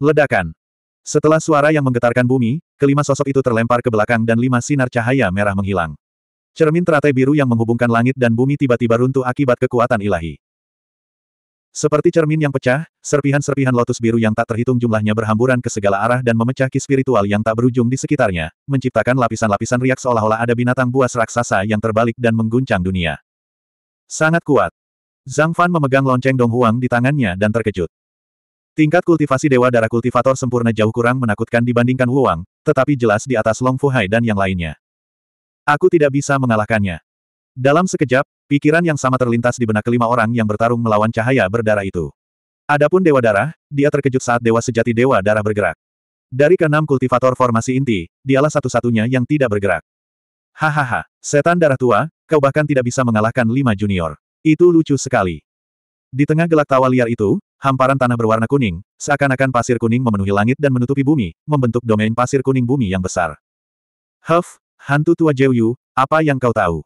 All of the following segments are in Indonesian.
Ledakan. Setelah suara yang menggetarkan bumi, kelima sosok itu terlempar ke belakang dan lima sinar cahaya merah menghilang. Cermin teratai biru yang menghubungkan langit dan bumi tiba-tiba runtuh akibat kekuatan ilahi. Seperti cermin yang pecah, serpihan-serpihan lotus biru yang tak terhitung jumlahnya berhamburan ke segala arah dan memecah ki spiritual yang tak berujung di sekitarnya, menciptakan lapisan-lapisan riak seolah-olah ada binatang buas raksasa yang terbalik dan mengguncang dunia. Sangat kuat. Zhang Fan memegang lonceng Dong Huang di tangannya dan terkejut. Tingkat kultivasi Dewa Darah Kultivator sempurna jauh kurang menakutkan dibandingkan Wuang, tetapi jelas di atas Long Fu Hai dan yang lainnya. Aku tidak bisa mengalahkannya. Dalam sekejap, pikiran yang sama terlintas di benak kelima orang yang bertarung melawan cahaya berdarah itu. Adapun Dewa Darah, dia terkejut saat Dewa Sejati Dewa Darah bergerak. Dari keenam kultivator formasi inti, dialah satu-satunya yang tidak bergerak. Hahaha, setan darah tua, kau bahkan tidak bisa mengalahkan lima junior. Itu lucu sekali. Di tengah gelak tawa liar itu, Hamparan tanah berwarna kuning, seakan-akan pasir kuning memenuhi langit dan menutupi bumi, membentuk domain pasir kuning bumi yang besar. Huff, hantu tua Jeyu, apa yang kau tahu?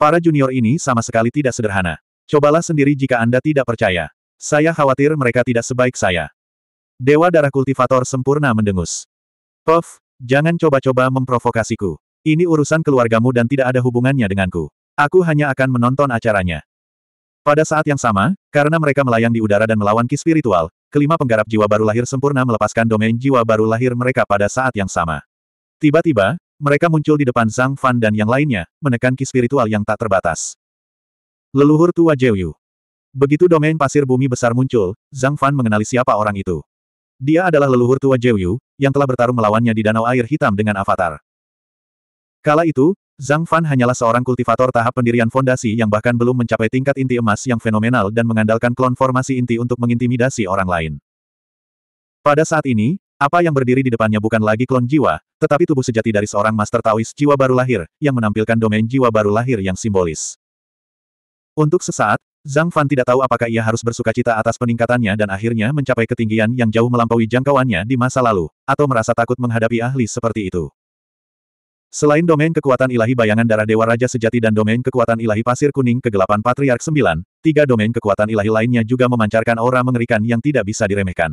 Para junior ini sama sekali tidak sederhana. Cobalah sendiri jika Anda tidak percaya. Saya khawatir mereka tidak sebaik saya. Dewa darah kultivator sempurna mendengus. Puff, jangan coba-coba memprovokasiku. Ini urusan keluargamu dan tidak ada hubungannya denganku. Aku hanya akan menonton acaranya. Pada saat yang sama, karena mereka melayang di udara dan melawan ki spiritual, kelima penggarap jiwa baru lahir sempurna melepaskan domain jiwa baru lahir mereka pada saat yang sama. Tiba-tiba, mereka muncul di depan Zhang Fan dan yang lainnya, menekan ki spiritual yang tak terbatas. Leluhur tua Jeyu. Begitu domain pasir bumi besar muncul, Zhang Fan mengenali siapa orang itu. Dia adalah leluhur tua Jeyu, yang telah bertarung melawannya di Danau Air Hitam dengan Avatar. Kala itu, Zhang Fan hanyalah seorang kultivator tahap pendirian fondasi yang bahkan belum mencapai tingkat inti emas yang fenomenal dan mengandalkan klon formasi inti untuk mengintimidasi orang lain. Pada saat ini, apa yang berdiri di depannya bukan lagi klon jiwa, tetapi tubuh sejati dari seorang master Taoist jiwa baru lahir, yang menampilkan domain jiwa baru lahir yang simbolis. Untuk sesaat, Zhang Fan tidak tahu apakah ia harus bersuka cita atas peningkatannya dan akhirnya mencapai ketinggian yang jauh melampaui jangkauannya di masa lalu, atau merasa takut menghadapi ahli seperti itu. Selain domain kekuatan ilahi bayangan darah Dewa Raja Sejati dan domain kekuatan ilahi pasir kuning kegelapan Patriark 9, tiga domain kekuatan ilahi lainnya juga memancarkan aura mengerikan yang tidak bisa diremehkan.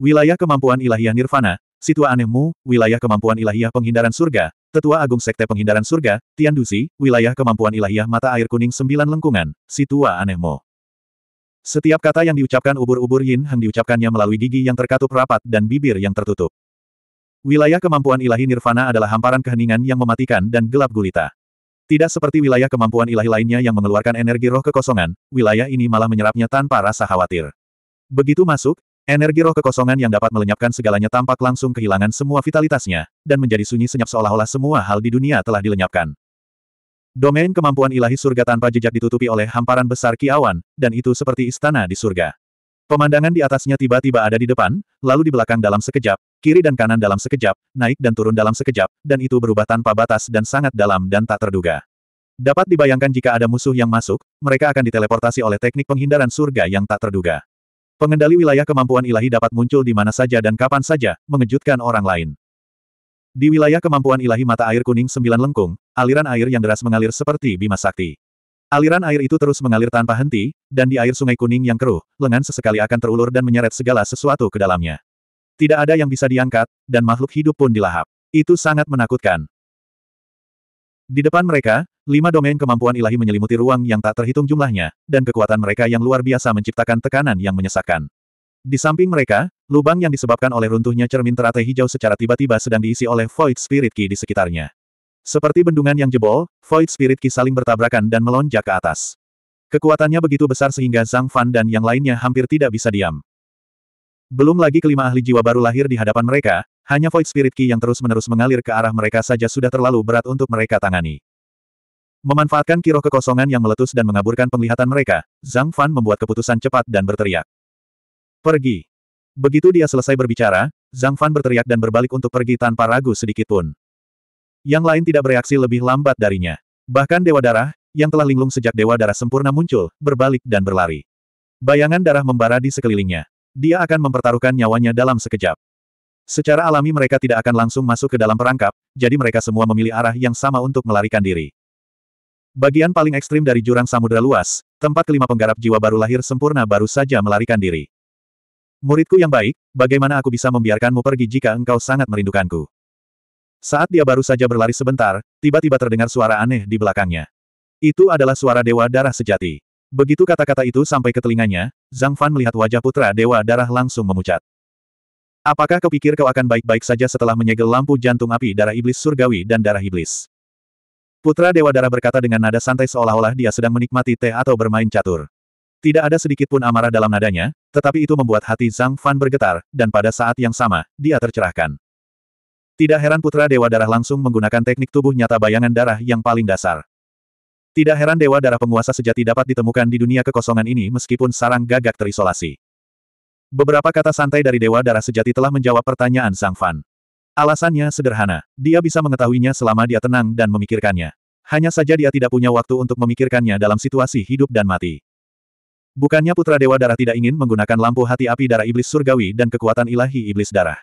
Wilayah kemampuan ilahiyah Nirvana, Situa Anehmu, Wilayah Kemampuan Ilahiyah Penghindaran Surga, Tetua Agung Sekte Penghindaran Surga, Tian Dusi. Wilayah Kemampuan Ilahiyah Mata Air Kuning Sembilan Lengkungan, Situa Anemu. Setiap kata yang diucapkan ubur-ubur Yin Hang diucapkannya melalui gigi yang terkatup rapat dan bibir yang tertutup. Wilayah kemampuan ilahi nirvana adalah hamparan keheningan yang mematikan dan gelap gulita. Tidak seperti wilayah kemampuan ilahi lainnya yang mengeluarkan energi roh kekosongan, wilayah ini malah menyerapnya tanpa rasa khawatir. Begitu masuk, energi roh kekosongan yang dapat melenyapkan segalanya tampak langsung kehilangan semua vitalitasnya, dan menjadi sunyi senyap seolah-olah semua hal di dunia telah dilenyapkan. Domain kemampuan ilahi surga tanpa jejak ditutupi oleh hamparan besar kiawan, dan itu seperti istana di surga. Pemandangan di atasnya tiba-tiba ada di depan, lalu di belakang dalam sekejap, kiri dan kanan dalam sekejap, naik dan turun dalam sekejap, dan itu berubah tanpa batas dan sangat dalam dan tak terduga. Dapat dibayangkan jika ada musuh yang masuk, mereka akan diteleportasi oleh teknik penghindaran surga yang tak terduga. Pengendali wilayah kemampuan ilahi dapat muncul di mana saja dan kapan saja, mengejutkan orang lain. Di wilayah kemampuan ilahi mata air kuning sembilan lengkung, aliran air yang deras mengalir seperti bima sakti. Aliran air itu terus mengalir tanpa henti, dan di air sungai kuning yang keruh, lengan sesekali akan terulur dan menyeret segala sesuatu ke dalamnya. Tidak ada yang bisa diangkat, dan makhluk hidup pun dilahap. Itu sangat menakutkan. Di depan mereka, lima domain kemampuan ilahi menyelimuti ruang yang tak terhitung jumlahnya, dan kekuatan mereka yang luar biasa menciptakan tekanan yang menyesakkan. Di samping mereka, lubang yang disebabkan oleh runtuhnya cermin teratai hijau secara tiba-tiba sedang diisi oleh Void Spirit Key di sekitarnya. Seperti bendungan yang jebol, Void Spirit Ki saling bertabrakan dan melonjak ke atas. Kekuatannya begitu besar sehingga Zhang Fan dan yang lainnya hampir tidak bisa diam. Belum lagi kelima ahli jiwa baru lahir di hadapan mereka, hanya Void Spirit Ki yang terus-menerus mengalir ke arah mereka saja sudah terlalu berat untuk mereka tangani. Memanfaatkan kiro kekosongan yang meletus dan mengaburkan penglihatan mereka, Zhang Fan membuat keputusan cepat dan berteriak. Pergi. Begitu dia selesai berbicara, Zhang Fan berteriak dan berbalik untuk pergi tanpa ragu sedikitpun. Yang lain tidak bereaksi lebih lambat darinya. Bahkan Dewa Darah, yang telah linglung sejak Dewa Darah sempurna muncul, berbalik dan berlari. Bayangan darah membara di sekelilingnya. Dia akan mempertaruhkan nyawanya dalam sekejap. Secara alami mereka tidak akan langsung masuk ke dalam perangkap, jadi mereka semua memilih arah yang sama untuk melarikan diri. Bagian paling ekstrim dari jurang samudera luas, tempat kelima penggarap jiwa baru lahir sempurna baru saja melarikan diri. Muridku yang baik, bagaimana aku bisa membiarkanmu pergi jika engkau sangat merindukanku? Saat dia baru saja berlari sebentar, tiba-tiba terdengar suara aneh di belakangnya. Itu adalah suara Dewa Darah Sejati. Begitu kata-kata itu sampai ke telinganya, Zhang Fan melihat wajah putra Dewa Darah langsung memucat. Apakah kau pikir kau akan baik-baik saja setelah menyegel lampu jantung api darah iblis surgawi dan darah iblis? Putra Dewa Darah berkata dengan nada santai seolah-olah dia sedang menikmati teh atau bermain catur. Tidak ada sedikit pun amarah dalam nadanya, tetapi itu membuat hati Zhang Fan bergetar, dan pada saat yang sama, dia tercerahkan. Tidak heran putra Dewa Darah langsung menggunakan teknik tubuh nyata bayangan darah yang paling dasar. Tidak heran Dewa Darah penguasa sejati dapat ditemukan di dunia kekosongan ini meskipun sarang gagak terisolasi. Beberapa kata santai dari Dewa Darah sejati telah menjawab pertanyaan Sang Fan. Alasannya sederhana, dia bisa mengetahuinya selama dia tenang dan memikirkannya. Hanya saja dia tidak punya waktu untuk memikirkannya dalam situasi hidup dan mati. Bukannya Putra Dewa Darah tidak ingin menggunakan lampu hati api darah iblis surgawi dan kekuatan ilahi iblis darah.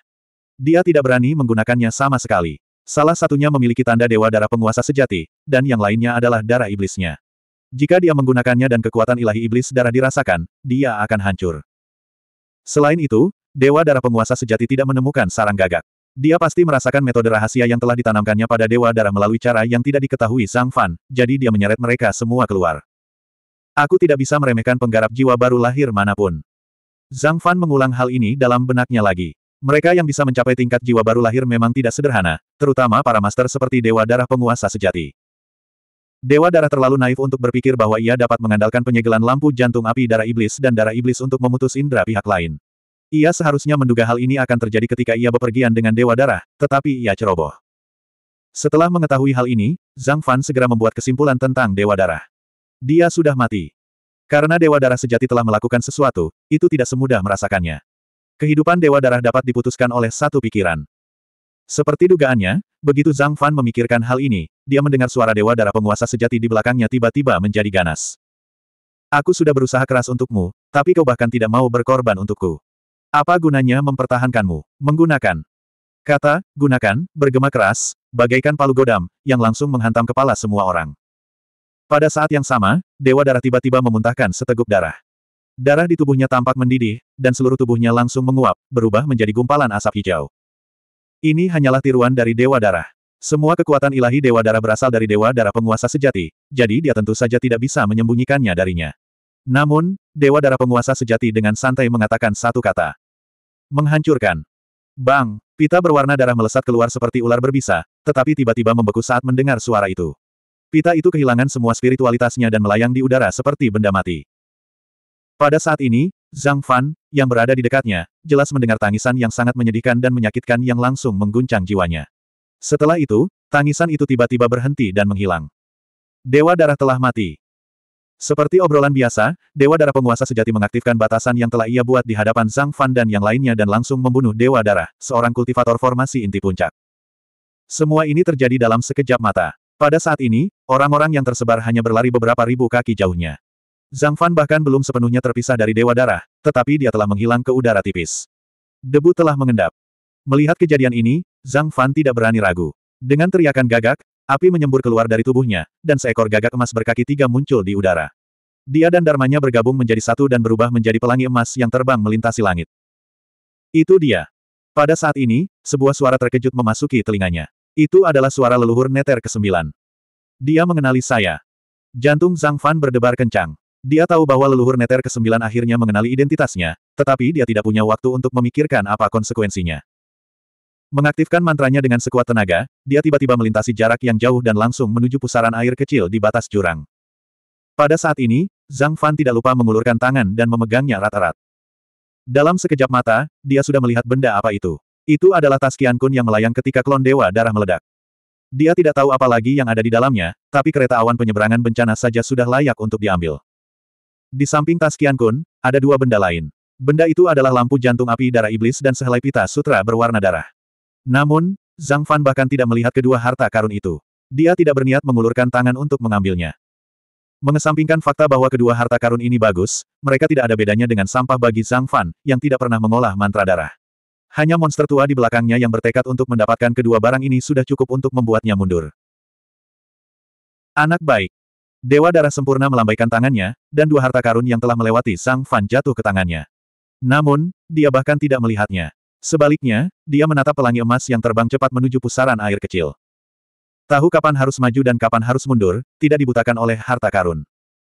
Dia tidak berani menggunakannya sama sekali. Salah satunya memiliki tanda dewa darah penguasa sejati, dan yang lainnya adalah darah iblisnya. Jika dia menggunakannya dan kekuatan ilahi iblis darah dirasakan, dia akan hancur. Selain itu, dewa darah penguasa sejati tidak menemukan sarang gagak. Dia pasti merasakan metode rahasia yang telah ditanamkannya pada dewa darah melalui cara yang tidak diketahui Zhang Fan, jadi dia menyeret mereka semua keluar. Aku tidak bisa meremehkan penggarap jiwa baru lahir manapun. Zhang Fan mengulang hal ini dalam benaknya lagi. Mereka yang bisa mencapai tingkat jiwa baru lahir memang tidak sederhana, terutama para master seperti Dewa Darah Penguasa Sejati. Dewa Darah terlalu naif untuk berpikir bahwa ia dapat mengandalkan penyegelan lampu jantung api darah iblis dan darah iblis untuk memutus indera pihak lain. Ia seharusnya menduga hal ini akan terjadi ketika ia bepergian dengan Dewa Darah, tetapi ia ceroboh. Setelah mengetahui hal ini, Zhang Fan segera membuat kesimpulan tentang Dewa Darah. Dia sudah mati. Karena Dewa Darah sejati telah melakukan sesuatu, itu tidak semudah merasakannya. Kehidupan Dewa Darah dapat diputuskan oleh satu pikiran. Seperti dugaannya, begitu Zhang Fan memikirkan hal ini, dia mendengar suara Dewa Darah penguasa sejati di belakangnya tiba-tiba menjadi ganas. Aku sudah berusaha keras untukmu, tapi kau bahkan tidak mau berkorban untukku. Apa gunanya mempertahankanmu? Menggunakan. Kata, gunakan, bergema keras, bagaikan palu godam, yang langsung menghantam kepala semua orang. Pada saat yang sama, Dewa Darah tiba-tiba memuntahkan seteguk darah. Darah di tubuhnya tampak mendidih, dan seluruh tubuhnya langsung menguap, berubah menjadi gumpalan asap hijau. Ini hanyalah tiruan dari Dewa Darah. Semua kekuatan ilahi Dewa Darah berasal dari Dewa Darah penguasa sejati, jadi dia tentu saja tidak bisa menyembunyikannya darinya. Namun, Dewa Darah penguasa sejati dengan santai mengatakan satu kata. Menghancurkan. Bang, pita berwarna darah melesat keluar seperti ular berbisa, tetapi tiba-tiba membeku saat mendengar suara itu. Pita itu kehilangan semua spiritualitasnya dan melayang di udara seperti benda mati. Pada saat ini, Zhang Fan, yang berada di dekatnya, jelas mendengar tangisan yang sangat menyedihkan dan menyakitkan yang langsung mengguncang jiwanya. Setelah itu, tangisan itu tiba-tiba berhenti dan menghilang. Dewa darah telah mati. Seperti obrolan biasa, Dewa Darah Penguasa Sejati mengaktifkan batasan yang telah ia buat di hadapan Zhang Fan dan yang lainnya dan langsung membunuh Dewa Darah, seorang kultivator formasi inti puncak. Semua ini terjadi dalam sekejap mata. Pada saat ini, orang-orang yang tersebar hanya berlari beberapa ribu kaki jauhnya. Zhang Fan bahkan belum sepenuhnya terpisah dari Dewa Darah, tetapi dia telah menghilang ke udara tipis. Debu telah mengendap. Melihat kejadian ini, Zhang Fan tidak berani ragu. Dengan teriakan gagak, api menyembur keluar dari tubuhnya, dan seekor gagak emas berkaki tiga muncul di udara. Dia dan darmanya bergabung menjadi satu dan berubah menjadi pelangi emas yang terbang melintasi langit. Itu dia. Pada saat ini, sebuah suara terkejut memasuki telinganya. Itu adalah suara leluhur Neter ke-9. Dia mengenali saya. Jantung Zhang Fan berdebar kencang. Dia tahu bahwa leluhur neter ke-9 akhirnya mengenali identitasnya, tetapi dia tidak punya waktu untuk memikirkan apa konsekuensinya. Mengaktifkan mantranya dengan sekuat tenaga, dia tiba-tiba melintasi jarak yang jauh dan langsung menuju pusaran air kecil di batas jurang. Pada saat ini, Zhang Fan tidak lupa mengulurkan tangan dan memegangnya rata-rat. Dalam sekejap mata, dia sudah melihat benda apa itu. Itu adalah tas Qian Kun yang melayang ketika klon dewa darah meledak. Dia tidak tahu apa lagi yang ada di dalamnya, tapi kereta awan penyeberangan bencana saja sudah layak untuk diambil. Di samping tas Kian Kun, ada dua benda lain. Benda itu adalah lampu jantung api darah iblis dan sehelai pita sutra berwarna darah. Namun, Zhang Fan bahkan tidak melihat kedua harta karun itu. Dia tidak berniat mengulurkan tangan untuk mengambilnya. Mengesampingkan fakta bahwa kedua harta karun ini bagus, mereka tidak ada bedanya dengan sampah bagi Zhang Fan, yang tidak pernah mengolah mantra darah. Hanya monster tua di belakangnya yang bertekad untuk mendapatkan kedua barang ini sudah cukup untuk membuatnya mundur. Anak baik, Dewa Darah Sempurna melambaikan tangannya, dan dua harta karun yang telah melewati Sang Fan jatuh ke tangannya. Namun, dia bahkan tidak melihatnya. Sebaliknya, dia menatap pelangi emas yang terbang cepat menuju pusaran air kecil. Tahu kapan harus maju dan kapan harus mundur, tidak dibutakan oleh harta karun.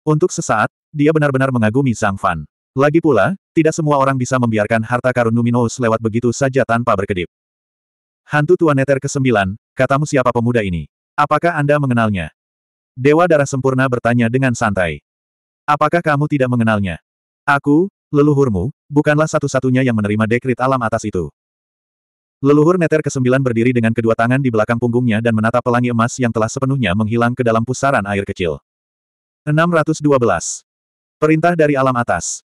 Untuk sesaat, dia benar-benar mengagumi Sang Fan. Lagi pula, tidak semua orang bisa membiarkan harta karun Numinous lewat begitu saja tanpa berkedip. Hantu Tua Neter ke-9, katamu siapa pemuda ini? Apakah Anda mengenalnya? Dewa Darah Sempurna bertanya dengan santai. Apakah kamu tidak mengenalnya? Aku, leluhurmu, bukanlah satu-satunya yang menerima dekrit alam atas itu. Leluhur Neter ke-9 berdiri dengan kedua tangan di belakang punggungnya dan menatap pelangi emas yang telah sepenuhnya menghilang ke dalam pusaran air kecil. 612. Perintah dari alam atas.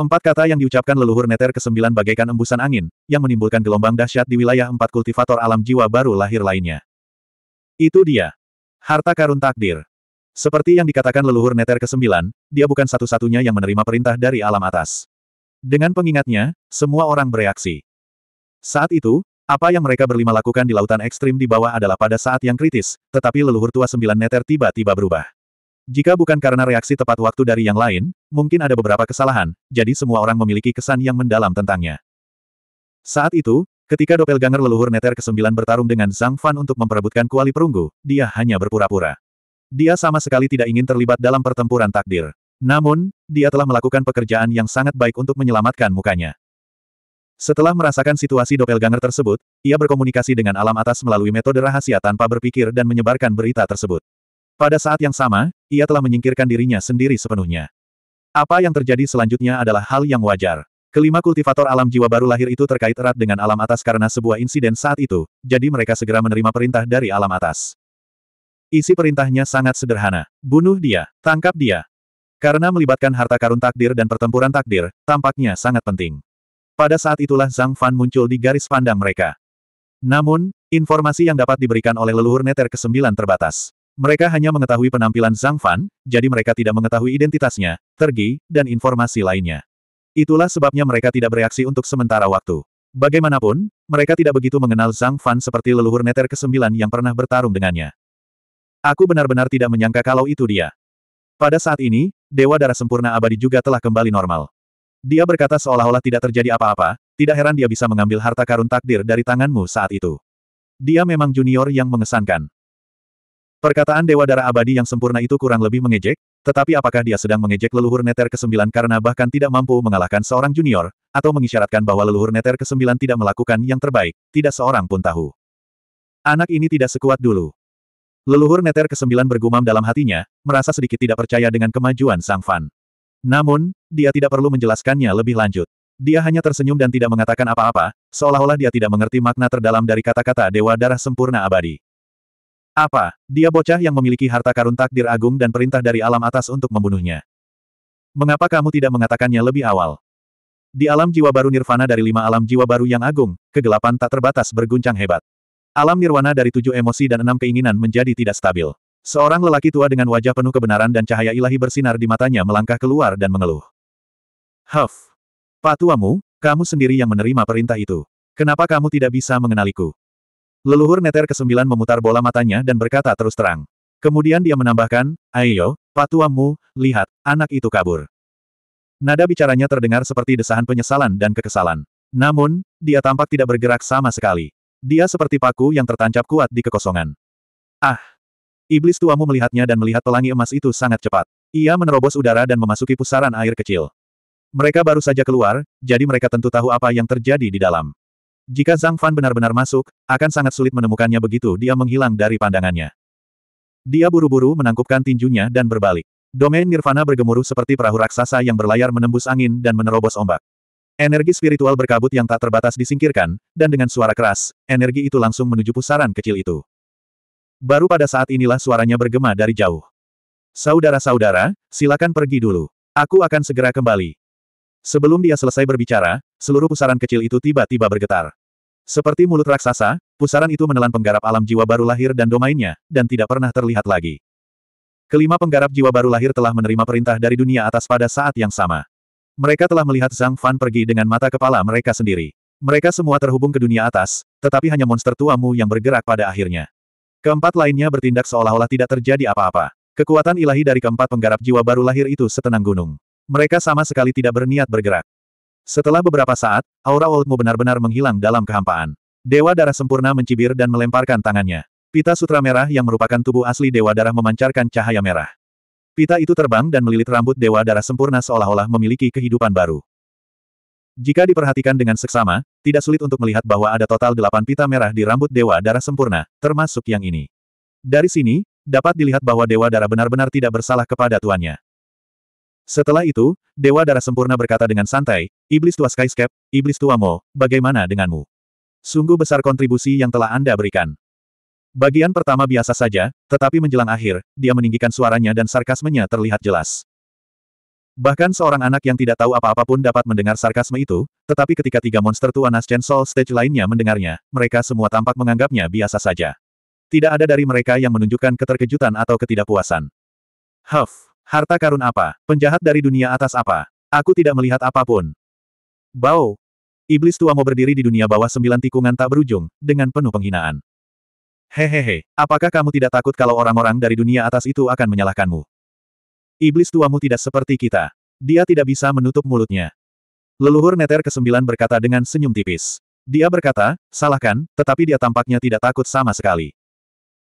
Empat kata yang diucapkan leluhur Neter ke-9 bagaikan embusan angin, yang menimbulkan gelombang dahsyat di wilayah empat kultivator alam jiwa baru lahir lainnya. Itu dia. Harta karun takdir. Seperti yang dikatakan leluhur Neter ke-9, dia bukan satu-satunya yang menerima perintah dari alam atas. Dengan pengingatnya, semua orang bereaksi. Saat itu, apa yang mereka berlima lakukan di lautan ekstrim di bawah adalah pada saat yang kritis, tetapi leluhur tua sembilan Neter tiba-tiba berubah. Jika bukan karena reaksi tepat waktu dari yang lain, mungkin ada beberapa kesalahan, jadi semua orang memiliki kesan yang mendalam tentangnya. Saat itu, Ketika doppelganger leluhur Neter ke-9 bertarung dengan Zhang Fan untuk memperebutkan kuali perunggu, dia hanya berpura-pura. Dia sama sekali tidak ingin terlibat dalam pertempuran takdir. Namun, dia telah melakukan pekerjaan yang sangat baik untuk menyelamatkan mukanya. Setelah merasakan situasi doppelganger tersebut, ia berkomunikasi dengan alam atas melalui metode rahasia tanpa berpikir dan menyebarkan berita tersebut. Pada saat yang sama, ia telah menyingkirkan dirinya sendiri sepenuhnya. Apa yang terjadi selanjutnya adalah hal yang wajar. Kelima kultivator alam jiwa baru lahir itu terkait erat dengan alam atas karena sebuah insiden saat itu, jadi mereka segera menerima perintah dari alam atas. Isi perintahnya sangat sederhana. Bunuh dia, tangkap dia. Karena melibatkan harta karun takdir dan pertempuran takdir, tampaknya sangat penting. Pada saat itulah Zhang Fan muncul di garis pandang mereka. Namun, informasi yang dapat diberikan oleh leluhur neter ke-9 terbatas. Mereka hanya mengetahui penampilan Zhang Fan, jadi mereka tidak mengetahui identitasnya, tergi, dan informasi lainnya. Itulah sebabnya mereka tidak bereaksi untuk sementara waktu. Bagaimanapun, mereka tidak begitu mengenal Zhang Fan seperti leluhur neter ke-9 yang pernah bertarung dengannya. Aku benar-benar tidak menyangka kalau itu dia. Pada saat ini, Dewa Darah Sempurna Abadi juga telah kembali normal. Dia berkata seolah-olah tidak terjadi apa-apa, tidak heran dia bisa mengambil harta karun takdir dari tanganmu saat itu. Dia memang junior yang mengesankan. Perkataan Dewa Darah Abadi yang sempurna itu kurang lebih mengejek, tetapi apakah dia sedang mengejek leluhur neter ke-9 karena bahkan tidak mampu mengalahkan seorang junior, atau mengisyaratkan bahwa leluhur neter ke-9 tidak melakukan yang terbaik, tidak seorang pun tahu. Anak ini tidak sekuat dulu. Leluhur neter ke-9 bergumam dalam hatinya, merasa sedikit tidak percaya dengan kemajuan Sang Fan. Namun, dia tidak perlu menjelaskannya lebih lanjut. Dia hanya tersenyum dan tidak mengatakan apa-apa, seolah-olah dia tidak mengerti makna terdalam dari kata-kata Dewa Darah Sempurna Abadi. Apa, dia bocah yang memiliki harta karun takdir agung dan perintah dari alam atas untuk membunuhnya. Mengapa kamu tidak mengatakannya lebih awal? Di alam jiwa baru nirvana dari lima alam jiwa baru yang agung, kegelapan tak terbatas berguncang hebat. Alam nirwana dari tujuh emosi dan enam keinginan menjadi tidak stabil. Seorang lelaki tua dengan wajah penuh kebenaran dan cahaya ilahi bersinar di matanya melangkah keluar dan mengeluh. Huff! Patuamu, kamu sendiri yang menerima perintah itu. Kenapa kamu tidak bisa mengenaliku? Leluhur Neter ke-9 memutar bola matanya dan berkata terus terang. Kemudian dia menambahkan, Ayo, patuamu, lihat, anak itu kabur. Nada bicaranya terdengar seperti desahan penyesalan dan kekesalan. Namun, dia tampak tidak bergerak sama sekali. Dia seperti paku yang tertancap kuat di kekosongan. Ah! Iblis tuamu melihatnya dan melihat pelangi emas itu sangat cepat. Ia menerobos udara dan memasuki pusaran air kecil. Mereka baru saja keluar, jadi mereka tentu tahu apa yang terjadi di dalam. Jika Zhang Fan benar-benar masuk, akan sangat sulit menemukannya begitu dia menghilang dari pandangannya. Dia buru-buru menangkupkan tinjunya dan berbalik. Domain Nirvana bergemuruh seperti perahu raksasa yang berlayar menembus angin dan menerobos ombak. Energi spiritual berkabut yang tak terbatas disingkirkan, dan dengan suara keras, energi itu langsung menuju pusaran kecil itu. Baru pada saat inilah suaranya bergema dari jauh. Saudara-saudara, silakan pergi dulu. Aku akan segera kembali. Sebelum dia selesai berbicara, seluruh pusaran kecil itu tiba-tiba bergetar. Seperti mulut raksasa, pusaran itu menelan penggarap alam jiwa baru lahir dan domainnya, dan tidak pernah terlihat lagi. Kelima penggarap jiwa baru lahir telah menerima perintah dari dunia atas pada saat yang sama. Mereka telah melihat Zhang Fan pergi dengan mata kepala mereka sendiri. Mereka semua terhubung ke dunia atas, tetapi hanya monster tuamu yang bergerak pada akhirnya. Keempat lainnya bertindak seolah-olah tidak terjadi apa-apa. Kekuatan ilahi dari keempat penggarap jiwa baru lahir itu setenang gunung. Mereka sama sekali tidak berniat bergerak. Setelah beberapa saat, aura Oldmu benar-benar menghilang dalam kehampaan. Dewa Darah Sempurna mencibir dan melemparkan tangannya. Pita Sutra Merah yang merupakan tubuh asli Dewa Darah memancarkan cahaya merah. Pita itu terbang dan melilit rambut Dewa Darah Sempurna seolah-olah memiliki kehidupan baru. Jika diperhatikan dengan seksama, tidak sulit untuk melihat bahwa ada total delapan pita merah di rambut Dewa Darah Sempurna, termasuk yang ini. Dari sini, dapat dilihat bahwa Dewa Darah benar-benar tidak bersalah kepada tuannya. Setelah itu, Dewa Darah Sempurna berkata dengan santai, Iblis Tua Skyscape, Iblis Tua Mo, bagaimana denganmu? Sungguh besar kontribusi yang telah Anda berikan. Bagian pertama biasa saja, tetapi menjelang akhir, dia meninggikan suaranya dan sarkasmenya terlihat jelas. Bahkan seorang anak yang tidak tahu apa-apa pun dapat mendengar sarkasme itu, tetapi ketika tiga monster tua Nascent Soul Stage lainnya mendengarnya, mereka semua tampak menganggapnya biasa saja. Tidak ada dari mereka yang menunjukkan keterkejutan atau ketidakpuasan. Huff! Harta karun apa? Penjahat dari dunia atas apa? Aku tidak melihat apapun. Bau. Iblis tua mau berdiri di dunia bawah sembilan tikungan tak berujung, dengan penuh penghinaan. Hehehe, apakah kamu tidak takut kalau orang-orang dari dunia atas itu akan menyalahkanmu? Iblis tuamu tidak seperti kita. Dia tidak bisa menutup mulutnya. Leluhur Neter ke-9 berkata dengan senyum tipis. Dia berkata, salahkan, tetapi dia tampaknya tidak takut sama sekali.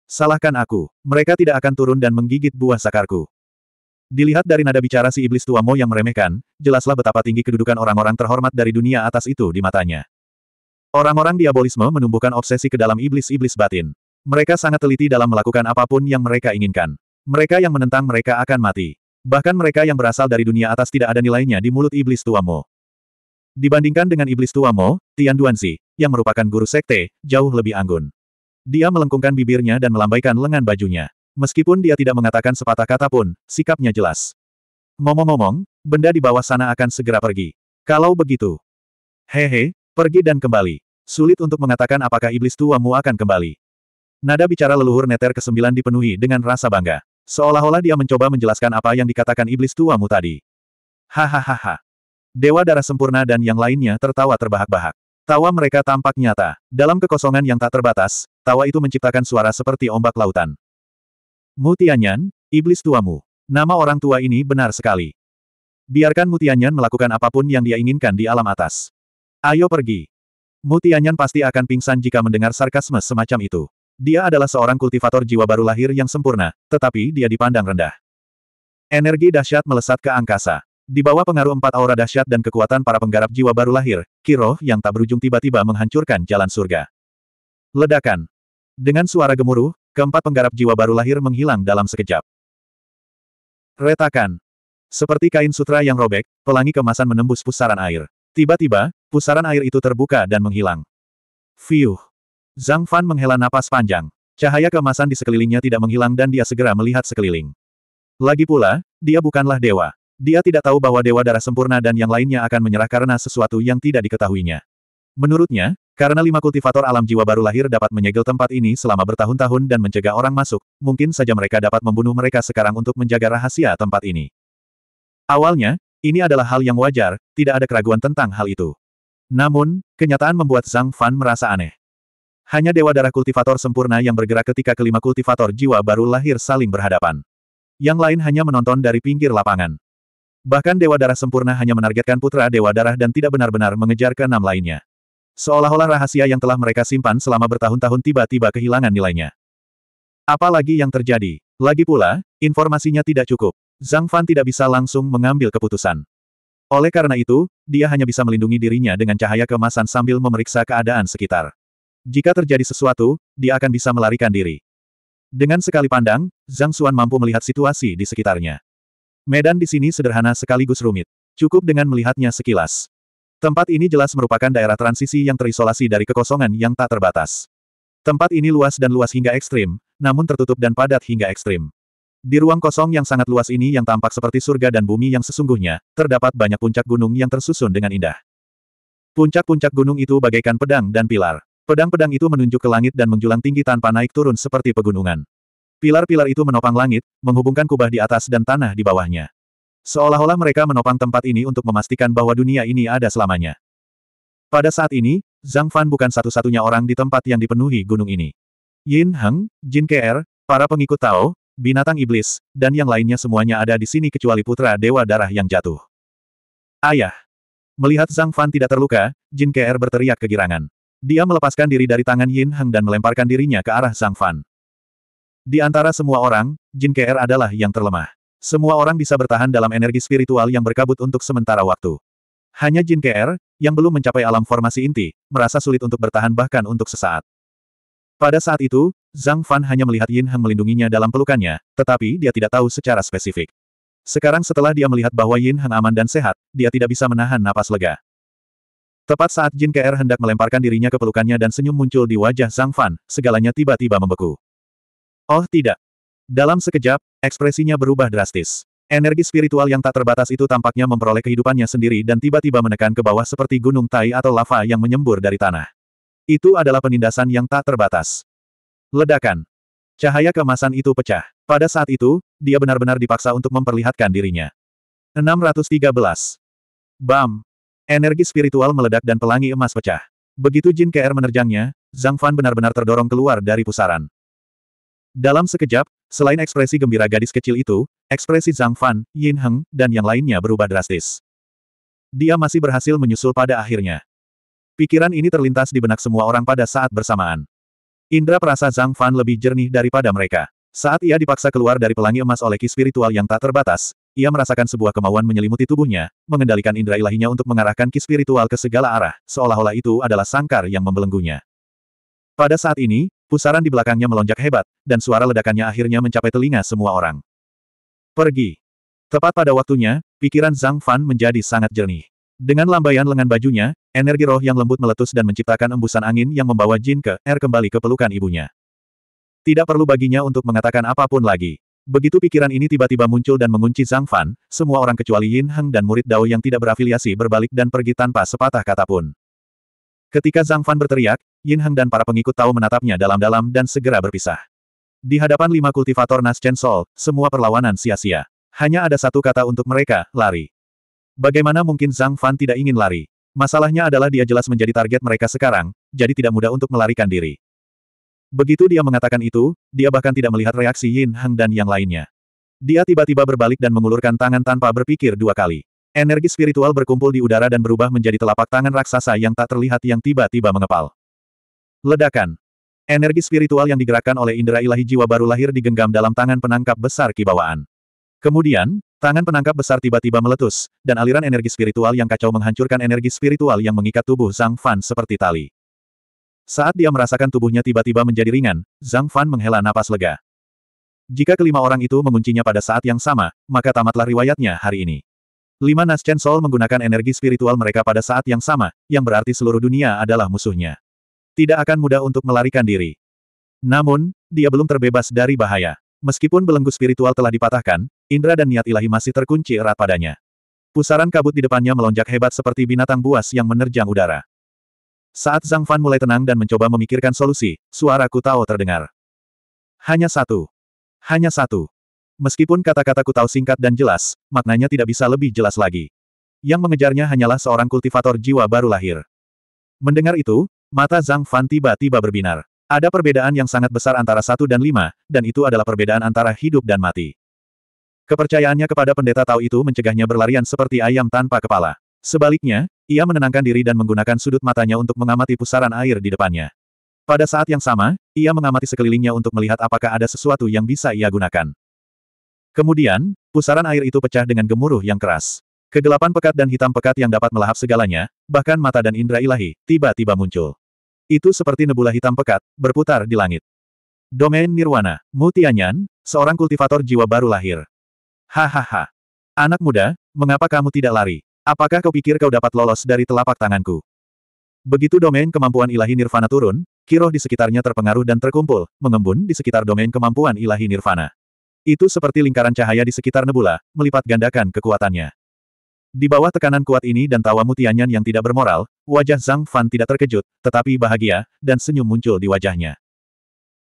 Salahkan aku, mereka tidak akan turun dan menggigit buah sakarku. Dilihat dari nada bicara si iblis tua Mo yang meremehkan, jelaslah betapa tinggi kedudukan orang-orang terhormat dari dunia atas itu di matanya. Orang-orang diabolisme menumbuhkan obsesi ke dalam iblis-iblis batin. Mereka sangat teliti dalam melakukan apapun yang mereka inginkan. Mereka yang menentang mereka akan mati. Bahkan mereka yang berasal dari dunia atas tidak ada nilainya di mulut iblis tua Mo. Dibandingkan dengan iblis tua Mo, Tian Duanzi, yang merupakan guru sekte, jauh lebih anggun. Dia melengkungkan bibirnya dan melambaikan lengan bajunya. Meskipun dia tidak mengatakan sepatah kata pun, sikapnya jelas. Ngomong-ngomong, benda di bawah sana akan segera pergi. Kalau begitu. Hehe, pergi dan kembali. Sulit untuk mengatakan apakah iblis tuamu akan kembali. Nada bicara leluhur Neter ke-9 dipenuhi dengan rasa bangga. Seolah-olah dia mencoba menjelaskan apa yang dikatakan iblis tuamu tadi. Hahaha. Dewa darah sempurna dan yang lainnya tertawa terbahak-bahak. Tawa mereka tampak nyata. Dalam kekosongan yang tak terbatas, tawa itu menciptakan suara seperti ombak lautan. Mutianyan, iblis tuamu. Nama orang tua ini benar sekali. Biarkan Mutianyan melakukan apapun yang dia inginkan di alam atas. Ayo pergi. Mutianyan pasti akan pingsan jika mendengar sarkasme semacam itu. Dia adalah seorang kultivator jiwa baru lahir yang sempurna, tetapi dia dipandang rendah. Energi dahsyat melesat ke angkasa. Di bawah pengaruh empat aura dahsyat dan kekuatan para penggarap jiwa baru lahir, Kiroh yang tak berujung tiba-tiba menghancurkan jalan surga. Ledakan. Dengan suara gemuruh, Keempat penggarap jiwa baru lahir menghilang dalam sekejap. Retakan. Seperti kain sutra yang robek, pelangi kemasan menembus pusaran air. Tiba-tiba, pusaran air itu terbuka dan menghilang. Fiuh. Zhang Fan menghela napas panjang. Cahaya kemasan di sekelilingnya tidak menghilang dan dia segera melihat sekeliling. Lagi pula, dia bukanlah dewa. Dia tidak tahu bahwa dewa darah sempurna dan yang lainnya akan menyerah karena sesuatu yang tidak diketahuinya. Menurutnya, karena lima kultivator alam jiwa baru lahir dapat menyegel tempat ini selama bertahun-tahun dan mencegah orang masuk, mungkin saja mereka dapat membunuh mereka sekarang untuk menjaga rahasia tempat ini. Awalnya, ini adalah hal yang wajar, tidak ada keraguan tentang hal itu. Namun, kenyataan membuat Zhang Fan merasa aneh. Hanya dewa darah kultivator sempurna yang bergerak ketika kelima kultivator jiwa baru lahir saling berhadapan. Yang lain hanya menonton dari pinggir lapangan. Bahkan dewa darah sempurna hanya menargetkan putra dewa darah dan tidak benar-benar mengejar keenam lainnya. Seolah-olah rahasia yang telah mereka simpan selama bertahun-tahun tiba-tiba kehilangan nilainya. Apalagi yang terjadi? Lagi pula, informasinya tidak cukup. Zhang Fan tidak bisa langsung mengambil keputusan. Oleh karena itu, dia hanya bisa melindungi dirinya dengan cahaya kemasan sambil memeriksa keadaan sekitar. Jika terjadi sesuatu, dia akan bisa melarikan diri. Dengan sekali pandang, Zhang Xuan mampu melihat situasi di sekitarnya. Medan di sini sederhana sekaligus rumit. Cukup dengan melihatnya sekilas. Tempat ini jelas merupakan daerah transisi yang terisolasi dari kekosongan yang tak terbatas. Tempat ini luas dan luas hingga ekstrim, namun tertutup dan padat hingga ekstrim. Di ruang kosong yang sangat luas ini yang tampak seperti surga dan bumi yang sesungguhnya, terdapat banyak puncak gunung yang tersusun dengan indah. Puncak-puncak gunung itu bagaikan pedang dan pilar. Pedang-pedang itu menunjuk ke langit dan menjulang tinggi tanpa naik turun seperti pegunungan. Pilar-pilar itu menopang langit, menghubungkan kubah di atas dan tanah di bawahnya. Seolah-olah mereka menopang tempat ini untuk memastikan bahwa dunia ini ada selamanya. Pada saat ini, Zhang Fan bukan satu-satunya orang di tempat yang dipenuhi gunung ini. Yin Heng, Jin Ke'er, para pengikut Tao, binatang iblis, dan yang lainnya semuanya ada di sini kecuali putra Dewa Darah yang jatuh. Ayah! Melihat Zhang Fan tidak terluka, Jin Ke'er berteriak kegirangan. Dia melepaskan diri dari tangan Yin Heng dan melemparkan dirinya ke arah Zhang Fan. Di antara semua orang, Jin Ke'er adalah yang terlemah. Semua orang bisa bertahan dalam energi spiritual yang berkabut untuk sementara waktu. Hanya Jin KR, yang belum mencapai alam formasi inti, merasa sulit untuk bertahan bahkan untuk sesaat. Pada saat itu, Zhang Fan hanya melihat Yin Heng melindunginya dalam pelukannya, tetapi dia tidak tahu secara spesifik. Sekarang setelah dia melihat bahwa Yin Heng aman dan sehat, dia tidak bisa menahan napas lega. Tepat saat Jin KR hendak melemparkan dirinya ke pelukannya dan senyum muncul di wajah Zhang Fan, segalanya tiba-tiba membeku. Oh tidak, dalam sekejap, ekspresinya berubah drastis. Energi spiritual yang tak terbatas itu tampaknya memperoleh kehidupannya sendiri dan tiba-tiba menekan ke bawah seperti gunung tai atau lava yang menyembur dari tanah. Itu adalah penindasan yang tak terbatas. Ledakan. Cahaya kemasan itu pecah. Pada saat itu, dia benar-benar dipaksa untuk memperlihatkan dirinya. 613. Bam! Energi spiritual meledak dan pelangi emas pecah. Begitu Jin KR menerjangnya, Zhang Fan benar-benar terdorong keluar dari pusaran. Dalam sekejap, Selain ekspresi gembira gadis kecil itu, ekspresi Zhang Fan, Yin Heng, dan yang lainnya berubah drastis. Dia masih berhasil menyusul pada akhirnya. Pikiran ini terlintas di benak semua orang pada saat bersamaan. Indra perasa Zhang Fan lebih jernih daripada mereka. Saat ia dipaksa keluar dari pelangi emas oleh ki spiritual yang tak terbatas, ia merasakan sebuah kemauan menyelimuti tubuhnya, mengendalikan indra ilahinya untuk mengarahkan ki spiritual ke segala arah, seolah-olah itu adalah sangkar yang membelenggunya. Pada saat ini, pusaran di belakangnya melonjak hebat, dan suara ledakannya akhirnya mencapai telinga semua orang. Pergi. Tepat pada waktunya, pikiran Zhang Fan menjadi sangat jernih. Dengan lambaian lengan bajunya, energi roh yang lembut meletus dan menciptakan embusan angin yang membawa Jin ke Er kembali ke pelukan ibunya. Tidak perlu baginya untuk mengatakan apapun lagi. Begitu pikiran ini tiba-tiba muncul dan mengunci Zhang Fan, semua orang kecuali Yin Heng dan murid Dao yang tidak berafiliasi berbalik dan pergi tanpa sepatah kata pun. Ketika Zhang Fan berteriak, Yin Heng dan para pengikut tahu menatapnya dalam-dalam dan segera berpisah. Di hadapan lima kultivator nas Chen Sol, semua perlawanan sia-sia. Hanya ada satu kata untuk mereka, lari. Bagaimana mungkin Zhang Fan tidak ingin lari? Masalahnya adalah dia jelas menjadi target mereka sekarang, jadi tidak mudah untuk melarikan diri. Begitu dia mengatakan itu, dia bahkan tidak melihat reaksi Yin Heng dan yang lainnya. Dia tiba-tiba berbalik dan mengulurkan tangan tanpa berpikir dua kali. Energi spiritual berkumpul di udara dan berubah menjadi telapak tangan raksasa yang tak terlihat yang tiba-tiba mengepal. Ledakan. Energi spiritual yang digerakkan oleh indera ilahi jiwa baru lahir digenggam dalam tangan penangkap besar kibawaan. Kemudian, tangan penangkap besar tiba-tiba meletus, dan aliran energi spiritual yang kacau menghancurkan energi spiritual yang mengikat tubuh Zhang Fan seperti tali. Saat dia merasakan tubuhnya tiba-tiba menjadi ringan, Zhang Fan menghela napas lega. Jika kelima orang itu menguncinya pada saat yang sama, maka tamatlah riwayatnya hari ini. Lima Nascen sol menggunakan energi spiritual mereka pada saat yang sama, yang berarti seluruh dunia adalah musuhnya. Tidak akan mudah untuk melarikan diri. Namun, dia belum terbebas dari bahaya. Meskipun belenggu spiritual telah dipatahkan, indera dan niat ilahi masih terkunci erat padanya. Pusaran kabut di depannya melonjak hebat seperti binatang buas yang menerjang udara. Saat Zhang Fan mulai tenang dan mencoba memikirkan solusi, suara ku Kutao terdengar. Hanya satu. Hanya satu. Meskipun kata-kataku tahu singkat dan jelas, maknanya tidak bisa lebih jelas lagi. Yang mengejarnya hanyalah seorang kultivator jiwa baru lahir. Mendengar itu, mata Zhang Fan tiba-tiba berbinar. Ada perbedaan yang sangat besar antara satu dan lima, dan itu adalah perbedaan antara hidup dan mati. Kepercayaannya kepada pendeta tahu itu mencegahnya berlarian seperti ayam tanpa kepala. Sebaliknya, ia menenangkan diri dan menggunakan sudut matanya untuk mengamati pusaran air di depannya. Pada saat yang sama, ia mengamati sekelilingnya untuk melihat apakah ada sesuatu yang bisa ia gunakan. Kemudian, pusaran air itu pecah dengan gemuruh yang keras. Kegelapan pekat dan hitam pekat yang dapat melahap segalanya, bahkan mata dan indera ilahi, tiba-tiba muncul. Itu seperti nebula hitam pekat, berputar di langit. Domain Nirwana, Mutianyan, seorang kultivator jiwa baru lahir. Hahaha. Anak muda, mengapa kamu tidak lari? Apakah kau pikir kau dapat lolos dari telapak tanganku? Begitu domain kemampuan ilahi Nirvana turun, kiroh di sekitarnya terpengaruh dan terkumpul, mengembun di sekitar domain kemampuan ilahi Nirvana. Itu seperti lingkaran cahaya di sekitar nebula, melipat gandakan kekuatannya. Di bawah tekanan kuat ini dan tawa mutianyan yang tidak bermoral, wajah Zhang Fan tidak terkejut, tetapi bahagia, dan senyum muncul di wajahnya.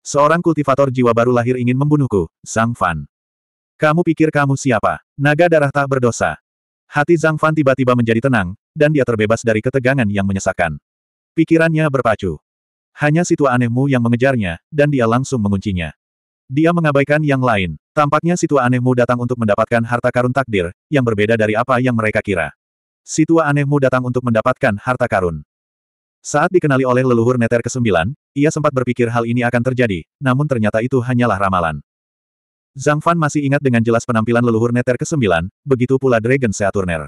Seorang kultivator jiwa baru lahir ingin membunuhku, Zhang Fan. Kamu pikir kamu siapa? Naga darah tak berdosa. Hati Zhang Fan tiba-tiba menjadi tenang, dan dia terbebas dari ketegangan yang menyesakkan. Pikirannya berpacu. Hanya situ anehmu yang mengejarnya, dan dia langsung menguncinya. Dia mengabaikan yang lain. Tampaknya si tua anehmu datang untuk mendapatkan harta karun takdir, yang berbeda dari apa yang mereka kira. Si tua anehmu datang untuk mendapatkan harta karun. Saat dikenali oleh leluhur Neter ke-9, ia sempat berpikir hal ini akan terjadi, namun ternyata itu hanyalah ramalan. Zhang Fan masih ingat dengan jelas penampilan leluhur Neter ke-9, begitu pula Dragon Seaturner.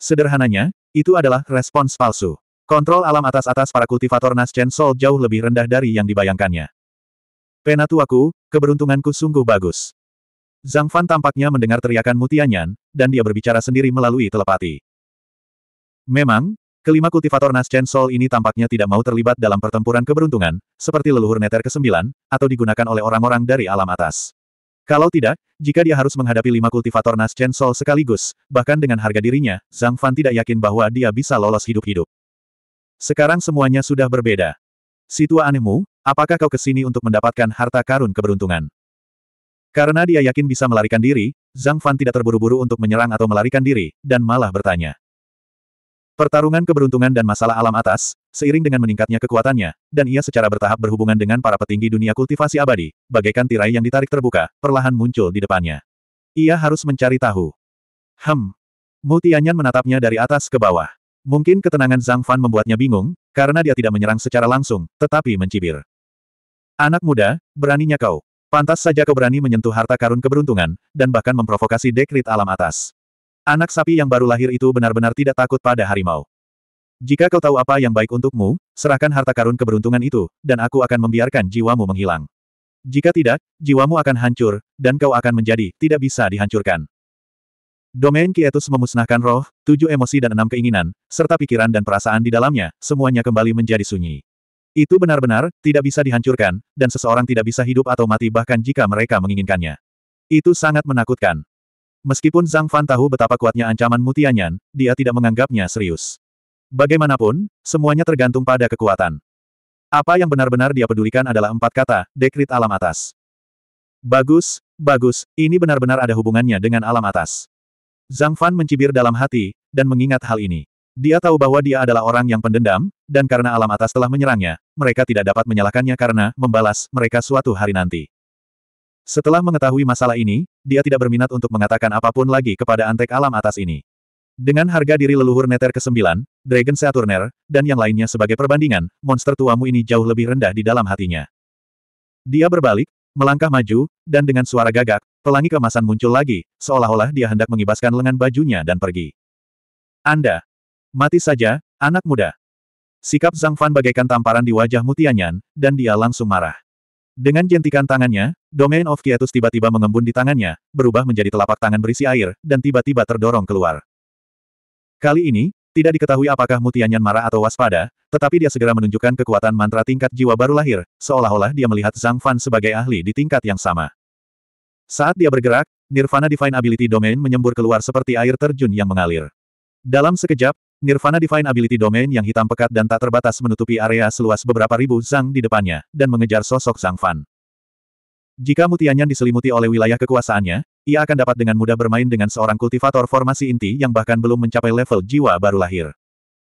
Sederhananya, itu adalah respons palsu. Kontrol alam atas-atas para kultivator Nascent Soul jauh lebih rendah dari yang dibayangkannya. Penatuaku, keberuntunganku sungguh bagus. Zhang Fan tampaknya mendengar teriakan Mutianyan, dan dia berbicara sendiri melalui telepati. Memang, kelima kultivator nas Chen Sol ini tampaknya tidak mau terlibat dalam pertempuran keberuntungan, seperti leluhur neter ke-9, atau digunakan oleh orang-orang dari alam atas. Kalau tidak, jika dia harus menghadapi lima kultivator nas Chen Sol sekaligus, bahkan dengan harga dirinya, Zhang Fan tidak yakin bahwa dia bisa lolos hidup-hidup. Sekarang semuanya sudah berbeda. Si tua anehmu, apakah kau kesini untuk mendapatkan harta karun keberuntungan? Karena dia yakin bisa melarikan diri, Zhang Fan tidak terburu-buru untuk menyerang atau melarikan diri, dan malah bertanya. Pertarungan keberuntungan dan masalah alam atas, seiring dengan meningkatnya kekuatannya, dan ia secara bertahap berhubungan dengan para petinggi dunia kultivasi abadi, bagaikan tirai yang ditarik terbuka, perlahan muncul di depannya. Ia harus mencari tahu. Hem. Mutianyan menatapnya dari atas ke bawah. Mungkin ketenangan Zhang Fan membuatnya bingung, karena dia tidak menyerang secara langsung, tetapi mencibir. Anak muda, beraninya kau. Pantas saja kau berani menyentuh harta karun keberuntungan, dan bahkan memprovokasi dekrit alam atas. Anak sapi yang baru lahir itu benar-benar tidak takut pada harimau. Jika kau tahu apa yang baik untukmu, serahkan harta karun keberuntungan itu, dan aku akan membiarkan jiwamu menghilang. Jika tidak, jiwamu akan hancur, dan kau akan menjadi tidak bisa dihancurkan. Domain Kietus memusnahkan roh, tujuh emosi dan enam keinginan, serta pikiran dan perasaan di dalamnya, semuanya kembali menjadi sunyi. Itu benar-benar, tidak bisa dihancurkan, dan seseorang tidak bisa hidup atau mati bahkan jika mereka menginginkannya. Itu sangat menakutkan. Meskipun Zhang Fan tahu betapa kuatnya ancaman Mutianyan, dia tidak menganggapnya serius. Bagaimanapun, semuanya tergantung pada kekuatan. Apa yang benar-benar dia pedulikan adalah empat kata, dekrit alam atas. Bagus, bagus, ini benar-benar ada hubungannya dengan alam atas. Zhang Fan mencibir dalam hati, dan mengingat hal ini. Dia tahu bahwa dia adalah orang yang pendendam, dan karena alam atas telah menyerangnya, mereka tidak dapat menyalahkannya karena membalas mereka suatu hari nanti. Setelah mengetahui masalah ini, dia tidak berminat untuk mengatakan apapun lagi kepada antek alam atas ini. Dengan harga diri leluhur neter ke-9, Dragon Saturner, dan yang lainnya sebagai perbandingan, monster tuamu ini jauh lebih rendah di dalam hatinya. Dia berbalik, melangkah maju, dan dengan suara gagak, Pelangi kemasan muncul lagi, seolah-olah dia hendak mengibaskan lengan bajunya dan pergi. Anda. Mati saja, anak muda. Sikap Zhang Fan bagaikan tamparan di wajah Mutianyan, dan dia langsung marah. Dengan jentikan tangannya, Domain of Kietus tiba-tiba mengembun di tangannya, berubah menjadi telapak tangan berisi air, dan tiba-tiba terdorong keluar. Kali ini, tidak diketahui apakah Mutianyan marah atau waspada, tetapi dia segera menunjukkan kekuatan mantra tingkat jiwa baru lahir, seolah-olah dia melihat Zhang Fan sebagai ahli di tingkat yang sama. Saat dia bergerak, Nirvana Divine Ability Domain menyembur keluar seperti air terjun yang mengalir. Dalam sekejap, Nirvana Divine Ability Domain yang hitam pekat dan tak terbatas menutupi area seluas beberapa ribu zang di depannya, dan mengejar sosok Zhang Fan. Jika mutianya diselimuti oleh wilayah kekuasaannya, ia akan dapat dengan mudah bermain dengan seorang kultivator formasi inti yang bahkan belum mencapai level jiwa baru lahir.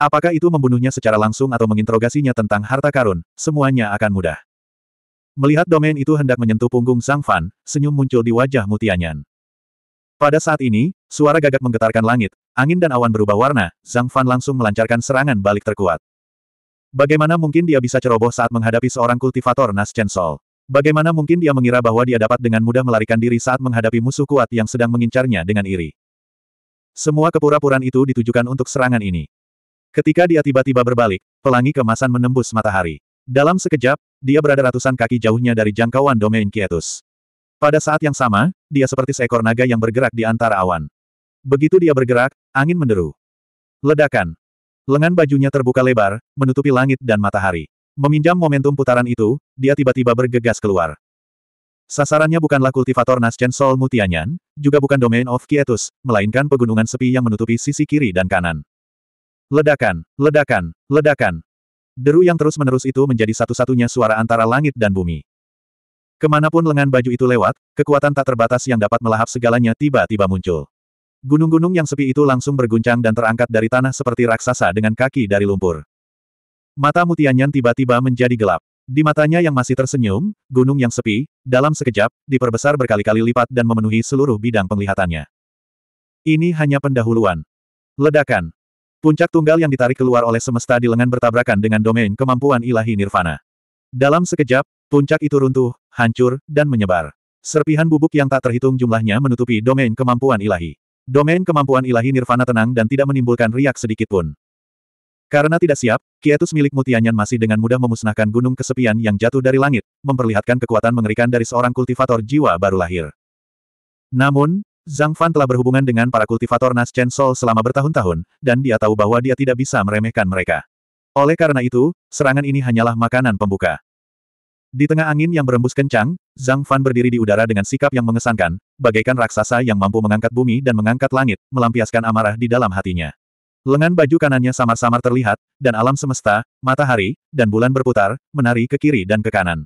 Apakah itu membunuhnya secara langsung atau menginterogasinya tentang harta karun, semuanya akan mudah. Melihat domain itu hendak menyentuh punggung Zhang Fan, senyum muncul di wajah Mutianyan. Pada saat ini, suara gagak menggetarkan langit, angin dan awan berubah warna, Zhang Fan langsung melancarkan serangan balik terkuat. Bagaimana mungkin dia bisa ceroboh saat menghadapi seorang kultivator Nas Chen Sol? Bagaimana mungkin dia mengira bahwa dia dapat dengan mudah melarikan diri saat menghadapi musuh kuat yang sedang mengincarnya dengan iri? Semua kepura-puraan itu ditujukan untuk serangan ini. Ketika dia tiba-tiba berbalik, pelangi kemasan menembus matahari. Dalam sekejap, dia berada ratusan kaki jauhnya dari jangkauan domain Kietus. Pada saat yang sama, dia seperti seekor naga yang bergerak di antara awan. Begitu dia bergerak, angin menderu. Ledakan. Lengan bajunya terbuka lebar, menutupi langit dan matahari. Meminjam momentum putaran itu, dia tiba-tiba bergegas keluar. Sasarannya bukanlah kultivator Naschen Sol Mutianyan, juga bukan domain of Kietus, melainkan pegunungan sepi yang menutupi sisi kiri dan kanan. Ledakan, ledakan, ledakan. Deru yang terus-menerus itu menjadi satu-satunya suara antara langit dan bumi. Kemanapun lengan baju itu lewat, kekuatan tak terbatas yang dapat melahap segalanya tiba-tiba muncul. Gunung-gunung yang sepi itu langsung berguncang dan terangkat dari tanah seperti raksasa dengan kaki dari lumpur. Mata Mutianyan tiba-tiba menjadi gelap. Di matanya yang masih tersenyum, gunung yang sepi, dalam sekejap, diperbesar berkali-kali lipat dan memenuhi seluruh bidang penglihatannya. Ini hanya pendahuluan. Ledakan. Puncak tunggal yang ditarik keluar oleh semesta di lengan bertabrakan dengan domain kemampuan ilahi nirvana. Dalam sekejap, puncak itu runtuh, hancur, dan menyebar. Serpihan bubuk yang tak terhitung jumlahnya menutupi domain kemampuan ilahi. Domain kemampuan ilahi nirvana tenang dan tidak menimbulkan riak pun. Karena tidak siap, Kietus milik Mutianyan masih dengan mudah memusnahkan gunung kesepian yang jatuh dari langit, memperlihatkan kekuatan mengerikan dari seorang kultivator jiwa baru lahir. Namun, Zhang Fan telah berhubungan dengan para kultivator Chen Sol selama bertahun-tahun, dan dia tahu bahwa dia tidak bisa meremehkan mereka. Oleh karena itu, serangan ini hanyalah makanan pembuka. Di tengah angin yang berembus kencang, Zhang Fan berdiri di udara dengan sikap yang mengesankan, bagaikan raksasa yang mampu mengangkat bumi dan mengangkat langit, melampiaskan amarah di dalam hatinya. Lengan baju kanannya samar-samar terlihat, dan alam semesta, matahari, dan bulan berputar, menari ke kiri dan ke kanan.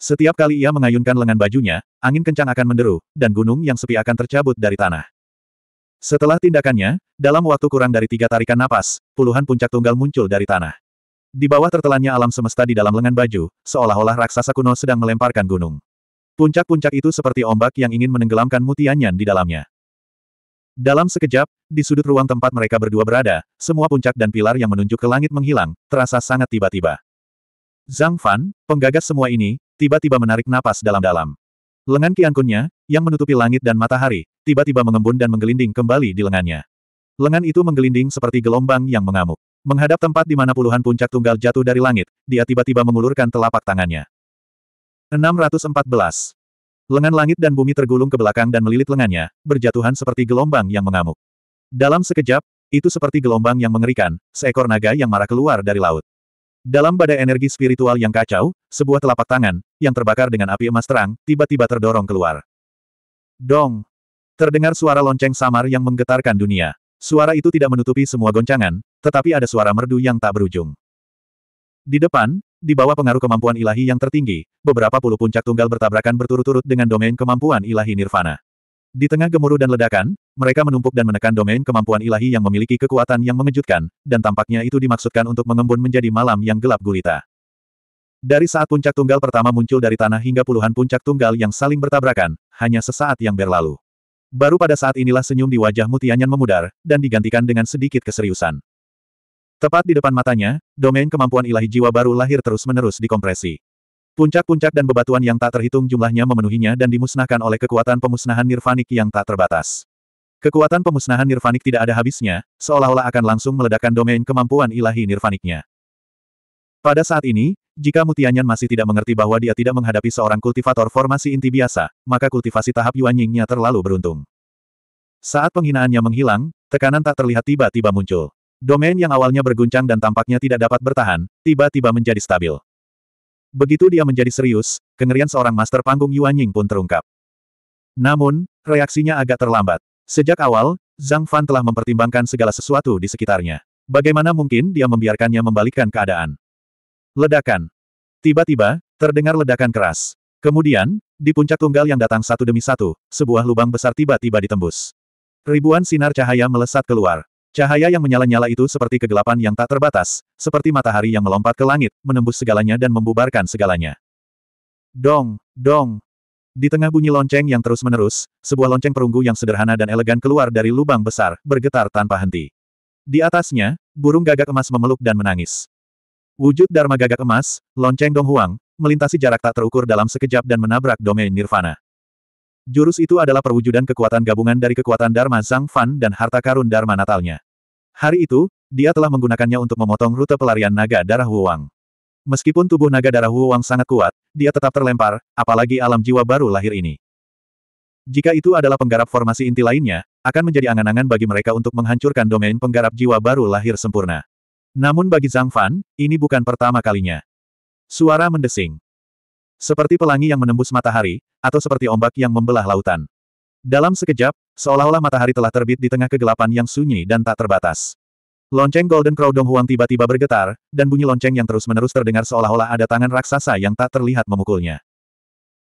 Setiap kali ia mengayunkan lengan bajunya, angin kencang akan menderu, dan gunung yang sepi akan tercabut dari tanah. Setelah tindakannya, dalam waktu kurang dari tiga tarikan napas, puluhan puncak tunggal muncul dari tanah. Di bawah tertelannya alam semesta di dalam lengan baju, seolah-olah raksasa kuno sedang melemparkan gunung. Puncak-puncak itu seperti ombak yang ingin menenggelamkan mutianyan di dalamnya. Dalam sekejap, di sudut ruang tempat mereka berdua berada, semua puncak dan pilar yang menunjuk ke langit menghilang, terasa sangat tiba-tiba. Zhang Fan, penggagas semua ini, tiba-tiba menarik napas dalam-dalam. Lengan kiankunnya, yang menutupi langit dan matahari, tiba-tiba mengembun dan menggelinding kembali di lengannya. Lengan itu menggelinding seperti gelombang yang mengamuk. Menghadap tempat di mana puluhan puncak tunggal jatuh dari langit, dia tiba-tiba mengulurkan telapak tangannya. 614. Lengan langit dan bumi tergulung ke belakang dan melilit lengannya, berjatuhan seperti gelombang yang mengamuk. Dalam sekejap, itu seperti gelombang yang mengerikan, seekor naga yang marah keluar dari laut. Dalam badai energi spiritual yang kacau, sebuah telapak tangan, yang terbakar dengan api emas terang, tiba-tiba terdorong keluar. Dong! Terdengar suara lonceng samar yang menggetarkan dunia. Suara itu tidak menutupi semua goncangan, tetapi ada suara merdu yang tak berujung. Di depan, di bawah pengaruh kemampuan ilahi yang tertinggi, beberapa puluh puncak tunggal bertabrakan berturut-turut dengan domain kemampuan ilahi nirvana. Di tengah gemuruh dan ledakan, mereka menumpuk dan menekan domain kemampuan ilahi yang memiliki kekuatan yang mengejutkan, dan tampaknya itu dimaksudkan untuk mengembun menjadi malam yang gelap gulita. Dari saat puncak tunggal pertama muncul dari tanah hingga puluhan puncak tunggal yang saling bertabrakan, hanya sesaat yang berlalu. Baru pada saat inilah senyum di wajah Mutianyan memudar, dan digantikan dengan sedikit keseriusan. Tepat di depan matanya, domain kemampuan ilahi jiwa baru lahir terus-menerus dikompresi. Puncak-puncak dan bebatuan yang tak terhitung jumlahnya memenuhinya dan dimusnahkan oleh kekuatan pemusnahan nirvanik yang tak terbatas. Kekuatan pemusnahan nirvanik tidak ada habisnya, seolah-olah akan langsung meledakkan domain kemampuan ilahi nirvaniknya. Pada saat ini, jika Mutianyan masih tidak mengerti bahwa dia tidak menghadapi seorang kultivator formasi inti biasa, maka kultivasi tahap Yuanyingnya terlalu beruntung. Saat penghinaannya menghilang, tekanan tak terlihat tiba-tiba muncul. Domain yang awalnya berguncang dan tampaknya tidak dapat bertahan, tiba-tiba menjadi stabil. Begitu dia menjadi serius, kengerian seorang master panggung Yuan Ying pun terungkap. Namun, reaksinya agak terlambat. Sejak awal, Zhang Fan telah mempertimbangkan segala sesuatu di sekitarnya. Bagaimana mungkin dia membiarkannya membalikkan keadaan? Ledakan. Tiba-tiba, terdengar ledakan keras. Kemudian, di puncak tunggal yang datang satu demi satu, sebuah lubang besar tiba-tiba ditembus. Ribuan sinar cahaya melesat keluar. Cahaya yang menyala-nyala itu seperti kegelapan yang tak terbatas, seperti matahari yang melompat ke langit, menembus segalanya dan membubarkan segalanya. Dong, dong. Di tengah bunyi lonceng yang terus-menerus, sebuah lonceng perunggu yang sederhana dan elegan keluar dari lubang besar, bergetar tanpa henti. Di atasnya, burung gagak emas memeluk dan menangis. Wujud Dharma gagak emas, lonceng Dong Huang, melintasi jarak tak terukur dalam sekejap dan menabrak domain Nirvana. Jurus itu adalah perwujudan kekuatan gabungan dari kekuatan Dharma Zhang Fan dan harta karun Dharma natalnya. Hari itu, dia telah menggunakannya untuk memotong rute pelarian naga darah Huwang. Meskipun tubuh naga darah Huwang sangat kuat, dia tetap terlempar, apalagi alam jiwa baru lahir ini. Jika itu adalah penggarap formasi inti lainnya, akan menjadi angan-angan bagi mereka untuk menghancurkan domain penggarap jiwa baru lahir sempurna. Namun bagi Zhang Fan, ini bukan pertama kalinya. Suara mendesing. Seperti pelangi yang menembus matahari, atau seperti ombak yang membelah lautan. Dalam sekejap, seolah-olah matahari telah terbit di tengah kegelapan yang sunyi dan tak terbatas. Lonceng Golden Crow Dong Huang tiba-tiba bergetar, dan bunyi lonceng yang terus-menerus terdengar seolah-olah ada tangan raksasa yang tak terlihat memukulnya.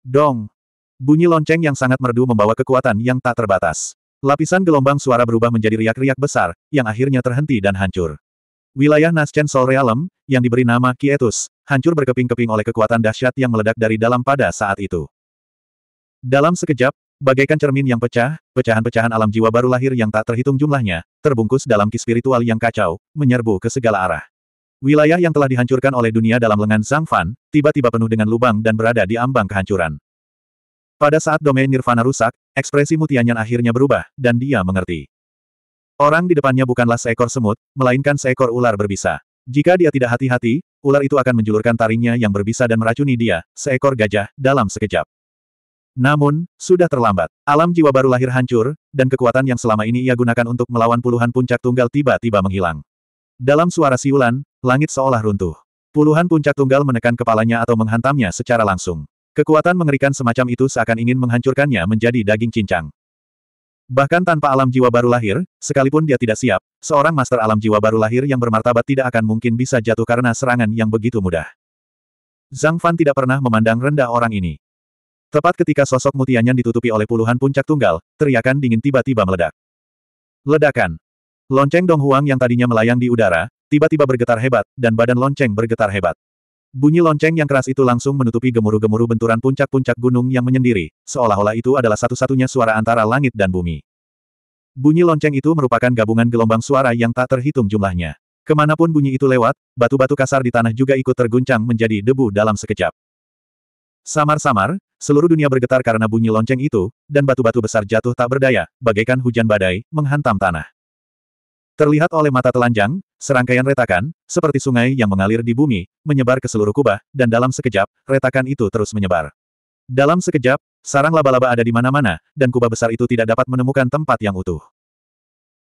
Dong! Bunyi lonceng yang sangat merdu membawa kekuatan yang tak terbatas. Lapisan gelombang suara berubah menjadi riak-riak besar, yang akhirnya terhenti dan hancur. Wilayah Naschen Sol Realem, yang diberi nama Kietus, hancur berkeping-keping oleh kekuatan dahsyat yang meledak dari dalam pada saat itu. Dalam sekejap, bagaikan cermin yang pecah, pecahan-pecahan alam jiwa baru lahir yang tak terhitung jumlahnya, terbungkus dalam ki spiritual yang kacau, menyerbu ke segala arah. Wilayah yang telah dihancurkan oleh dunia dalam lengan Zhang Fan, tiba-tiba penuh dengan lubang dan berada di ambang kehancuran. Pada saat domain Nirvana rusak, ekspresi Mutianyan akhirnya berubah, dan dia mengerti. Orang di depannya bukanlah seekor semut, melainkan seekor ular berbisa. Jika dia tidak hati-hati, ular itu akan menjulurkan taringnya yang berbisa dan meracuni dia, seekor gajah, dalam sekejap. Namun, sudah terlambat. Alam jiwa baru lahir hancur, dan kekuatan yang selama ini ia gunakan untuk melawan puluhan puncak tunggal tiba-tiba menghilang. Dalam suara siulan, langit seolah runtuh. Puluhan puncak tunggal menekan kepalanya atau menghantamnya secara langsung. Kekuatan mengerikan semacam itu seakan ingin menghancurkannya menjadi daging cincang. Bahkan tanpa alam jiwa baru lahir, sekalipun dia tidak siap, seorang master alam jiwa baru lahir yang bermartabat tidak akan mungkin bisa jatuh karena serangan yang begitu mudah. Zhang Fan tidak pernah memandang rendah orang ini. Tepat ketika sosok mutianya ditutupi oleh puluhan puncak tunggal, teriakan dingin tiba-tiba meledak. Ledakan. Lonceng Dong Huang yang tadinya melayang di udara, tiba-tiba bergetar hebat, dan badan lonceng bergetar hebat. Bunyi lonceng yang keras itu langsung menutupi gemuruh-gemuruh benturan puncak-puncak gunung yang menyendiri, seolah-olah itu adalah satu-satunya suara antara langit dan bumi. Bunyi lonceng itu merupakan gabungan gelombang suara yang tak terhitung jumlahnya. Kemanapun bunyi itu lewat, batu-batu kasar di tanah juga ikut terguncang menjadi debu dalam sekejap. Samar-samar, seluruh dunia bergetar karena bunyi lonceng itu, dan batu-batu besar jatuh tak berdaya, bagaikan hujan badai, menghantam tanah. Terlihat oleh mata telanjang, serangkaian retakan, seperti sungai yang mengalir di bumi, menyebar ke seluruh kubah, dan dalam sekejap, retakan itu terus menyebar. Dalam sekejap, sarang laba-laba ada di mana-mana, dan kubah besar itu tidak dapat menemukan tempat yang utuh.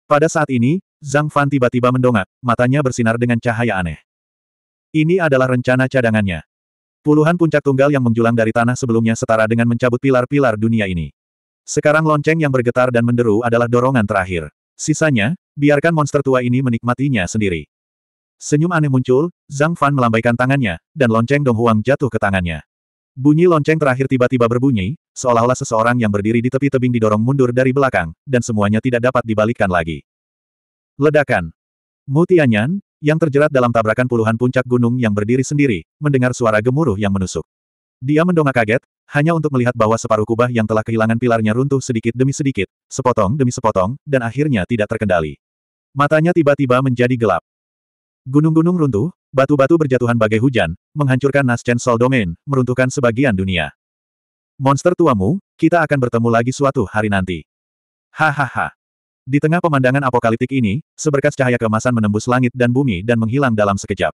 Pada saat ini, Zhang Fan tiba-tiba mendongak, matanya bersinar dengan cahaya aneh. Ini adalah rencana cadangannya. Puluhan puncak tunggal yang menjulang dari tanah sebelumnya setara dengan mencabut pilar-pilar dunia ini. Sekarang lonceng yang bergetar dan menderu adalah dorongan terakhir. Sisanya, Biarkan monster tua ini menikmatinya sendiri. Senyum aneh muncul, Zhang Fan melambaikan tangannya, dan lonceng Dong Huang jatuh ke tangannya. Bunyi lonceng terakhir tiba-tiba berbunyi, seolah-olah seseorang yang berdiri di tepi tebing didorong mundur dari belakang, dan semuanya tidak dapat dibalikkan lagi. Ledakan. Mutianyan, yang terjerat dalam tabrakan puluhan puncak gunung yang berdiri sendiri, mendengar suara gemuruh yang menusuk. Dia mendongak kaget, hanya untuk melihat bahwa separuh kubah yang telah kehilangan pilarnya runtuh sedikit demi sedikit, sepotong demi sepotong, dan akhirnya tidak terkendali. Matanya tiba-tiba menjadi gelap. Gunung-gunung runtuh, batu-batu berjatuhan bagai hujan, menghancurkan Nascent Soul Domain, meruntuhkan sebagian dunia. Monster tuamu, kita akan bertemu lagi suatu hari nanti. Hahaha. Di tengah pemandangan apokaliptik ini, seberkas cahaya kemasan menembus langit dan bumi dan menghilang dalam sekejap.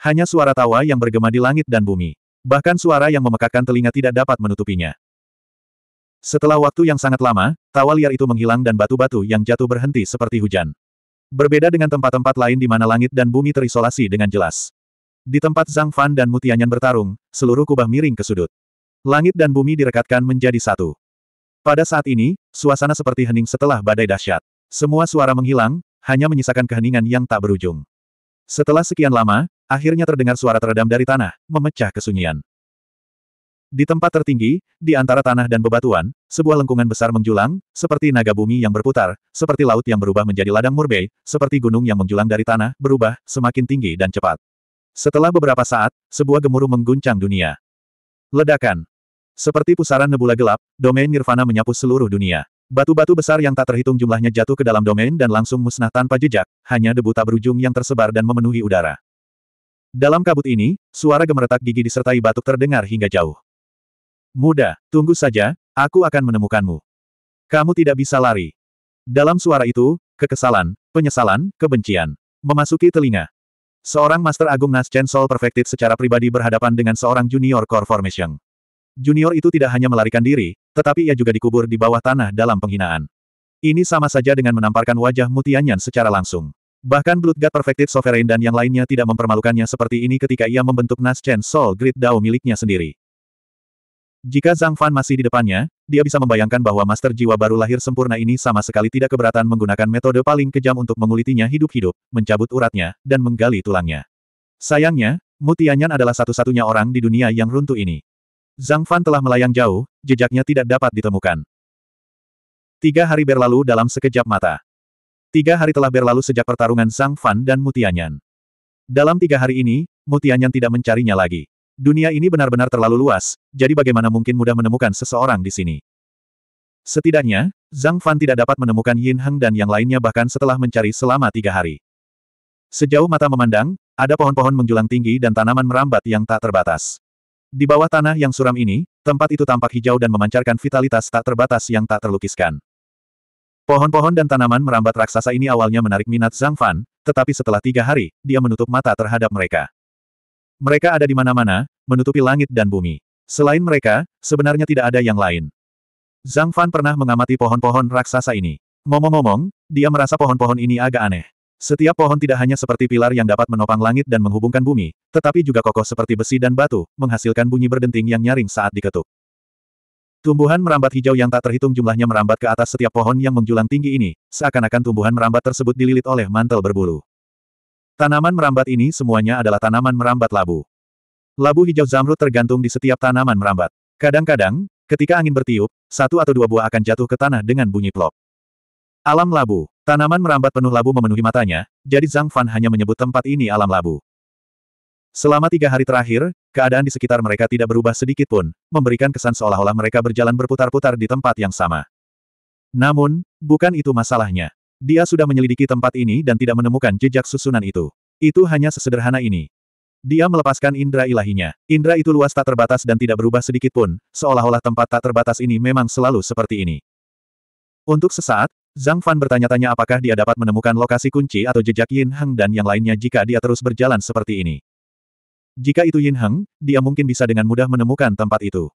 Hanya suara tawa yang bergema di langit dan bumi. Bahkan suara yang memekakkan telinga tidak dapat menutupinya. Setelah waktu yang sangat lama, tawa liar itu menghilang dan batu-batu yang jatuh berhenti seperti hujan. Berbeda dengan tempat-tempat lain di mana langit dan bumi terisolasi dengan jelas. Di tempat Zhang Fan dan Mutianyan bertarung, seluruh kubah miring ke sudut. Langit dan bumi direkatkan menjadi satu. Pada saat ini, suasana seperti hening setelah badai dahsyat. Semua suara menghilang, hanya menyisakan keheningan yang tak berujung. Setelah sekian lama, akhirnya terdengar suara teredam dari tanah, memecah kesunyian. Di tempat tertinggi, di antara tanah dan bebatuan, sebuah lengkungan besar menjulang, seperti naga bumi yang berputar, seperti laut yang berubah menjadi ladang murbei, seperti gunung yang menjulang dari tanah, berubah, semakin tinggi dan cepat. Setelah beberapa saat, sebuah gemuruh mengguncang dunia. Ledakan. Seperti pusaran nebula gelap, domain nirvana menyapu seluruh dunia. Batu-batu besar yang tak terhitung jumlahnya jatuh ke dalam domain dan langsung musnah tanpa jejak, hanya debu tak berujung yang tersebar dan memenuhi udara. Dalam kabut ini, suara gemeretak gigi disertai batuk terdengar hingga jauh. Muda, tunggu saja, aku akan menemukanmu. Kamu tidak bisa lari. Dalam suara itu, kekesalan, penyesalan, kebencian. Memasuki telinga. Seorang Master Agung Nas Chen Sol Perfected secara pribadi berhadapan dengan seorang junior core formation. Junior itu tidak hanya melarikan diri, tetapi ia juga dikubur di bawah tanah dalam penghinaan. Ini sama saja dengan menamparkan wajah mutianyan secara langsung. Bahkan Blood God Perfected Sovereign dan yang lainnya tidak mempermalukannya seperti ini ketika ia membentuk Nas Chen Sol grid Dao miliknya sendiri. Jika Zhang Fan masih di depannya, dia bisa membayangkan bahwa master jiwa baru lahir sempurna ini sama sekali tidak keberatan menggunakan metode paling kejam untuk mengulitinya hidup-hidup, mencabut uratnya, dan menggali tulangnya. Sayangnya, Mutianyan adalah satu-satunya orang di dunia yang runtuh ini. Zhang Fan telah melayang jauh, jejaknya tidak dapat ditemukan. Tiga hari berlalu dalam sekejap mata. Tiga hari telah berlalu sejak pertarungan Zhang Fan dan Mutianyan. Dalam tiga hari ini, Mutianyan tidak mencarinya lagi. Dunia ini benar-benar terlalu luas, jadi bagaimana mungkin mudah menemukan seseorang di sini? Setidaknya, Zhang Fan tidak dapat menemukan Yin Heng dan yang lainnya bahkan setelah mencari selama tiga hari. Sejauh mata memandang, ada pohon-pohon menjulang tinggi dan tanaman merambat yang tak terbatas. Di bawah tanah yang suram ini, tempat itu tampak hijau dan memancarkan vitalitas tak terbatas yang tak terlukiskan. Pohon-pohon dan tanaman merambat raksasa ini awalnya menarik minat Zhang Fan, tetapi setelah tiga hari, dia menutup mata terhadap mereka. Mereka ada di mana-mana, menutupi langit dan bumi. Selain mereka, sebenarnya tidak ada yang lain. Zhang Fan pernah mengamati pohon-pohon raksasa ini. Ngomong-ngomong, dia merasa pohon-pohon ini agak aneh. Setiap pohon tidak hanya seperti pilar yang dapat menopang langit dan menghubungkan bumi, tetapi juga kokoh seperti besi dan batu, menghasilkan bunyi berdenting yang nyaring saat diketuk. Tumbuhan merambat hijau yang tak terhitung jumlahnya merambat ke atas setiap pohon yang menjulang tinggi ini, seakan-akan tumbuhan merambat tersebut dililit oleh mantel berbulu. Tanaman merambat ini semuanya adalah tanaman merambat labu. Labu hijau zamrud tergantung di setiap tanaman merambat. Kadang-kadang, ketika angin bertiup, satu atau dua buah akan jatuh ke tanah dengan bunyi plop. Alam labu. Tanaman merambat penuh labu memenuhi matanya, jadi Zhang Fan hanya menyebut tempat ini alam labu. Selama tiga hari terakhir, keadaan di sekitar mereka tidak berubah sedikit pun, memberikan kesan seolah-olah mereka berjalan berputar-putar di tempat yang sama. Namun, bukan itu masalahnya. Dia sudah menyelidiki tempat ini dan tidak menemukan jejak susunan itu. Itu hanya sesederhana ini. Dia melepaskan indera ilahinya. Indera itu luas tak terbatas dan tidak berubah sedikit pun, seolah-olah tempat tak terbatas ini memang selalu seperti ini. Untuk sesaat, Zhang Fan bertanya-tanya apakah dia dapat menemukan lokasi kunci atau jejak Yin Heng dan yang lainnya jika dia terus berjalan seperti ini. Jika itu Yin Heng, dia mungkin bisa dengan mudah menemukan tempat itu.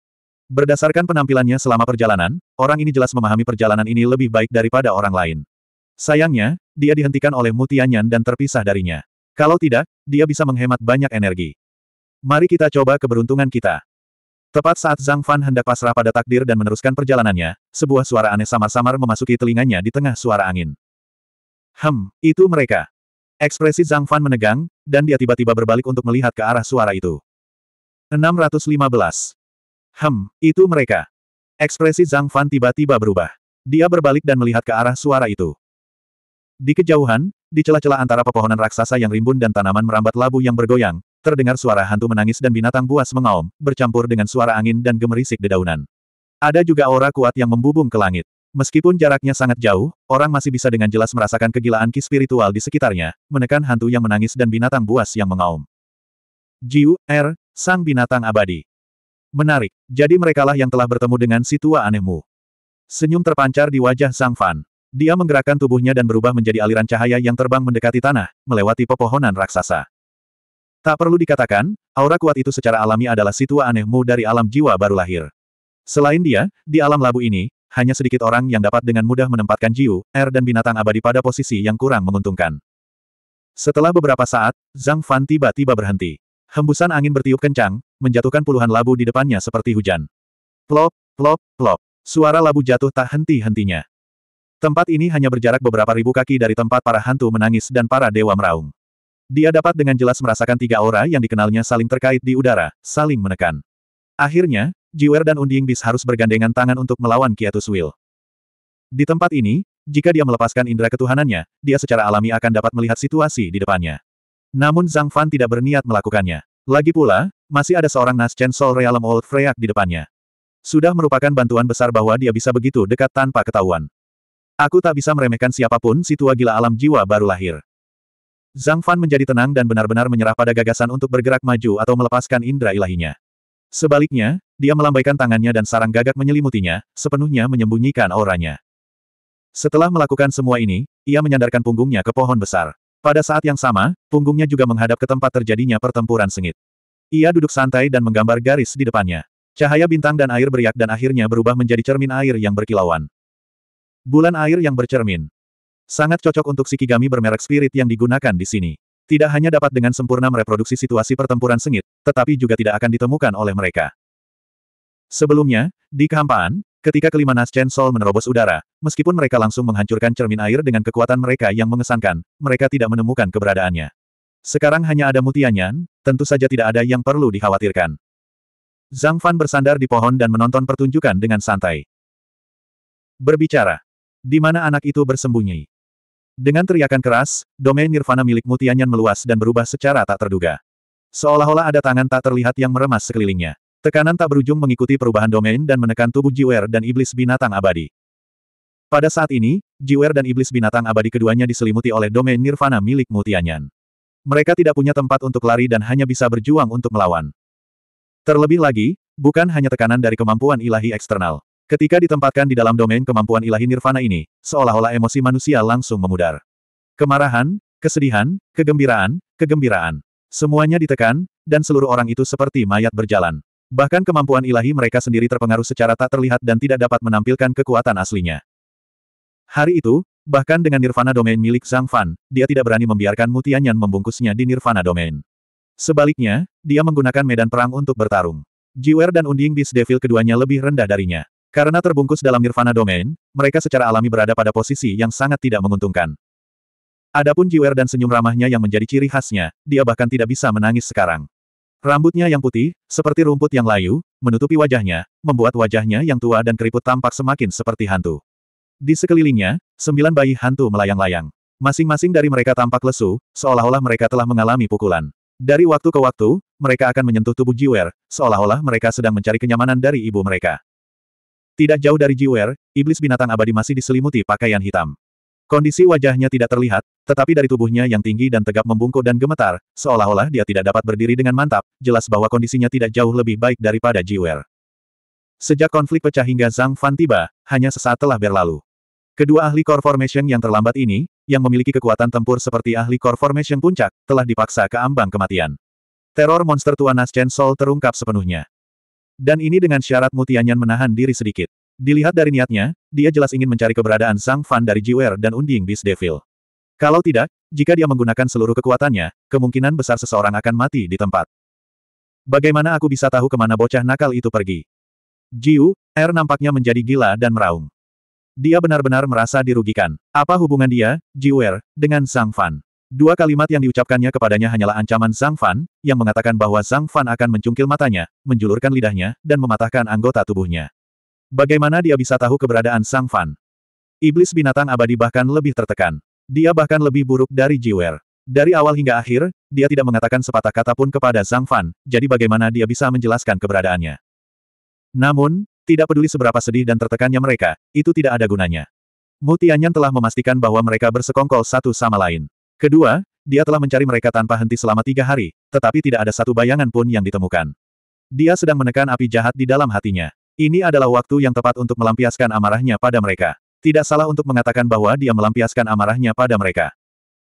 Berdasarkan penampilannya selama perjalanan, orang ini jelas memahami perjalanan ini lebih baik daripada orang lain. Sayangnya, dia dihentikan oleh Mutianyan dan terpisah darinya. Kalau tidak, dia bisa menghemat banyak energi. Mari kita coba keberuntungan kita. Tepat saat Zhang Fan hendak pasrah pada takdir dan meneruskan perjalanannya, sebuah suara aneh samar-samar memasuki telinganya di tengah suara angin. Hem, itu mereka. Ekspresi Zhang Fan menegang, dan dia tiba-tiba berbalik untuk melihat ke arah suara itu. 615. Hem, itu mereka. Ekspresi Zhang Fan tiba-tiba berubah. Dia berbalik dan melihat ke arah suara itu. Di kejauhan, di celah-celah antara pepohonan raksasa yang rimbun dan tanaman merambat labu yang bergoyang, terdengar suara hantu menangis dan binatang buas mengaum, bercampur dengan suara angin dan gemerisik dedaunan. Ada juga aura kuat yang membubung ke langit. Meskipun jaraknya sangat jauh, orang masih bisa dengan jelas merasakan kegilaan ki spiritual di sekitarnya, menekan hantu yang menangis dan binatang buas yang mengaum. Jiu, Er, sang binatang abadi. Menarik, jadi merekalah yang telah bertemu dengan si tua anehmu. Senyum terpancar di wajah Sang Fan. Dia menggerakkan tubuhnya dan berubah menjadi aliran cahaya yang terbang mendekati tanah, melewati pepohonan raksasa. Tak perlu dikatakan, aura kuat itu secara alami adalah situa anehmu dari alam jiwa baru lahir. Selain dia, di alam labu ini, hanya sedikit orang yang dapat dengan mudah menempatkan Jiu, air er dan binatang abadi pada posisi yang kurang menguntungkan. Setelah beberapa saat, Zhang Fan tiba-tiba berhenti. Hembusan angin bertiup kencang, menjatuhkan puluhan labu di depannya seperti hujan. Plop, plop, plop. Suara labu jatuh tak henti-hentinya. Tempat ini hanya berjarak beberapa ribu kaki dari tempat para hantu menangis dan para dewa meraung. Dia dapat dengan jelas merasakan tiga aura yang dikenalnya saling terkait di udara, saling menekan. Akhirnya, Jiwer dan Unding Bis harus bergandengan tangan untuk melawan Kiatus Will. Di tempat ini, jika dia melepaskan indera ketuhanannya, dia secara alami akan dapat melihat situasi di depannya. Namun Zhang Fan tidak berniat melakukannya. Lagi pula, masih ada seorang Naschen Soul Realm Old Freyak di depannya. Sudah merupakan bantuan besar bahwa dia bisa begitu dekat tanpa ketahuan. Aku tak bisa meremehkan siapapun si tua gila alam jiwa baru lahir. Zhang Fan menjadi tenang dan benar-benar menyerah pada gagasan untuk bergerak maju atau melepaskan indera ilahinya. Sebaliknya, dia melambaikan tangannya dan sarang gagak menyelimutinya, sepenuhnya menyembunyikan auranya. Setelah melakukan semua ini, ia menyandarkan punggungnya ke pohon besar. Pada saat yang sama, punggungnya juga menghadap ke tempat terjadinya pertempuran sengit. Ia duduk santai dan menggambar garis di depannya. Cahaya bintang dan air beriak dan akhirnya berubah menjadi cermin air yang berkilauan. Bulan air yang bercermin. Sangat cocok untuk Shikigami bermerek spirit yang digunakan di sini. Tidak hanya dapat dengan sempurna mereproduksi situasi pertempuran sengit, tetapi juga tidak akan ditemukan oleh mereka. Sebelumnya, di kehampaan, ketika kelima Naschen Sol menerobos udara, meskipun mereka langsung menghancurkan cermin air dengan kekuatan mereka yang mengesankan, mereka tidak menemukan keberadaannya. Sekarang hanya ada mutianyan, tentu saja tidak ada yang perlu dikhawatirkan. Zhang Fan bersandar di pohon dan menonton pertunjukan dengan santai. Berbicara. Di mana anak itu bersembunyi? Dengan teriakan keras, domain nirvana milik Mutianyan meluas dan berubah secara tak terduga. Seolah-olah ada tangan tak terlihat yang meremas sekelilingnya. Tekanan tak berujung mengikuti perubahan domain dan menekan tubuh Jiwer dan iblis binatang abadi. Pada saat ini, Jiwer dan iblis binatang abadi keduanya diselimuti oleh domain nirvana milik Mutianyan. Mereka tidak punya tempat untuk lari dan hanya bisa berjuang untuk melawan. Terlebih lagi, bukan hanya tekanan dari kemampuan ilahi eksternal. Ketika ditempatkan di dalam domain kemampuan ilahi nirvana ini, seolah-olah emosi manusia langsung memudar. Kemarahan, kesedihan, kegembiraan, kegembiraan. Semuanya ditekan, dan seluruh orang itu seperti mayat berjalan. Bahkan kemampuan ilahi mereka sendiri terpengaruh secara tak terlihat dan tidak dapat menampilkan kekuatan aslinya. Hari itu, bahkan dengan nirvana domain milik Zhang Fan, dia tidak berani membiarkan Mutianyan membungkusnya di nirvana domain. Sebaliknya, dia menggunakan medan perang untuk bertarung. Jiwer dan Unding Beast Devil keduanya lebih rendah darinya. Karena terbungkus dalam nirvana domain, mereka secara alami berada pada posisi yang sangat tidak menguntungkan. Adapun Jiwer dan senyum ramahnya yang menjadi ciri khasnya, dia bahkan tidak bisa menangis sekarang. Rambutnya yang putih, seperti rumput yang layu, menutupi wajahnya, membuat wajahnya yang tua dan keriput tampak semakin seperti hantu. Di sekelilingnya, sembilan bayi hantu melayang-layang. Masing-masing dari mereka tampak lesu, seolah-olah mereka telah mengalami pukulan. Dari waktu ke waktu, mereka akan menyentuh tubuh Jiwer, seolah-olah mereka sedang mencari kenyamanan dari ibu mereka. Tidak jauh dari Jiwer, iblis binatang abadi masih diselimuti pakaian hitam. Kondisi wajahnya tidak terlihat, tetapi dari tubuhnya yang tinggi dan tegap membungkuk dan gemetar, seolah-olah dia tidak dapat berdiri dengan mantap, jelas bahwa kondisinya tidak jauh lebih baik daripada Jiwer. Sejak konflik pecah hingga Zhang Fan tiba, hanya sesaat telah berlalu. Kedua ahli core formation yang terlambat ini, yang memiliki kekuatan tempur seperti ahli core formation puncak, telah dipaksa ke ambang kematian. Teror monster tua Naschen Sol terungkap sepenuhnya. Dan ini dengan syarat Mutianyan menahan diri sedikit. Dilihat dari niatnya, dia jelas ingin mencari keberadaan Sang Fan dari Jiwer dan Unding Beast Devil. Kalau tidak, jika dia menggunakan seluruh kekuatannya, kemungkinan besar seseorang akan mati di tempat. Bagaimana aku bisa tahu kemana bocah nakal itu pergi? Jiu, R er nampaknya menjadi gila dan meraung. Dia benar-benar merasa dirugikan. Apa hubungan dia, Jiwer, dengan Sang Fan? Dua kalimat yang diucapkannya kepadanya hanyalah ancaman Zhang Fan, yang mengatakan bahwa Zhang Fan akan mencungkil matanya, menjulurkan lidahnya, dan mematahkan anggota tubuhnya. Bagaimana dia bisa tahu keberadaan Zhang Fan? Iblis binatang abadi bahkan lebih tertekan. Dia bahkan lebih buruk dari Jiwer. Dari awal hingga akhir, dia tidak mengatakan sepatah kata pun kepada Zhang Fan, jadi bagaimana dia bisa menjelaskan keberadaannya. Namun, tidak peduli seberapa sedih dan tertekannya mereka, itu tidak ada gunanya. Mutianyan telah memastikan bahwa mereka bersekongkol satu sama lain. Kedua, dia telah mencari mereka tanpa henti selama tiga hari, tetapi tidak ada satu bayangan pun yang ditemukan. Dia sedang menekan api jahat di dalam hatinya. Ini adalah waktu yang tepat untuk melampiaskan amarahnya pada mereka. Tidak salah untuk mengatakan bahwa dia melampiaskan amarahnya pada mereka.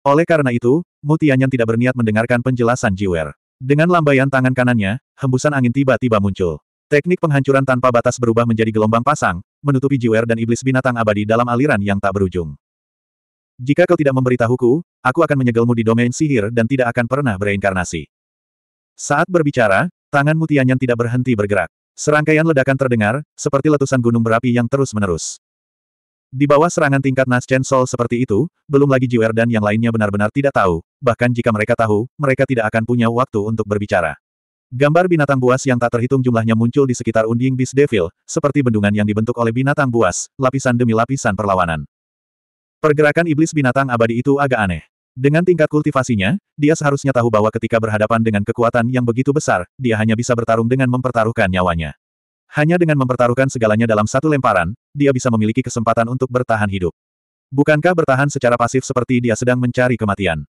Oleh karena itu, Mutianyan tidak berniat mendengarkan penjelasan Jiwer. Dengan lambaian tangan kanannya, hembusan angin tiba-tiba muncul. Teknik penghancuran tanpa batas berubah menjadi gelombang pasang, menutupi Jiwer dan iblis binatang abadi dalam aliran yang tak berujung. Jika kau tidak memberitahuku, aku akan menyegelmu di domain sihir dan tidak akan pernah bereinkarnasi. Saat berbicara, tangan Mutianyan tidak berhenti bergerak. Serangkaian ledakan terdengar, seperti letusan gunung berapi yang terus-menerus. Di bawah serangan tingkat Naschen Sol seperti itu, belum lagi Jiwer dan yang lainnya benar-benar tidak tahu, bahkan jika mereka tahu, mereka tidak akan punya waktu untuk berbicara. Gambar binatang buas yang tak terhitung jumlahnya muncul di sekitar unding Beast Devil, seperti bendungan yang dibentuk oleh binatang buas, lapisan demi lapisan perlawanan. Pergerakan iblis binatang abadi itu agak aneh. Dengan tingkat kultivasinya, dia seharusnya tahu bahwa ketika berhadapan dengan kekuatan yang begitu besar, dia hanya bisa bertarung dengan mempertaruhkan nyawanya. Hanya dengan mempertaruhkan segalanya dalam satu lemparan, dia bisa memiliki kesempatan untuk bertahan hidup. Bukankah bertahan secara pasif seperti dia sedang mencari kematian?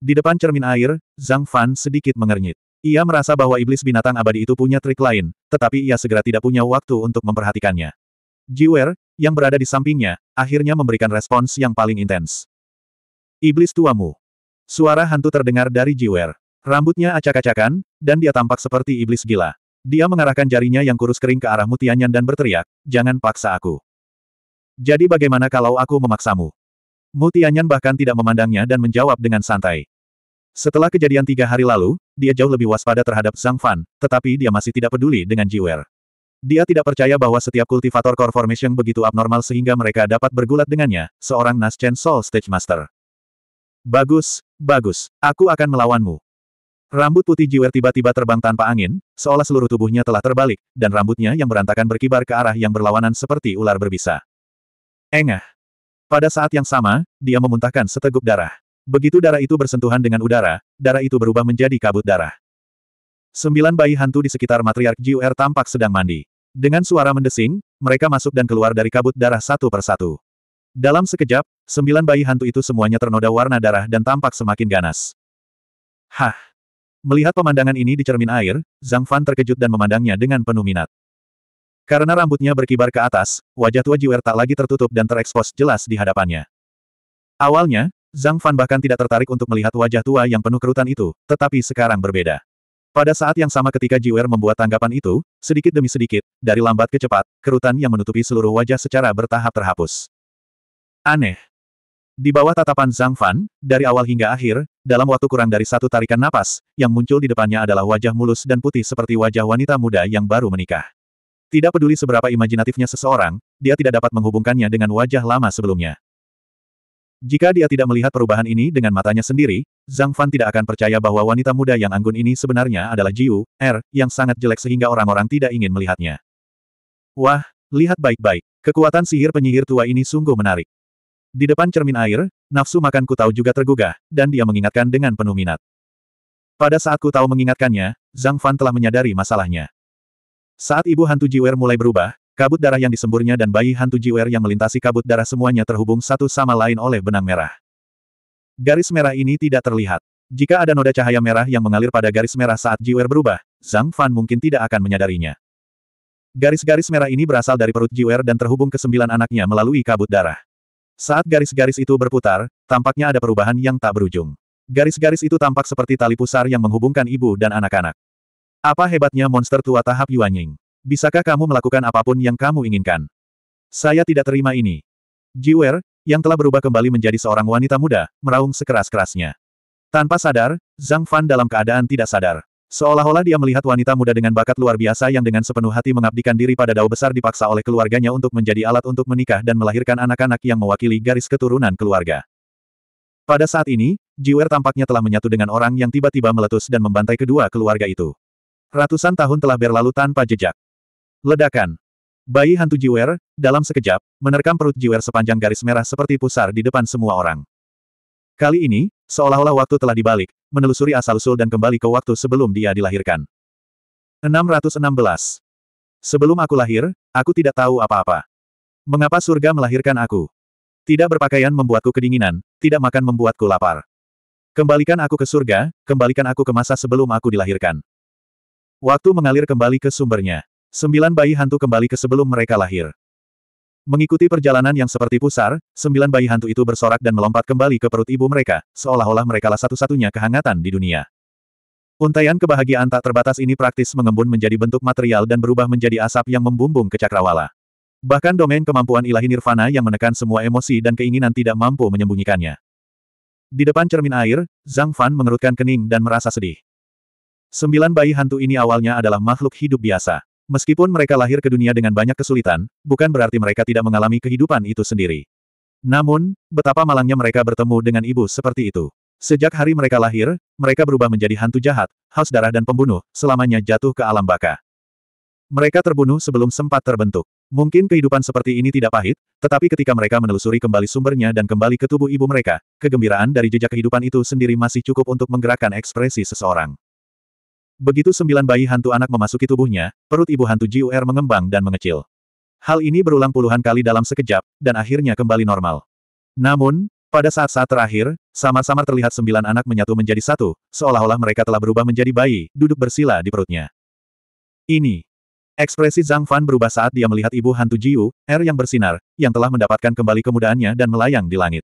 Di depan cermin air, Zhang Fan sedikit mengernyit. Ia merasa bahwa iblis binatang abadi itu punya trik lain, tetapi ia segera tidak punya waktu untuk memperhatikannya. Jiwer, yang berada di sampingnya, akhirnya memberikan respons yang paling intens. Iblis tuamu. Suara hantu terdengar dari Jiwer. Rambutnya acak-acakan, dan dia tampak seperti iblis gila. Dia mengarahkan jarinya yang kurus kering ke arah Mutianyan dan berteriak, jangan paksa aku. Jadi bagaimana kalau aku memaksamu? Mutianyan bahkan tidak memandangnya dan menjawab dengan santai. Setelah kejadian tiga hari lalu, dia jauh lebih waspada terhadap Zhang Fan, tetapi dia masih tidak peduli dengan Jiwer. Dia tidak percaya bahwa setiap kultivator core formation begitu abnormal sehingga mereka dapat bergulat dengannya, seorang Naschen Soul Stage Master. Bagus, bagus, aku akan melawanmu. Rambut putih Jiwer tiba-tiba terbang tanpa angin, seolah seluruh tubuhnya telah terbalik, dan rambutnya yang berantakan berkibar ke arah yang berlawanan seperti ular berbisa. Engah. Pada saat yang sama, dia memuntahkan seteguk darah. Begitu darah itu bersentuhan dengan udara, darah itu berubah menjadi kabut darah. Sembilan bayi hantu di sekitar matriark Jiwer tampak sedang mandi. Dengan suara mendesing, mereka masuk dan keluar dari kabut darah satu persatu. Dalam sekejap, Sembilan bayi hantu itu semuanya ternoda warna darah dan tampak semakin ganas. Hah! Melihat pemandangan ini di cermin air, Zhang Fan terkejut dan memandangnya dengan penuh minat. Karena rambutnya berkibar ke atas, wajah tua Jiwer tak lagi tertutup dan terekspos jelas di hadapannya. Awalnya, Zhang Fan bahkan tidak tertarik untuk melihat wajah tua yang penuh kerutan itu, tetapi sekarang berbeda. Pada saat yang sama ketika Jiwer membuat tanggapan itu, sedikit demi sedikit, dari lambat ke cepat, kerutan yang menutupi seluruh wajah secara bertahap terhapus. Aneh. Di bawah tatapan Zhang Fan, dari awal hingga akhir, dalam waktu kurang dari satu tarikan napas, yang muncul di depannya adalah wajah mulus dan putih seperti wajah wanita muda yang baru menikah. Tidak peduli seberapa imajinatifnya seseorang, dia tidak dapat menghubungkannya dengan wajah lama sebelumnya. Jika dia tidak melihat perubahan ini dengan matanya sendiri, Zhang Fan tidak akan percaya bahwa wanita muda yang anggun ini sebenarnya adalah Jiu, Er, yang sangat jelek sehingga orang-orang tidak ingin melihatnya. Wah, lihat baik-baik. Kekuatan sihir penyihir tua ini sungguh menarik. Di depan cermin air, nafsu makan Kutau juga tergugah, dan dia mengingatkan dengan penuh minat. Pada saat Kutau mengingatkannya, Zhang Fan telah menyadari masalahnya. Saat ibu hantu Jiwer mulai berubah, kabut darah yang disemburnya dan bayi hantu Jiwer yang melintasi kabut darah semuanya terhubung satu sama lain oleh benang merah. Garis merah ini tidak terlihat. Jika ada noda cahaya merah yang mengalir pada garis merah saat Jiwer berubah, Zhang Fan mungkin tidak akan menyadarinya. Garis-garis merah ini berasal dari perut Jiwer dan terhubung ke sembilan anaknya melalui kabut darah. Saat garis-garis itu berputar, tampaknya ada perubahan yang tak berujung. Garis-garis itu tampak seperti tali pusar yang menghubungkan ibu dan anak-anak. Apa hebatnya monster tua tahap Yuanying? Bisakah kamu melakukan apapun yang kamu inginkan? Saya tidak terima ini. Jiwer, yang telah berubah kembali menjadi seorang wanita muda, meraung sekeras-kerasnya. Tanpa sadar, Zhang Fan dalam keadaan tidak sadar. Seolah-olah dia melihat wanita muda dengan bakat luar biasa yang dengan sepenuh hati mengabdikan diri pada dao besar dipaksa oleh keluarganya untuk menjadi alat untuk menikah dan melahirkan anak-anak yang mewakili garis keturunan keluarga. Pada saat ini, Jiwer tampaknya telah menyatu dengan orang yang tiba-tiba meletus dan membantai kedua keluarga itu. Ratusan tahun telah berlalu tanpa jejak. Ledakan. Bayi hantu Jiwer, dalam sekejap, menerkam perut Jiwer sepanjang garis merah seperti pusar di depan semua orang. Kali ini, Seolah-olah waktu telah dibalik, menelusuri asal-usul dan kembali ke waktu sebelum dia dilahirkan. 616. Sebelum aku lahir, aku tidak tahu apa-apa. Mengapa surga melahirkan aku? Tidak berpakaian membuatku kedinginan, tidak makan membuatku lapar. Kembalikan aku ke surga, kembalikan aku ke masa sebelum aku dilahirkan. Waktu mengalir kembali ke sumbernya. Sembilan bayi hantu kembali ke sebelum mereka lahir. Mengikuti perjalanan yang seperti pusar, sembilan bayi hantu itu bersorak dan melompat kembali ke perut ibu mereka, seolah-olah merekalah satu-satunya kehangatan di dunia. Untaian kebahagiaan tak terbatas ini praktis mengembun menjadi bentuk material dan berubah menjadi asap yang membumbung ke cakrawala. Bahkan domain kemampuan ilahi nirvana yang menekan semua emosi dan keinginan tidak mampu menyembunyikannya. Di depan cermin air, Zhang Fan mengerutkan kening dan merasa sedih. Sembilan bayi hantu ini awalnya adalah makhluk hidup biasa. Meskipun mereka lahir ke dunia dengan banyak kesulitan, bukan berarti mereka tidak mengalami kehidupan itu sendiri. Namun, betapa malangnya mereka bertemu dengan ibu seperti itu. Sejak hari mereka lahir, mereka berubah menjadi hantu jahat, haus darah dan pembunuh, selamanya jatuh ke alam baka. Mereka terbunuh sebelum sempat terbentuk. Mungkin kehidupan seperti ini tidak pahit, tetapi ketika mereka menelusuri kembali sumbernya dan kembali ke tubuh ibu mereka, kegembiraan dari jejak kehidupan itu sendiri masih cukup untuk menggerakkan ekspresi seseorang. Begitu sembilan bayi hantu anak memasuki tubuhnya, perut ibu hantu Jiuer mengembang dan mengecil. Hal ini berulang puluhan kali dalam sekejap, dan akhirnya kembali normal. Namun, pada saat-saat terakhir, samar-samar terlihat sembilan anak menyatu menjadi satu, seolah-olah mereka telah berubah menjadi bayi, duduk bersila di perutnya. Ini. Ekspresi Zhang Fan berubah saat dia melihat ibu hantu Jiu, Er yang bersinar, yang telah mendapatkan kembali kemudahannya dan melayang di langit.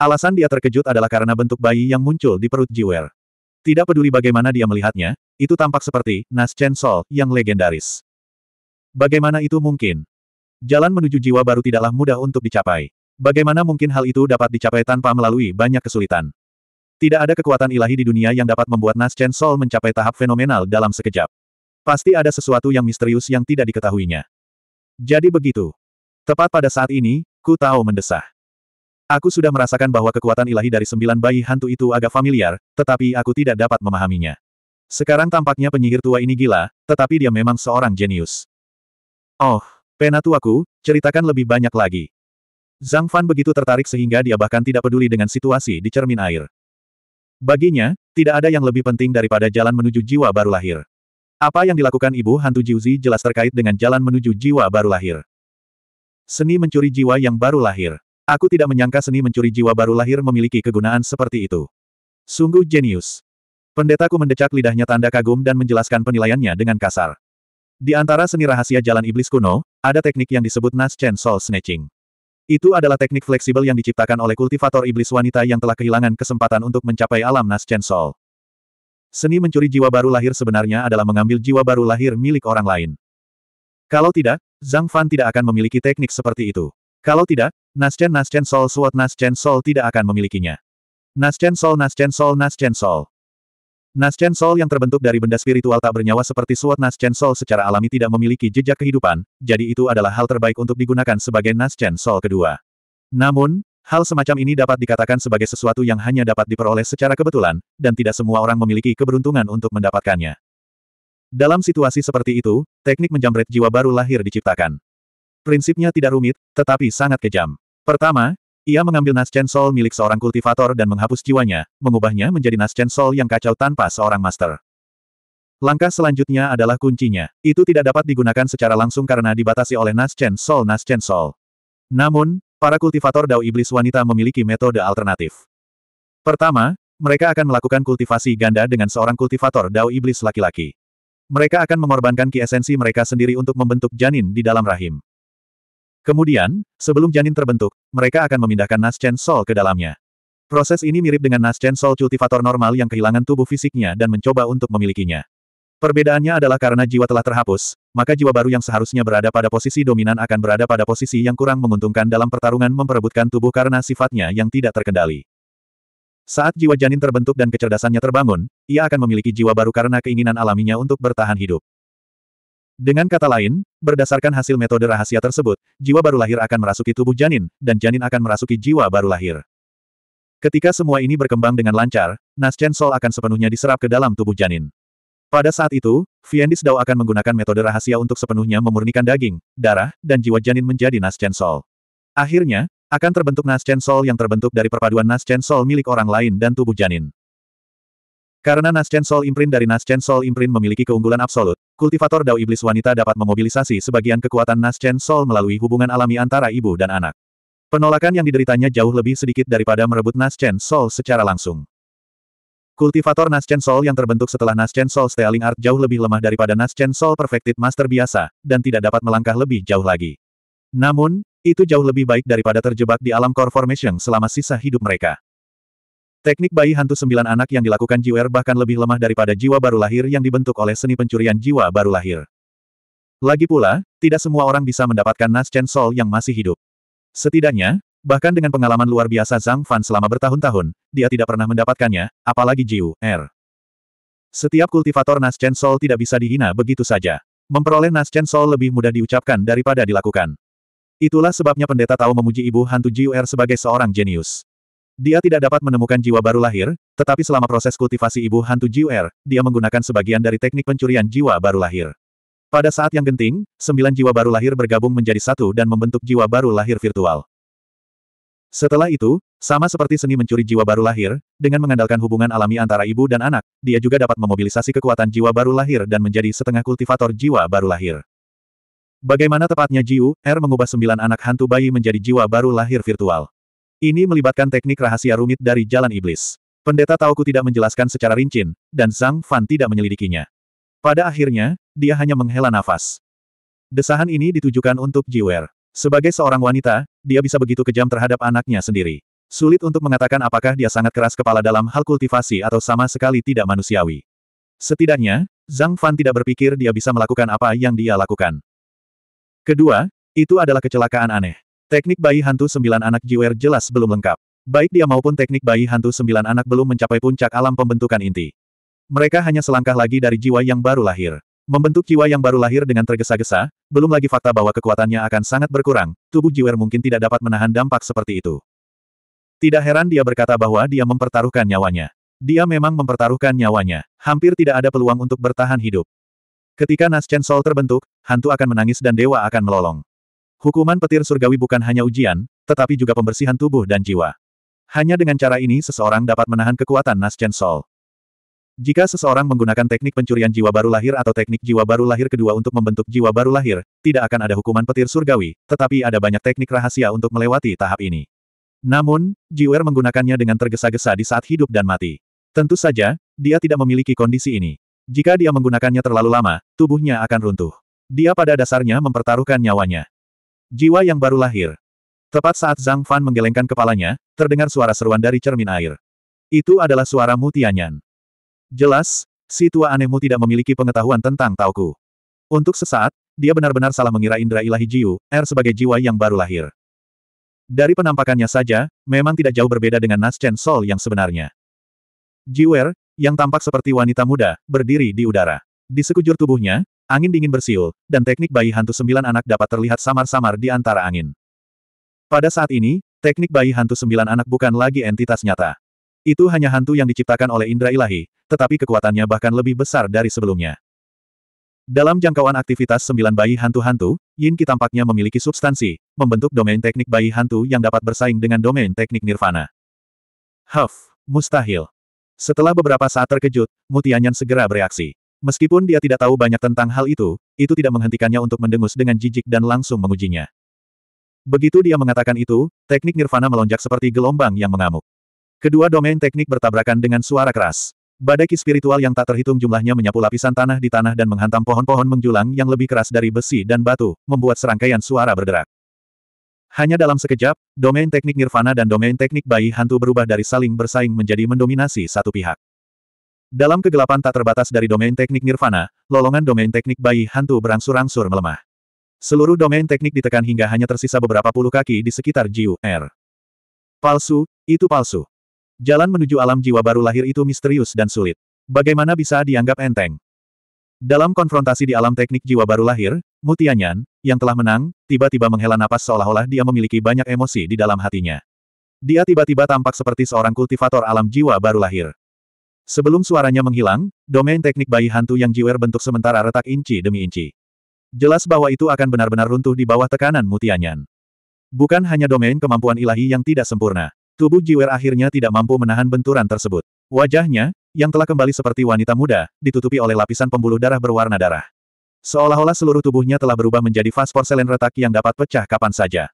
Alasan dia terkejut adalah karena bentuk bayi yang muncul di perut Jiwer. Tidak peduli bagaimana dia melihatnya, itu tampak seperti Nas Chen Sol yang legendaris. Bagaimana itu mungkin? Jalan menuju jiwa baru tidaklah mudah untuk dicapai. Bagaimana mungkin hal itu dapat dicapai tanpa melalui banyak kesulitan? Tidak ada kekuatan ilahi di dunia yang dapat membuat Nas Chen Sol mencapai tahap fenomenal dalam sekejap. Pasti ada sesuatu yang misterius yang tidak diketahuinya. Jadi begitu. Tepat pada saat ini, ku tahu mendesah. Aku sudah merasakan bahwa kekuatan ilahi dari sembilan bayi hantu itu agak familiar, tetapi aku tidak dapat memahaminya. Sekarang tampaknya penyihir tua ini gila, tetapi dia memang seorang jenius. Oh, penatuaku, ceritakan lebih banyak lagi. Zhang Fan begitu tertarik sehingga dia bahkan tidak peduli dengan situasi di cermin air. Baginya, tidak ada yang lebih penting daripada jalan menuju jiwa baru lahir. Apa yang dilakukan ibu hantu Jiuzi jelas terkait dengan jalan menuju jiwa baru lahir. Seni mencuri jiwa yang baru lahir. Aku tidak menyangka seni mencuri jiwa baru lahir memiliki kegunaan seperti itu. Sungguh jenius. Pendetaku mendecak lidahnya tanda kagum dan menjelaskan penilaiannya dengan kasar. Di antara seni rahasia jalan iblis kuno, ada teknik yang disebut Nas Chen Soul Snatching. Itu adalah teknik fleksibel yang diciptakan oleh kultivator iblis wanita yang telah kehilangan kesempatan untuk mencapai alam Nas Chen Soul. Seni mencuri jiwa baru lahir sebenarnya adalah mengambil jiwa baru lahir milik orang lain. Kalau tidak, Zhang Fan tidak akan memiliki teknik seperti itu. Kalau tidak, Naschen Naschen Sol Sword Naschen Sol tidak akan memilikinya. Naschen Sol Naschen Sol Naschen Sol Naschen Sol yang terbentuk dari benda spiritual tak bernyawa seperti Sword Naschen Sol secara alami tidak memiliki jejak kehidupan, jadi itu adalah hal terbaik untuk digunakan sebagai Naschen Sol kedua. Namun, hal semacam ini dapat dikatakan sebagai sesuatu yang hanya dapat diperoleh secara kebetulan, dan tidak semua orang memiliki keberuntungan untuk mendapatkannya. Dalam situasi seperti itu, teknik menjamret jiwa baru lahir diciptakan. Prinsipnya tidak rumit, tetapi sangat kejam. Pertama, ia mengambil Naschen Soul milik seorang kultivator dan menghapus jiwanya, mengubahnya menjadi Naschen Soul yang kacau tanpa seorang master. Langkah selanjutnya adalah kuncinya. Itu tidak dapat digunakan secara langsung karena dibatasi oleh Naschen Soul Naschen Soul. Namun, para kultivator Dao Iblis Wanita memiliki metode alternatif. Pertama, mereka akan melakukan kultivasi ganda dengan seorang kultivator Dao Iblis laki-laki. Mereka akan mengorbankan ki esensi mereka sendiri untuk membentuk janin di dalam rahim. Kemudian, sebelum janin terbentuk, mereka akan memindahkan Naschen Sol ke dalamnya. Proses ini mirip dengan Naschen Sol cultivator normal yang kehilangan tubuh fisiknya dan mencoba untuk memilikinya. Perbedaannya adalah karena jiwa telah terhapus, maka jiwa baru yang seharusnya berada pada posisi dominan akan berada pada posisi yang kurang menguntungkan dalam pertarungan memperebutkan tubuh karena sifatnya yang tidak terkendali. Saat jiwa janin terbentuk dan kecerdasannya terbangun, ia akan memiliki jiwa baru karena keinginan alaminya untuk bertahan hidup. Dengan kata lain, berdasarkan hasil metode rahasia tersebut, jiwa baru lahir akan merasuki tubuh janin, dan janin akan merasuki jiwa baru lahir. Ketika semua ini berkembang dengan lancar, Naschen Sol akan sepenuhnya diserap ke dalam tubuh janin. Pada saat itu, Fiendis Dao akan menggunakan metode rahasia untuk sepenuhnya memurnikan daging, darah, dan jiwa janin menjadi Naschen Sol. Akhirnya, akan terbentuk Naschen Sol yang terbentuk dari perpaduan Naschen Sol milik orang lain dan tubuh janin. Karena Naschen Soul Imprint dari Naschen Soul Imprint memiliki keunggulan absolut, kultivator dao iblis wanita dapat memobilisasi sebagian kekuatan Naschen Soul melalui hubungan alami antara ibu dan anak. Penolakan yang dideritanya jauh lebih sedikit daripada merebut Naschen Soul secara langsung. Kultivator Naschen Soul yang terbentuk setelah Naschen Soul Stealing Art jauh lebih lemah daripada Naschen Soul Perfected Master biasa, dan tidak dapat melangkah lebih jauh lagi. Namun, itu jauh lebih baik daripada terjebak di alam Core Formation selama sisa hidup mereka. Teknik bayi hantu sembilan anak yang dilakukan Jiwer bahkan lebih lemah daripada jiwa baru lahir yang dibentuk oleh seni pencurian jiwa baru lahir. Lagi pula, tidak semua orang bisa mendapatkan Naschen Sol yang masih hidup. Setidaknya, bahkan dengan pengalaman luar biasa Zhang Fan selama bertahun-tahun, dia tidak pernah mendapatkannya, apalagi Jiu, er. Setiap kultivator Naschen Sol tidak bisa dihina begitu saja. Memperoleh Naschen Sol lebih mudah diucapkan daripada dilakukan. Itulah sebabnya pendeta tahu memuji ibu hantu Jiu er sebagai seorang jenius. Dia tidak dapat menemukan jiwa baru lahir, tetapi selama proses kultivasi ibu hantu Jiuer, dia menggunakan sebagian dari teknik pencurian jiwa baru lahir. Pada saat yang genting, sembilan jiwa baru lahir bergabung menjadi satu dan membentuk jiwa baru lahir virtual. Setelah itu, sama seperti seni mencuri jiwa baru lahir, dengan mengandalkan hubungan alami antara ibu dan anak, dia juga dapat memobilisasi kekuatan jiwa baru lahir dan menjadi setengah kultivator jiwa baru lahir. Bagaimana tepatnya Jiu, R er mengubah sembilan anak hantu bayi menjadi jiwa baru lahir virtual. Ini melibatkan teknik rahasia rumit dari Jalan Iblis. Pendeta Taoku tidak menjelaskan secara rinci, dan Zhang Fan tidak menyelidikinya. Pada akhirnya, dia hanya menghela nafas. Desahan ini ditujukan untuk Jiwer. Sebagai seorang wanita, dia bisa begitu kejam terhadap anaknya sendiri. Sulit untuk mengatakan apakah dia sangat keras kepala dalam hal kultivasi atau sama sekali tidak manusiawi. Setidaknya, Zhang Fan tidak berpikir dia bisa melakukan apa yang dia lakukan. Kedua, itu adalah kecelakaan aneh. Teknik bayi hantu sembilan anak Jiwer jelas belum lengkap. Baik dia maupun teknik bayi hantu sembilan anak belum mencapai puncak alam pembentukan inti. Mereka hanya selangkah lagi dari jiwa yang baru lahir. Membentuk jiwa yang baru lahir dengan tergesa-gesa, belum lagi fakta bahwa kekuatannya akan sangat berkurang, tubuh Jiwer mungkin tidak dapat menahan dampak seperti itu. Tidak heran dia berkata bahwa dia mempertaruhkan nyawanya. Dia memang mempertaruhkan nyawanya, hampir tidak ada peluang untuk bertahan hidup. Ketika Naschen Sol terbentuk, hantu akan menangis dan dewa akan melolong. Hukuman petir surgawi bukan hanya ujian, tetapi juga pembersihan tubuh dan jiwa. Hanya dengan cara ini seseorang dapat menahan kekuatan Nascent Sol. Jika seseorang menggunakan teknik pencurian jiwa baru lahir atau teknik jiwa baru lahir kedua untuk membentuk jiwa baru lahir, tidak akan ada hukuman petir surgawi, tetapi ada banyak teknik rahasia untuk melewati tahap ini. Namun, Jiwer menggunakannya dengan tergesa-gesa di saat hidup dan mati. Tentu saja, dia tidak memiliki kondisi ini. Jika dia menggunakannya terlalu lama, tubuhnya akan runtuh. Dia pada dasarnya mempertaruhkan nyawanya. Jiwa yang baru lahir. Tepat saat Zhang Fan menggelengkan kepalanya, terdengar suara seruan dari cermin air. Itu adalah suara Mu Tianyan. Jelas, si tua anehmu tidak memiliki pengetahuan tentang Tauku. Untuk sesaat, dia benar-benar salah mengira indra ilahi Jiu, Er sebagai jiwa yang baru lahir. Dari penampakannya saja, memang tidak jauh berbeda dengan Nas Chen Sol yang sebenarnya. Jiwer, yang tampak seperti wanita muda, berdiri di udara. Di sekujur tubuhnya, Angin dingin bersiul, dan teknik bayi hantu sembilan anak dapat terlihat samar-samar di antara angin. Pada saat ini, teknik bayi hantu sembilan anak bukan lagi entitas nyata. Itu hanya hantu yang diciptakan oleh indra ilahi, tetapi kekuatannya bahkan lebih besar dari sebelumnya. Dalam jangkauan aktivitas sembilan bayi hantu-hantu, Yin Ki tampaknya memiliki substansi, membentuk domain teknik bayi hantu yang dapat bersaing dengan domain teknik nirvana. Huff, mustahil. Setelah beberapa saat terkejut, Mutianyan segera bereaksi. Meskipun dia tidak tahu banyak tentang hal itu, itu tidak menghentikannya untuk mendengus dengan jijik dan langsung mengujinya. Begitu dia mengatakan itu, teknik nirvana melonjak seperti gelombang yang mengamuk. Kedua domain teknik bertabrakan dengan suara keras. Badai spiritual yang tak terhitung jumlahnya menyapu lapisan tanah di tanah dan menghantam pohon-pohon menjulang yang lebih keras dari besi dan batu, membuat serangkaian suara berderak. Hanya dalam sekejap, domain teknik nirvana dan domain teknik bayi hantu berubah dari saling bersaing menjadi mendominasi satu pihak. Dalam kegelapan tak terbatas dari domain teknik Nirvana, lolongan domain teknik bayi hantu berangsur-angsur melemah. Seluruh domain teknik ditekan hingga hanya tersisa beberapa puluh kaki di sekitar Jiu R. Palsu, itu palsu. Jalan menuju alam jiwa baru lahir itu misterius dan sulit. Bagaimana bisa dianggap enteng? Dalam konfrontasi di alam teknik jiwa baru lahir, Mutianyan, yang telah menang, tiba-tiba menghela napas seolah-olah dia memiliki banyak emosi di dalam hatinya. Dia tiba-tiba tampak seperti seorang kultivator alam jiwa baru lahir. Sebelum suaranya menghilang, domain teknik bayi hantu yang jiwer bentuk sementara retak inci demi inci. Jelas bahwa itu akan benar-benar runtuh di bawah tekanan mutianyan. Bukan hanya domain kemampuan ilahi yang tidak sempurna. Tubuh jiwer akhirnya tidak mampu menahan benturan tersebut. Wajahnya, yang telah kembali seperti wanita muda, ditutupi oleh lapisan pembuluh darah berwarna darah. Seolah-olah seluruh tubuhnya telah berubah menjadi vas porselen retak yang dapat pecah kapan saja.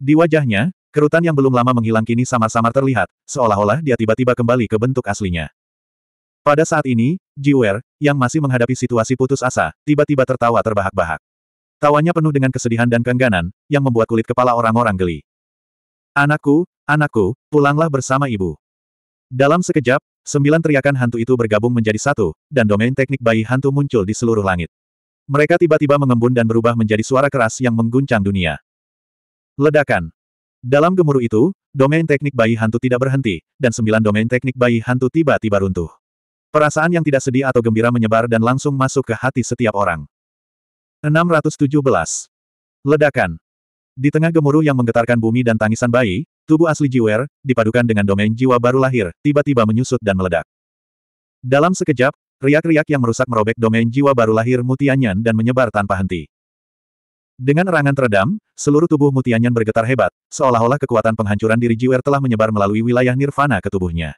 Di wajahnya, Kerutan yang belum lama menghilang kini sama-sama terlihat, seolah-olah dia tiba-tiba kembali ke bentuk aslinya. Pada saat ini, Jiwer, yang masih menghadapi situasi putus asa, tiba-tiba tertawa terbahak-bahak. Tawanya penuh dengan kesedihan dan keengganan, yang membuat kulit kepala orang-orang geli. Anakku, anakku, pulanglah bersama ibu. Dalam sekejap, sembilan teriakan hantu itu bergabung menjadi satu, dan domain teknik bayi hantu muncul di seluruh langit. Mereka tiba-tiba mengembun dan berubah menjadi suara keras yang mengguncang dunia. Ledakan. Dalam gemuruh itu, domain teknik bayi hantu tidak berhenti, dan sembilan domain teknik bayi hantu tiba-tiba runtuh. Perasaan yang tidak sedih atau gembira menyebar dan langsung masuk ke hati setiap orang. 617. Ledakan. Di tengah gemuruh yang menggetarkan bumi dan tangisan bayi, tubuh asli Jiwer, dipadukan dengan domain jiwa baru lahir, tiba-tiba menyusut dan meledak. Dalam sekejap, riak-riak yang merusak merobek domain jiwa baru lahir Mutianyan dan menyebar tanpa henti. Dengan erangan teredam, seluruh tubuh Mutianyan bergetar hebat, seolah-olah kekuatan penghancuran diri Jiwer telah menyebar melalui wilayah nirvana ke tubuhnya.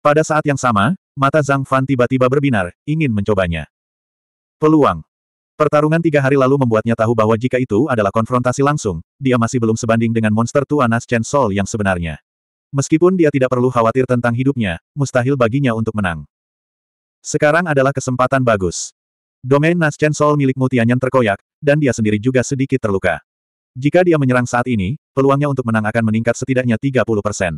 Pada saat yang sama, mata Zhang Fan tiba-tiba berbinar, ingin mencobanya. Peluang. Pertarungan tiga hari lalu membuatnya tahu bahwa jika itu adalah konfrontasi langsung, dia masih belum sebanding dengan monster Tuanas Chen Sol yang sebenarnya. Meskipun dia tidak perlu khawatir tentang hidupnya, mustahil baginya untuk menang. Sekarang adalah kesempatan bagus. Domain Chen Sol milik Mutianyan terkoyak, dan dia sendiri juga sedikit terluka. Jika dia menyerang saat ini, peluangnya untuk menang akan meningkat setidaknya 30 persen.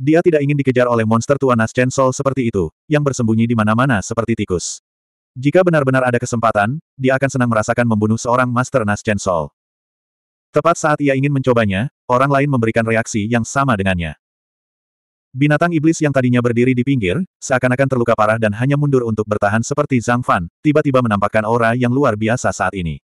Dia tidak ingin dikejar oleh monster tua Chen Sol seperti itu, yang bersembunyi di mana-mana seperti tikus. Jika benar-benar ada kesempatan, dia akan senang merasakan membunuh seorang Master Chen Sol. Tepat saat ia ingin mencobanya, orang lain memberikan reaksi yang sama dengannya. Binatang iblis yang tadinya berdiri di pinggir, seakan-akan terluka parah dan hanya mundur untuk bertahan seperti Zhang Fan, tiba-tiba menampakkan aura yang luar biasa saat ini.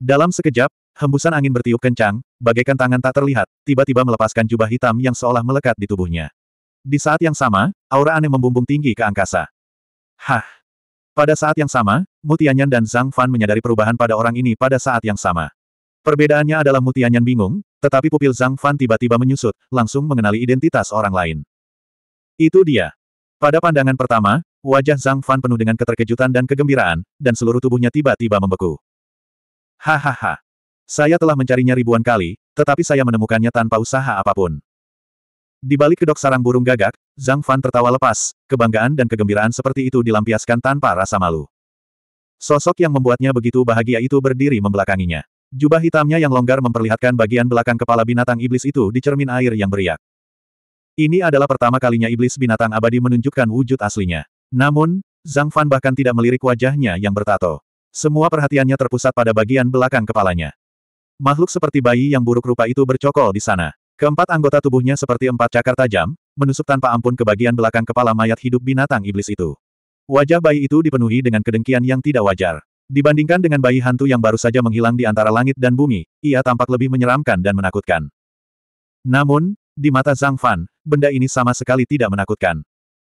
Dalam sekejap, hembusan angin bertiup kencang, bagaikan tangan tak terlihat, tiba-tiba melepaskan jubah hitam yang seolah melekat di tubuhnya. Di saat yang sama, aura aneh membumbung tinggi ke angkasa. Hah! Pada saat yang sama, Mutianyan dan Zhang Fan menyadari perubahan pada orang ini pada saat yang sama. Perbedaannya adalah Mutianyan bingung, tetapi pupil Zhang Fan tiba-tiba menyusut, langsung mengenali identitas orang lain. Itu dia. Pada pandangan pertama, wajah Zhang Fan penuh dengan keterkejutan dan kegembiraan, dan seluruh tubuhnya tiba-tiba membeku. Hahaha. Saya telah mencarinya ribuan kali, tetapi saya menemukannya tanpa usaha apapun. Di balik kedok sarang burung gagak, Zhang Fan tertawa lepas, kebanggaan dan kegembiraan seperti itu dilampiaskan tanpa rasa malu. Sosok yang membuatnya begitu bahagia itu berdiri membelakanginya. Jubah hitamnya yang longgar memperlihatkan bagian belakang kepala binatang iblis itu di cermin air yang beriak. Ini adalah pertama kalinya iblis binatang abadi menunjukkan wujud aslinya. Namun, Zhang Fan bahkan tidak melirik wajahnya yang bertato. Semua perhatiannya terpusat pada bagian belakang kepalanya. Makhluk seperti bayi yang buruk rupa itu bercokol di sana. Keempat anggota tubuhnya seperti empat cakar tajam, menusuk tanpa ampun ke bagian belakang kepala mayat hidup binatang iblis itu. Wajah bayi itu dipenuhi dengan kedengkian yang tidak wajar. Dibandingkan dengan bayi hantu yang baru saja menghilang di antara langit dan bumi, ia tampak lebih menyeramkan dan menakutkan. Namun, di mata Zhang Fan, benda ini sama sekali tidak menakutkan.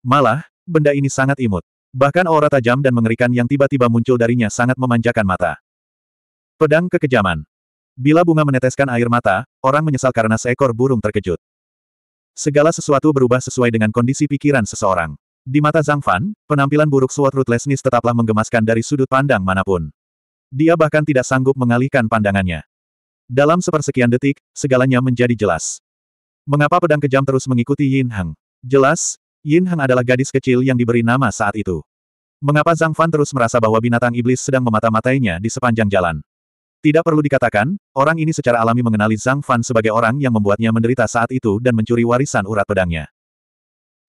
Malah, benda ini sangat imut. Bahkan aura tajam dan mengerikan yang tiba-tiba muncul darinya sangat memanjakan mata. Pedang kekejaman. Bila bunga meneteskan air mata, orang menyesal karena seekor burung terkejut. Segala sesuatu berubah sesuai dengan kondisi pikiran seseorang. Di mata Zhang Fan, penampilan buruk Sword Ruthless Nis tetaplah menggemaskan dari sudut pandang manapun. Dia bahkan tidak sanggup mengalihkan pandangannya. Dalam sepersekian detik, segalanya menjadi jelas. Mengapa pedang kejam terus mengikuti Yin Heng? Jelas, Yin Heng adalah gadis kecil yang diberi nama saat itu. Mengapa Zhang Fan terus merasa bahwa binatang iblis sedang memata-matainya di sepanjang jalan? Tidak perlu dikatakan, orang ini secara alami mengenali Zhang Fan sebagai orang yang membuatnya menderita saat itu dan mencuri warisan urat pedangnya.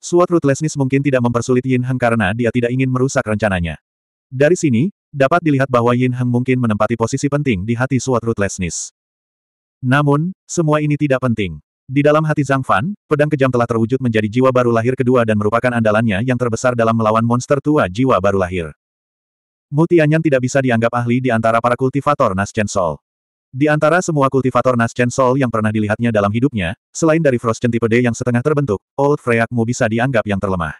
Suat Ruthlessness mungkin tidak mempersulit Yin Heng karena dia tidak ingin merusak rencananya. Dari sini, dapat dilihat bahwa Yin Heng mungkin menempati posisi penting di hati Suat Ruthlessness. Namun, semua ini tidak penting. Di dalam hati Zhang Fan, pedang kejam telah terwujud menjadi jiwa baru lahir kedua dan merupakan andalannya yang terbesar dalam melawan monster tua jiwa baru lahir. Mutianyan tidak bisa dianggap ahli di antara para kultivator Nas Chen Sol. Di antara semua kultivator Nas Chen Sol yang pernah dilihatnya dalam hidupnya, Selain dari Chen tipe D yang setengah terbentuk, Old Mu bisa dianggap yang terlemah.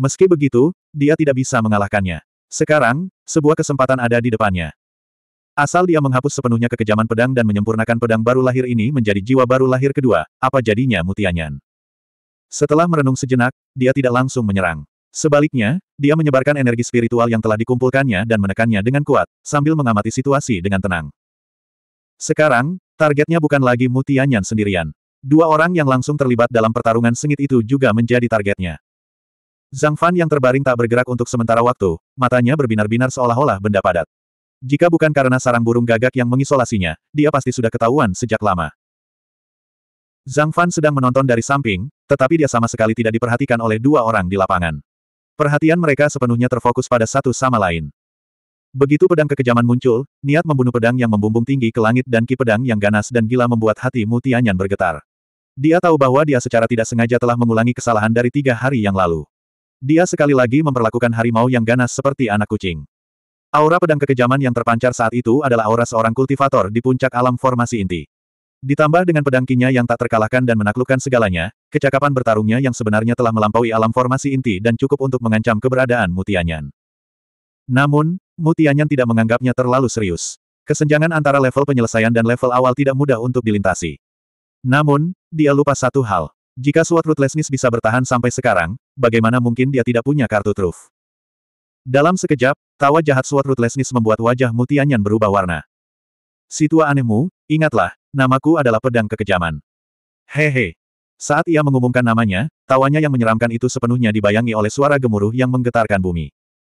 Meski begitu, dia tidak bisa mengalahkannya. Sekarang, sebuah kesempatan ada di depannya. Asal dia menghapus sepenuhnya kekejaman pedang dan menyempurnakan pedang baru lahir ini menjadi jiwa baru lahir kedua, apa jadinya Mutianyan? Setelah merenung sejenak, dia tidak langsung menyerang. Sebaliknya, dia menyebarkan energi spiritual yang telah dikumpulkannya dan menekannya dengan kuat, sambil mengamati situasi dengan tenang. Sekarang, targetnya bukan lagi Mutianyan sendirian. Dua orang yang langsung terlibat dalam pertarungan sengit itu juga menjadi targetnya. Zhang Fan yang terbaring tak bergerak untuk sementara waktu, matanya berbinar-binar seolah-olah benda padat. Jika bukan karena sarang burung gagak yang mengisolasinya, dia pasti sudah ketahuan sejak lama. Zhang Fan sedang menonton dari samping, tetapi dia sama sekali tidak diperhatikan oleh dua orang di lapangan. Perhatian mereka sepenuhnya terfokus pada satu sama lain. Begitu pedang kekejaman muncul, niat membunuh pedang yang membumbung tinggi ke langit dan ki pedang yang ganas dan gila membuat hati Mutianyan bergetar. Dia tahu bahwa dia secara tidak sengaja telah mengulangi kesalahan dari tiga hari yang lalu. Dia sekali lagi memperlakukan harimau yang ganas seperti anak kucing. Aura pedang kekejaman yang terpancar saat itu adalah aura seorang kultivator di puncak alam formasi inti. Ditambah dengan pedang yang tak terkalahkan dan menaklukkan segalanya, kecakapan bertarungnya yang sebenarnya telah melampaui alam formasi inti dan cukup untuk mengancam keberadaan Mutianyan. Namun, Mutianyan tidak menganggapnya terlalu serius. Kesenjangan antara level penyelesaian dan level awal tidak mudah untuk dilintasi. Namun, dia lupa satu hal. Jika SWAT Ruthlessness bisa bertahan sampai sekarang, bagaimana mungkin dia tidak punya kartu truf? Dalam sekejap, tawa jahat SWAT Ruthlessness membuat wajah Mutianyan berubah warna. Si tua ingatlah, namaku adalah pedang kekejaman. Hehe. Saat ia mengumumkan namanya, tawanya yang menyeramkan itu sepenuhnya dibayangi oleh suara gemuruh yang menggetarkan bumi.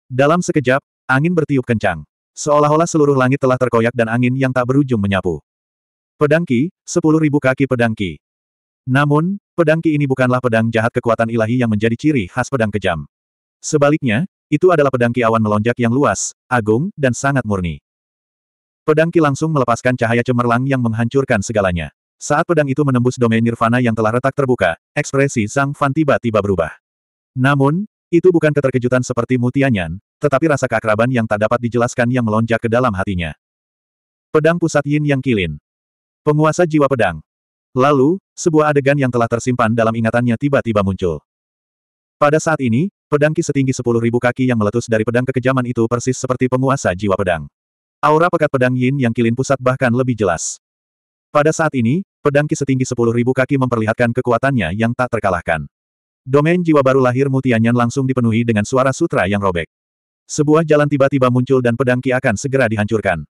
Dalam sekejap, angin bertiup kencang. Seolah-olah seluruh langit telah terkoyak dan angin yang tak berujung menyapu. Pedangki, Ki, 10.000 kaki pedangki. Namun, pedangki ini bukanlah pedang jahat kekuatan ilahi yang menjadi ciri khas pedang kejam. Sebaliknya, itu adalah pedangki awan melonjak yang luas, agung, dan sangat murni. Pedangki langsung melepaskan cahaya cemerlang yang menghancurkan segalanya. Saat pedang itu menembus domain nirvana yang telah retak terbuka, ekspresi sang Fan tiba-tiba berubah. Namun, itu bukan keterkejutan seperti Mutianyan, tetapi rasa keakraban yang tak dapat dijelaskan yang melonjak ke dalam hatinya. Pedang Pusat Yin Yang Kilin Penguasa jiwa pedang. Lalu, sebuah adegan yang telah tersimpan dalam ingatannya tiba-tiba muncul. Pada saat ini, pedangki ki setinggi 10.000 kaki yang meletus dari pedang kekejaman itu persis seperti penguasa jiwa pedang. Aura pekat pedang yin yang kilin pusat bahkan lebih jelas. Pada saat ini, pedangki ki setinggi 10.000 kaki memperlihatkan kekuatannya yang tak terkalahkan. Domain jiwa baru lahir Mutianyan langsung dipenuhi dengan suara sutra yang robek. Sebuah jalan tiba-tiba muncul dan pedangki akan segera dihancurkan.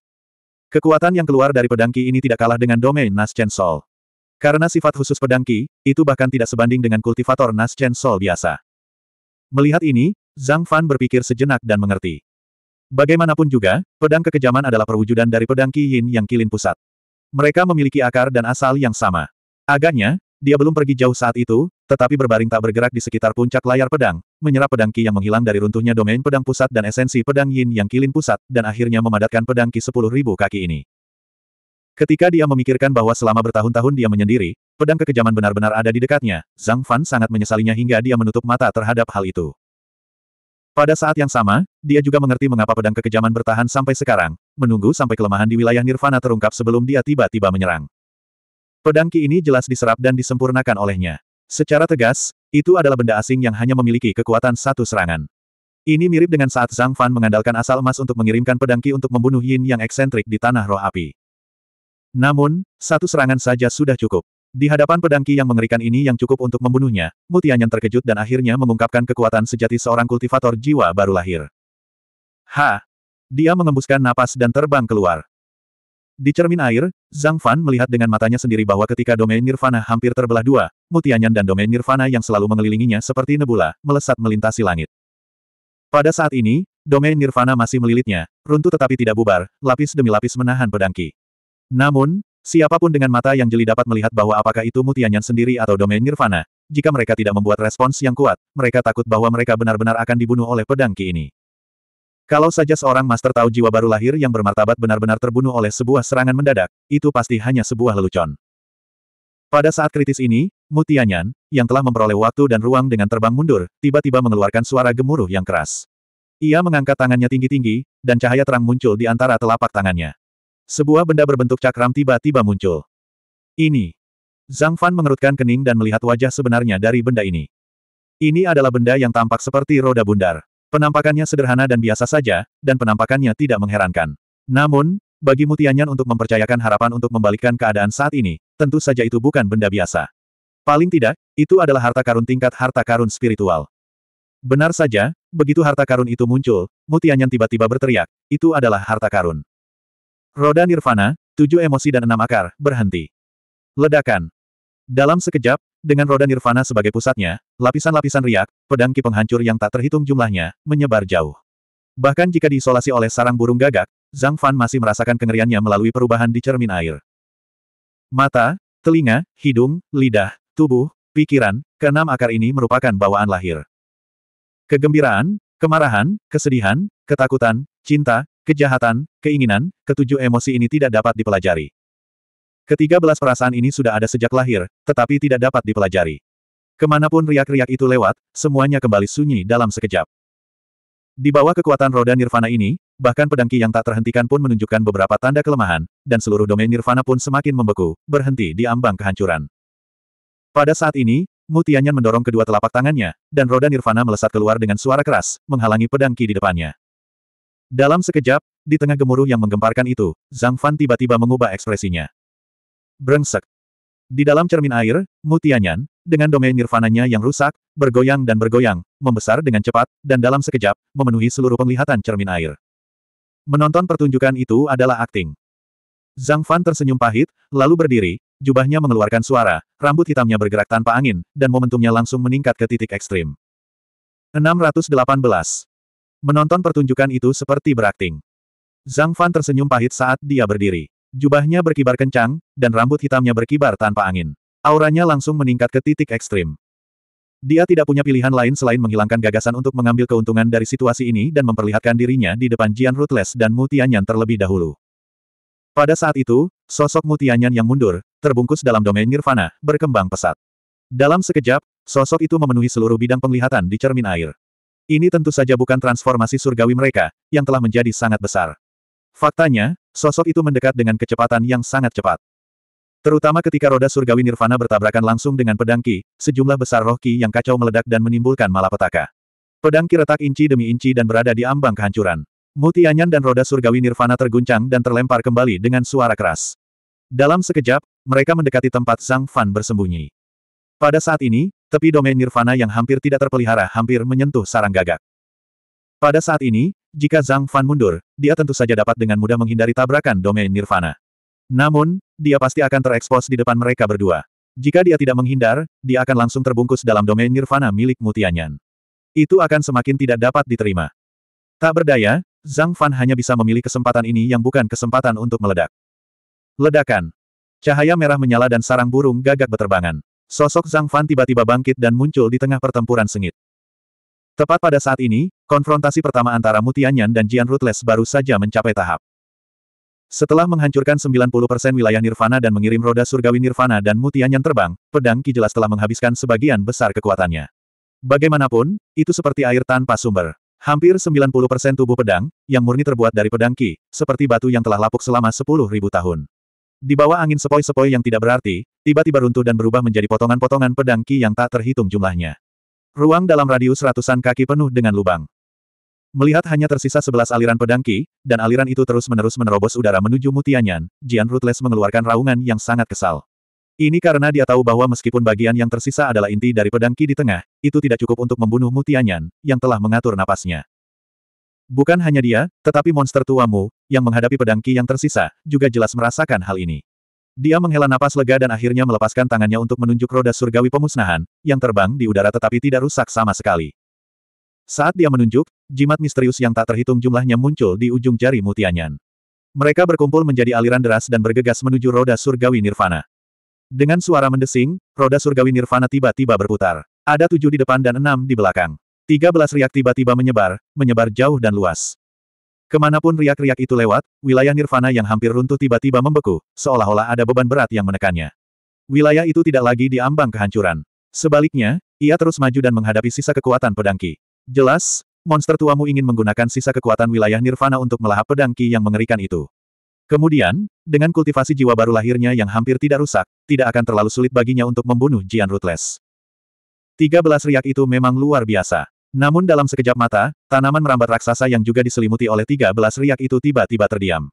Kekuatan yang keluar dari pedangki ini tidak kalah dengan domain Nas Chen Sol. Karena sifat khusus pedangki, itu bahkan tidak sebanding dengan kultivator Nas Chen Sol biasa. Melihat ini, Zhang Fan berpikir sejenak dan mengerti. Bagaimanapun juga, pedang kekejaman adalah perwujudan dari pedangki Yin yang kilin pusat. Mereka memiliki akar dan asal yang sama. Agaknya, dia belum pergi jauh saat itu, tetapi berbaring tak bergerak di sekitar puncak layar pedang, menyerap pedang Ki yang menghilang dari runtuhnya domain pedang pusat dan esensi pedang Yin yang kilin pusat, dan akhirnya memadatkan pedang sepuluh ribu kaki ini. Ketika dia memikirkan bahwa selama bertahun-tahun dia menyendiri, pedang kekejaman benar-benar ada di dekatnya, Zhang Fan sangat menyesalinya hingga dia menutup mata terhadap hal itu. Pada saat yang sama, dia juga mengerti mengapa pedang kekejaman bertahan sampai sekarang, menunggu sampai kelemahan di wilayah Nirvana terungkap sebelum dia tiba-tiba menyerang. Pedang Ki ini jelas diserap dan disempurnakan olehnya. Secara tegas, itu adalah benda asing yang hanya memiliki kekuatan satu serangan. Ini mirip dengan saat Zhang Fan mengandalkan asal emas untuk mengirimkan pedang Ki untuk membunuh Yin yang eksentrik di tanah roh api. Namun, satu serangan saja sudah cukup. Di hadapan pedang Ki yang mengerikan ini yang cukup untuk membunuhnya, Mutian yang terkejut dan akhirnya mengungkapkan kekuatan sejati seorang kultivator jiwa baru lahir. Ha! Dia mengembuskan napas dan terbang keluar. Di cermin air, Zhang Fan melihat dengan matanya sendiri bahwa ketika domain nirvana hampir terbelah dua, Mutianyan dan domain nirvana yang selalu mengelilinginya seperti nebula, melesat melintasi langit. Pada saat ini, domain nirvana masih melilitnya, runtuh tetapi tidak bubar, lapis demi lapis menahan pedangki. Ki. Namun, siapapun dengan mata yang jeli dapat melihat bahwa apakah itu Mutianyan sendiri atau domain nirvana, jika mereka tidak membuat respons yang kuat, mereka takut bahwa mereka benar-benar akan dibunuh oleh pedangki ini. Kalau saja seorang master tahu jiwa baru lahir yang bermartabat benar-benar terbunuh oleh sebuah serangan mendadak, itu pasti hanya sebuah lelucon. Pada saat kritis ini, Mutianyan, yang telah memperoleh waktu dan ruang dengan terbang mundur, tiba-tiba mengeluarkan suara gemuruh yang keras. Ia mengangkat tangannya tinggi-tinggi, dan cahaya terang muncul di antara telapak tangannya. Sebuah benda berbentuk cakram tiba-tiba muncul. Ini. Zhang Fan mengerutkan kening dan melihat wajah sebenarnya dari benda ini. Ini adalah benda yang tampak seperti roda bundar. Penampakannya sederhana dan biasa saja, dan penampakannya tidak mengherankan. Namun, bagi Mutianyan untuk mempercayakan harapan untuk membalikkan keadaan saat ini, tentu saja itu bukan benda biasa. Paling tidak, itu adalah harta karun tingkat harta karun spiritual. Benar saja, begitu harta karun itu muncul, Mutianyan tiba-tiba berteriak, itu adalah harta karun. Roda nirvana, tujuh emosi dan enam akar, berhenti. Ledakan. Dalam sekejap, dengan roda nirvana sebagai pusatnya, lapisan-lapisan riak, pedang ki penghancur yang tak terhitung jumlahnya, menyebar jauh. Bahkan jika diisolasi oleh sarang burung gagak, Zhang Fan masih merasakan kengeriannya melalui perubahan di cermin air. Mata, telinga, hidung, lidah, tubuh, pikiran, keenam akar ini merupakan bawaan lahir. Kegembiraan, kemarahan, kesedihan, ketakutan, cinta, kejahatan, keinginan, ketujuh emosi ini tidak dapat dipelajari. Ketiga belas perasaan ini sudah ada sejak lahir, tetapi tidak dapat dipelajari. Kemanapun riak-riak itu lewat, semuanya kembali sunyi dalam sekejap. Di bawah kekuatan roda nirvana ini, bahkan pedangki yang tak terhentikan pun menunjukkan beberapa tanda kelemahan, dan seluruh domain nirvana pun semakin membeku, berhenti di ambang kehancuran. Pada saat ini, Mutianyan mendorong kedua telapak tangannya, dan roda nirvana melesat keluar dengan suara keras, menghalangi pedangki di depannya. Dalam sekejap, di tengah gemuruh yang menggemparkan itu, Zhang Fan tiba-tiba mengubah ekspresinya. Brengsek. Di dalam cermin air, Mutianyan, dengan domain nirvananya yang rusak, bergoyang dan bergoyang, membesar dengan cepat, dan dalam sekejap, memenuhi seluruh penglihatan cermin air. Menonton pertunjukan itu adalah akting. Zhang Fan tersenyum pahit, lalu berdiri, jubahnya mengeluarkan suara, rambut hitamnya bergerak tanpa angin, dan momentumnya langsung meningkat ke titik ekstrim. 618. Menonton pertunjukan itu seperti berakting. Zhang Fan tersenyum pahit saat dia berdiri. Jubahnya berkibar kencang, dan rambut hitamnya berkibar tanpa angin. Auranya langsung meningkat ke titik ekstrim. Dia tidak punya pilihan lain selain menghilangkan gagasan untuk mengambil keuntungan dari situasi ini dan memperlihatkan dirinya di depan Jian Ruthless dan Mutianyan terlebih dahulu. Pada saat itu, sosok Mutianyan yang mundur, terbungkus dalam domain nirvana, berkembang pesat. Dalam sekejap, sosok itu memenuhi seluruh bidang penglihatan di cermin air. Ini tentu saja bukan transformasi surgawi mereka, yang telah menjadi sangat besar. Faktanya, sosok itu mendekat dengan kecepatan yang sangat cepat. Terutama ketika roda surgawi Nirvana bertabrakan langsung dengan pedang Ki, sejumlah besar roh Ki yang kacau meledak dan menimbulkan malapetaka. Pedang Ki retak inci demi inci dan berada di ambang kehancuran. Mutianyan dan roda surgawi Nirvana terguncang dan terlempar kembali dengan suara keras. Dalam sekejap, mereka mendekati tempat Zhang Fan bersembunyi. Pada saat ini, tepi domain Nirvana yang hampir tidak terpelihara hampir menyentuh sarang gagak. Pada saat ini, jika Zhang Fan mundur, dia tentu saja dapat dengan mudah menghindari tabrakan domain Nirvana. Namun, dia pasti akan terekspos di depan mereka berdua. Jika dia tidak menghindar, dia akan langsung terbungkus dalam domain Nirvana milik Mutianyan. Itu akan semakin tidak dapat diterima. Tak berdaya, Zhang Fan hanya bisa memilih kesempatan ini yang bukan kesempatan untuk meledak. Ledakan. Cahaya merah menyala dan sarang burung gagak berterbangan. Sosok Zhang Fan tiba-tiba bangkit dan muncul di tengah pertempuran sengit. Tepat pada saat ini, konfrontasi pertama antara Mutianyan dan Jian Ruthless baru saja mencapai tahap. Setelah menghancurkan 90% wilayah Nirvana dan mengirim roda surgawi Nirvana dan Mutianyan terbang, pedang Ki jelas telah menghabiskan sebagian besar kekuatannya. Bagaimanapun, itu seperti air tanpa sumber. Hampir 90% tubuh pedang, yang murni terbuat dari pedang Ki, seperti batu yang telah lapuk selama 10.000 tahun. Di bawah angin sepoi-sepoi yang tidak berarti, tiba-tiba runtuh dan berubah menjadi potongan-potongan pedang Ki yang tak terhitung jumlahnya. Ruang dalam radius ratusan kaki penuh dengan lubang. Melihat hanya tersisa sebelas aliran pedangki, dan aliran itu terus-menerus menerobos udara menuju Mutianyan, Jian Ruthless mengeluarkan raungan yang sangat kesal. Ini karena dia tahu bahwa meskipun bagian yang tersisa adalah inti dari pedangki di tengah, itu tidak cukup untuk membunuh Mutianyan, yang telah mengatur napasnya. Bukan hanya dia, tetapi monster tuamu, yang menghadapi pedangki yang tersisa, juga jelas merasakan hal ini. Dia menghela napas lega dan akhirnya melepaskan tangannya untuk menunjuk roda surgawi pemusnahan, yang terbang di udara tetapi tidak rusak sama sekali. Saat dia menunjuk, jimat misterius yang tak terhitung jumlahnya muncul di ujung jari mutianyan. Mereka berkumpul menjadi aliran deras dan bergegas menuju roda surgawi nirvana. Dengan suara mendesing, roda surgawi nirvana tiba-tiba berputar. Ada tujuh di depan dan enam di belakang. Tiga belas riak tiba-tiba menyebar, menyebar jauh dan luas. Kemanapun riak-riak itu lewat, wilayah nirvana yang hampir runtuh tiba-tiba membeku, seolah-olah ada beban berat yang menekannya. Wilayah itu tidak lagi diambang kehancuran. Sebaliknya, ia terus maju dan menghadapi sisa kekuatan pedangki. Jelas, monster tuamu ingin menggunakan sisa kekuatan wilayah nirvana untuk melahap pedangki yang mengerikan itu. Kemudian, dengan kultivasi jiwa baru lahirnya yang hampir tidak rusak, tidak akan terlalu sulit baginya untuk membunuh Jian Ruthless. 13 riak itu memang luar biasa. Namun dalam sekejap mata, tanaman merambat raksasa yang juga diselimuti oleh tiga belas riak itu tiba-tiba terdiam.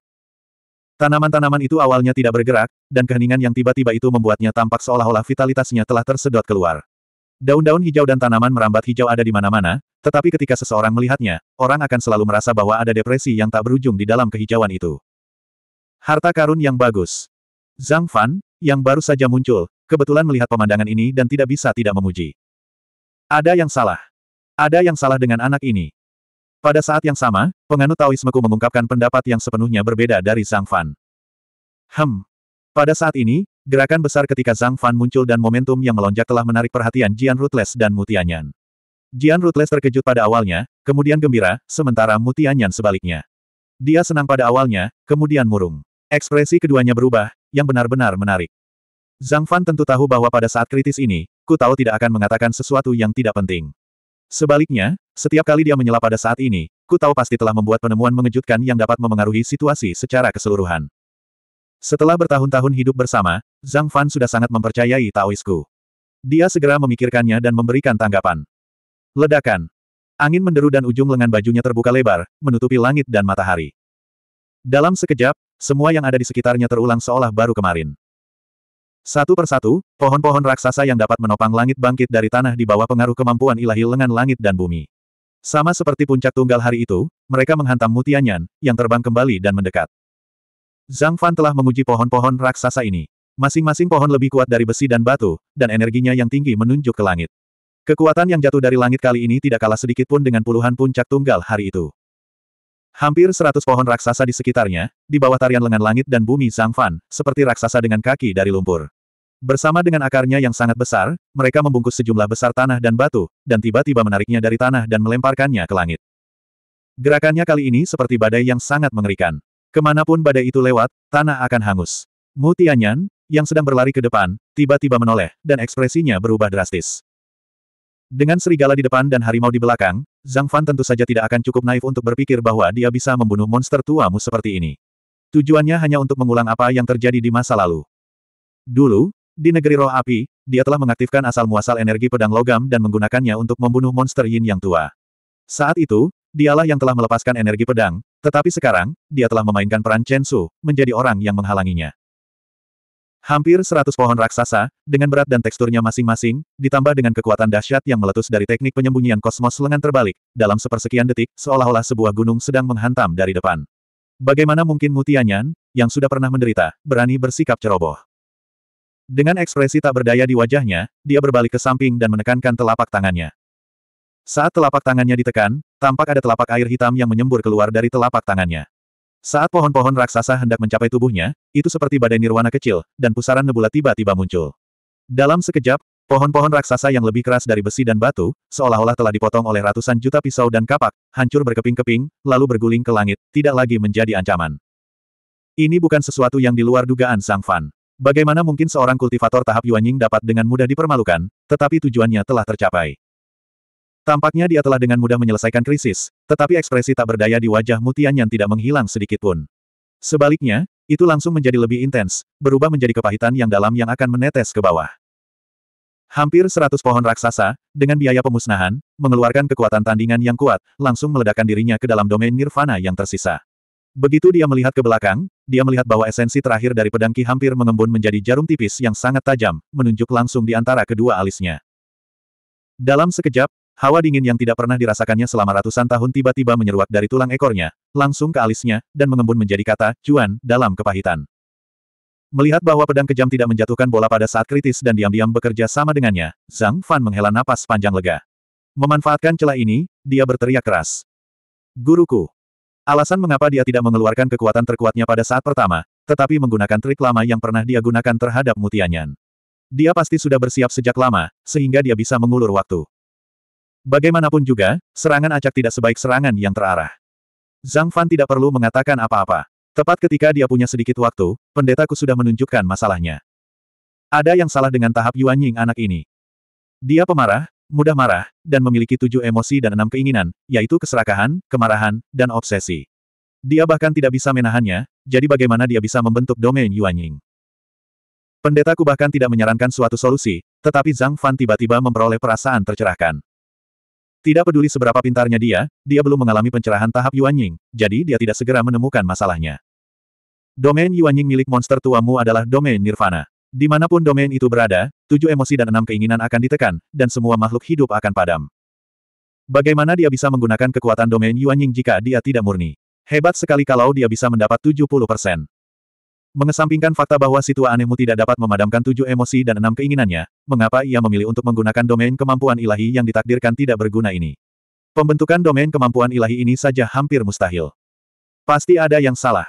Tanaman-tanaman itu awalnya tidak bergerak, dan keheningan yang tiba-tiba itu membuatnya tampak seolah-olah vitalitasnya telah tersedot keluar. Daun-daun hijau dan tanaman merambat hijau ada di mana-mana, tetapi ketika seseorang melihatnya, orang akan selalu merasa bahwa ada depresi yang tak berujung di dalam kehijauan itu. Harta karun yang bagus. Zhang Fan, yang baru saja muncul, kebetulan melihat pemandangan ini dan tidak bisa tidak memuji. Ada yang salah. Ada yang salah dengan anak ini. Pada saat yang sama, penganut Taoismeku mengungkapkan pendapat yang sepenuhnya berbeda dari Zhang Fan. Hem. Pada saat ini, gerakan besar ketika Zhang Fan muncul dan momentum yang melonjak telah menarik perhatian Jian Rutles dan Mutianyan. Jian Rutles terkejut pada awalnya, kemudian gembira, sementara Mutianyan sebaliknya. Dia senang pada awalnya, kemudian murung. Ekspresi keduanya berubah, yang benar-benar menarik. Zhang Fan tentu tahu bahwa pada saat kritis ini, Ku Tao tidak akan mengatakan sesuatu yang tidak penting. Sebaliknya, setiap kali dia menyela pada saat ini, ku tahu pasti telah membuat penemuan mengejutkan yang dapat memengaruhi situasi secara keseluruhan. Setelah bertahun-tahun hidup bersama, Zhang Fan sudah sangat mempercayai Taoisku. Dia segera memikirkannya dan memberikan tanggapan. Ledakan. Angin menderu dan ujung lengan bajunya terbuka lebar, menutupi langit dan matahari. Dalam sekejap, semua yang ada di sekitarnya terulang seolah baru kemarin. Satu persatu, pohon-pohon raksasa yang dapat menopang langit bangkit dari tanah di bawah pengaruh kemampuan ilahi lengan langit dan bumi. Sama seperti puncak tunggal hari itu, mereka menghantam Mutianyan, yang terbang kembali dan mendekat. Zhang Fan telah menguji pohon-pohon raksasa ini. Masing-masing pohon lebih kuat dari besi dan batu, dan energinya yang tinggi menunjuk ke langit. Kekuatan yang jatuh dari langit kali ini tidak kalah sedikit pun dengan puluhan puncak tunggal hari itu. Hampir seratus pohon raksasa di sekitarnya, di bawah tarian lengan langit dan bumi Zhang Fan, seperti raksasa dengan kaki dari lumpur. Bersama dengan akarnya yang sangat besar, mereka membungkus sejumlah besar tanah dan batu, dan tiba-tiba menariknya dari tanah dan melemparkannya ke langit. Gerakannya kali ini seperti badai yang sangat mengerikan. Kemanapun badai itu lewat, tanah akan hangus. Mu Tianyan, yang sedang berlari ke depan, tiba-tiba menoleh, dan ekspresinya berubah drastis. Dengan serigala di depan dan harimau di belakang, Zhang Fan tentu saja tidak akan cukup naif untuk berpikir bahwa dia bisa membunuh monster tuamu seperti ini. Tujuannya hanya untuk mengulang apa yang terjadi di masa lalu. Dulu, di negeri roh api, dia telah mengaktifkan asal-muasal energi pedang logam dan menggunakannya untuk membunuh monster yin yang tua. Saat itu, dialah yang telah melepaskan energi pedang, tetapi sekarang, dia telah memainkan peran Chen Su, menjadi orang yang menghalanginya. Hampir seratus pohon raksasa, dengan berat dan teksturnya masing-masing, ditambah dengan kekuatan dahsyat yang meletus dari teknik penyembunyian kosmos lengan terbalik, dalam sepersekian detik, seolah-olah sebuah gunung sedang menghantam dari depan. Bagaimana mungkin Mutianyan, yang sudah pernah menderita, berani bersikap ceroboh? Dengan ekspresi tak berdaya di wajahnya, dia berbalik ke samping dan menekankan telapak tangannya. Saat telapak tangannya ditekan, tampak ada telapak air hitam yang menyembur keluar dari telapak tangannya. Saat pohon-pohon raksasa hendak mencapai tubuhnya, itu seperti badai nirwana kecil, dan pusaran nebula tiba-tiba muncul. Dalam sekejap, pohon-pohon raksasa yang lebih keras dari besi dan batu, seolah-olah telah dipotong oleh ratusan juta pisau dan kapak, hancur berkeping-keping, lalu berguling ke langit, tidak lagi menjadi ancaman. Ini bukan sesuatu yang di luar dugaan Sang Fan. Bagaimana mungkin seorang kultivator tahap Yuanying dapat dengan mudah dipermalukan, tetapi tujuannya telah tercapai. Tampaknya dia telah dengan mudah menyelesaikan krisis, tetapi ekspresi tak berdaya di wajah Mutian yang tidak menghilang sedikit pun. Sebaliknya, itu langsung menjadi lebih intens, berubah menjadi kepahitan yang dalam yang akan menetes ke bawah. Hampir seratus pohon raksasa, dengan biaya pemusnahan, mengeluarkan kekuatan tandingan yang kuat, langsung meledakkan dirinya ke dalam domain nirvana yang tersisa. Begitu dia melihat ke belakang, dia melihat bahwa esensi terakhir dari pedangki hampir mengembun menjadi jarum tipis yang sangat tajam, menunjuk langsung di antara kedua alisnya. Dalam sekejap, Hawa dingin yang tidak pernah dirasakannya selama ratusan tahun tiba-tiba menyeruak dari tulang ekornya, langsung ke alisnya, dan mengembun menjadi kata, cuan, dalam kepahitan. Melihat bahwa pedang kejam tidak menjatuhkan bola pada saat kritis dan diam-diam bekerja sama dengannya, Zhang Fan menghela napas panjang lega. Memanfaatkan celah ini, dia berteriak keras. Guruku. Alasan mengapa dia tidak mengeluarkan kekuatan terkuatnya pada saat pertama, tetapi menggunakan trik lama yang pernah dia gunakan terhadap Mutianyan. Dia pasti sudah bersiap sejak lama, sehingga dia bisa mengulur waktu. Bagaimanapun juga, serangan acak tidak sebaik serangan yang terarah. Zhang Fan tidak perlu mengatakan apa-apa. Tepat ketika dia punya sedikit waktu, pendetaku sudah menunjukkan masalahnya. Ada yang salah dengan tahap Yuan Ying anak ini. Dia pemarah, mudah marah, dan memiliki tujuh emosi dan enam keinginan, yaitu keserakahan, kemarahan, dan obsesi. Dia bahkan tidak bisa menahannya, jadi bagaimana dia bisa membentuk domain Yuan Ying? Pendetaku bahkan tidak menyarankan suatu solusi, tetapi Zhang Fan tiba-tiba memperoleh perasaan tercerahkan. Tidak peduli seberapa pintarnya dia, dia belum mengalami pencerahan tahap Yuan Ying, jadi dia tidak segera menemukan masalahnya. Domain Yuan Ying milik monster tuamu adalah domain Nirvana. Dimanapun domain itu berada, tujuh emosi dan enam keinginan akan ditekan, dan semua makhluk hidup akan padam. Bagaimana dia bisa menggunakan kekuatan domain Yuan Ying jika dia tidak murni? Hebat sekali kalau dia bisa mendapat 70%. Mengesampingkan fakta bahwa Situa Anemu tidak dapat memadamkan tujuh emosi dan enam keinginannya, mengapa ia memilih untuk menggunakan domain kemampuan ilahi yang ditakdirkan tidak berguna ini? Pembentukan domain kemampuan ilahi ini saja hampir mustahil. Pasti ada yang salah.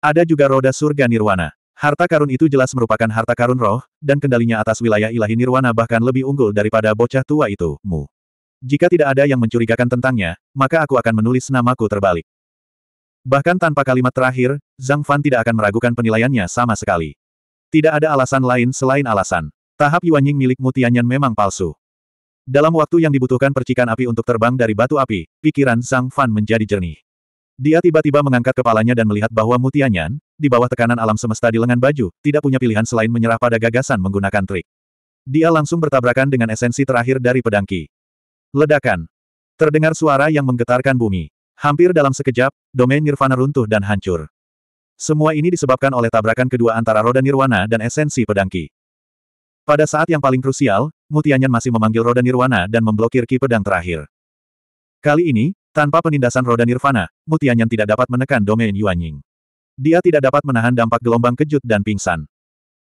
Ada juga roda surga nirwana. Harta karun itu jelas merupakan harta karun roh, dan kendalinya atas wilayah ilahi nirwana bahkan lebih unggul daripada bocah tua itu, mu. Jika tidak ada yang mencurigakan tentangnya, maka aku akan menulis namaku terbalik. Bahkan tanpa kalimat terakhir, Zhang Fan tidak akan meragukan penilaiannya sama sekali. Tidak ada alasan lain selain alasan. Tahap Yuan Ying milik Mutianyan memang palsu. Dalam waktu yang dibutuhkan percikan api untuk terbang dari batu api, pikiran Zhang Fan menjadi jernih. Dia tiba-tiba mengangkat kepalanya dan melihat bahwa Mutianyan, di bawah tekanan alam semesta di lengan baju, tidak punya pilihan selain menyerah pada gagasan menggunakan trik. Dia langsung bertabrakan dengan esensi terakhir dari pedangki. Ledakan. Terdengar suara yang menggetarkan bumi. Hampir dalam sekejap, domain nirvana runtuh dan hancur. Semua ini disebabkan oleh tabrakan kedua antara roda nirwana dan esensi pedangki. Pada saat yang paling krusial, Mutianyan masih memanggil roda nirwana dan memblokir Ki pedang terakhir. Kali ini, tanpa penindasan roda nirvana, Mutianyan tidak dapat menekan domain Yuanying. Dia tidak dapat menahan dampak gelombang kejut dan pingsan.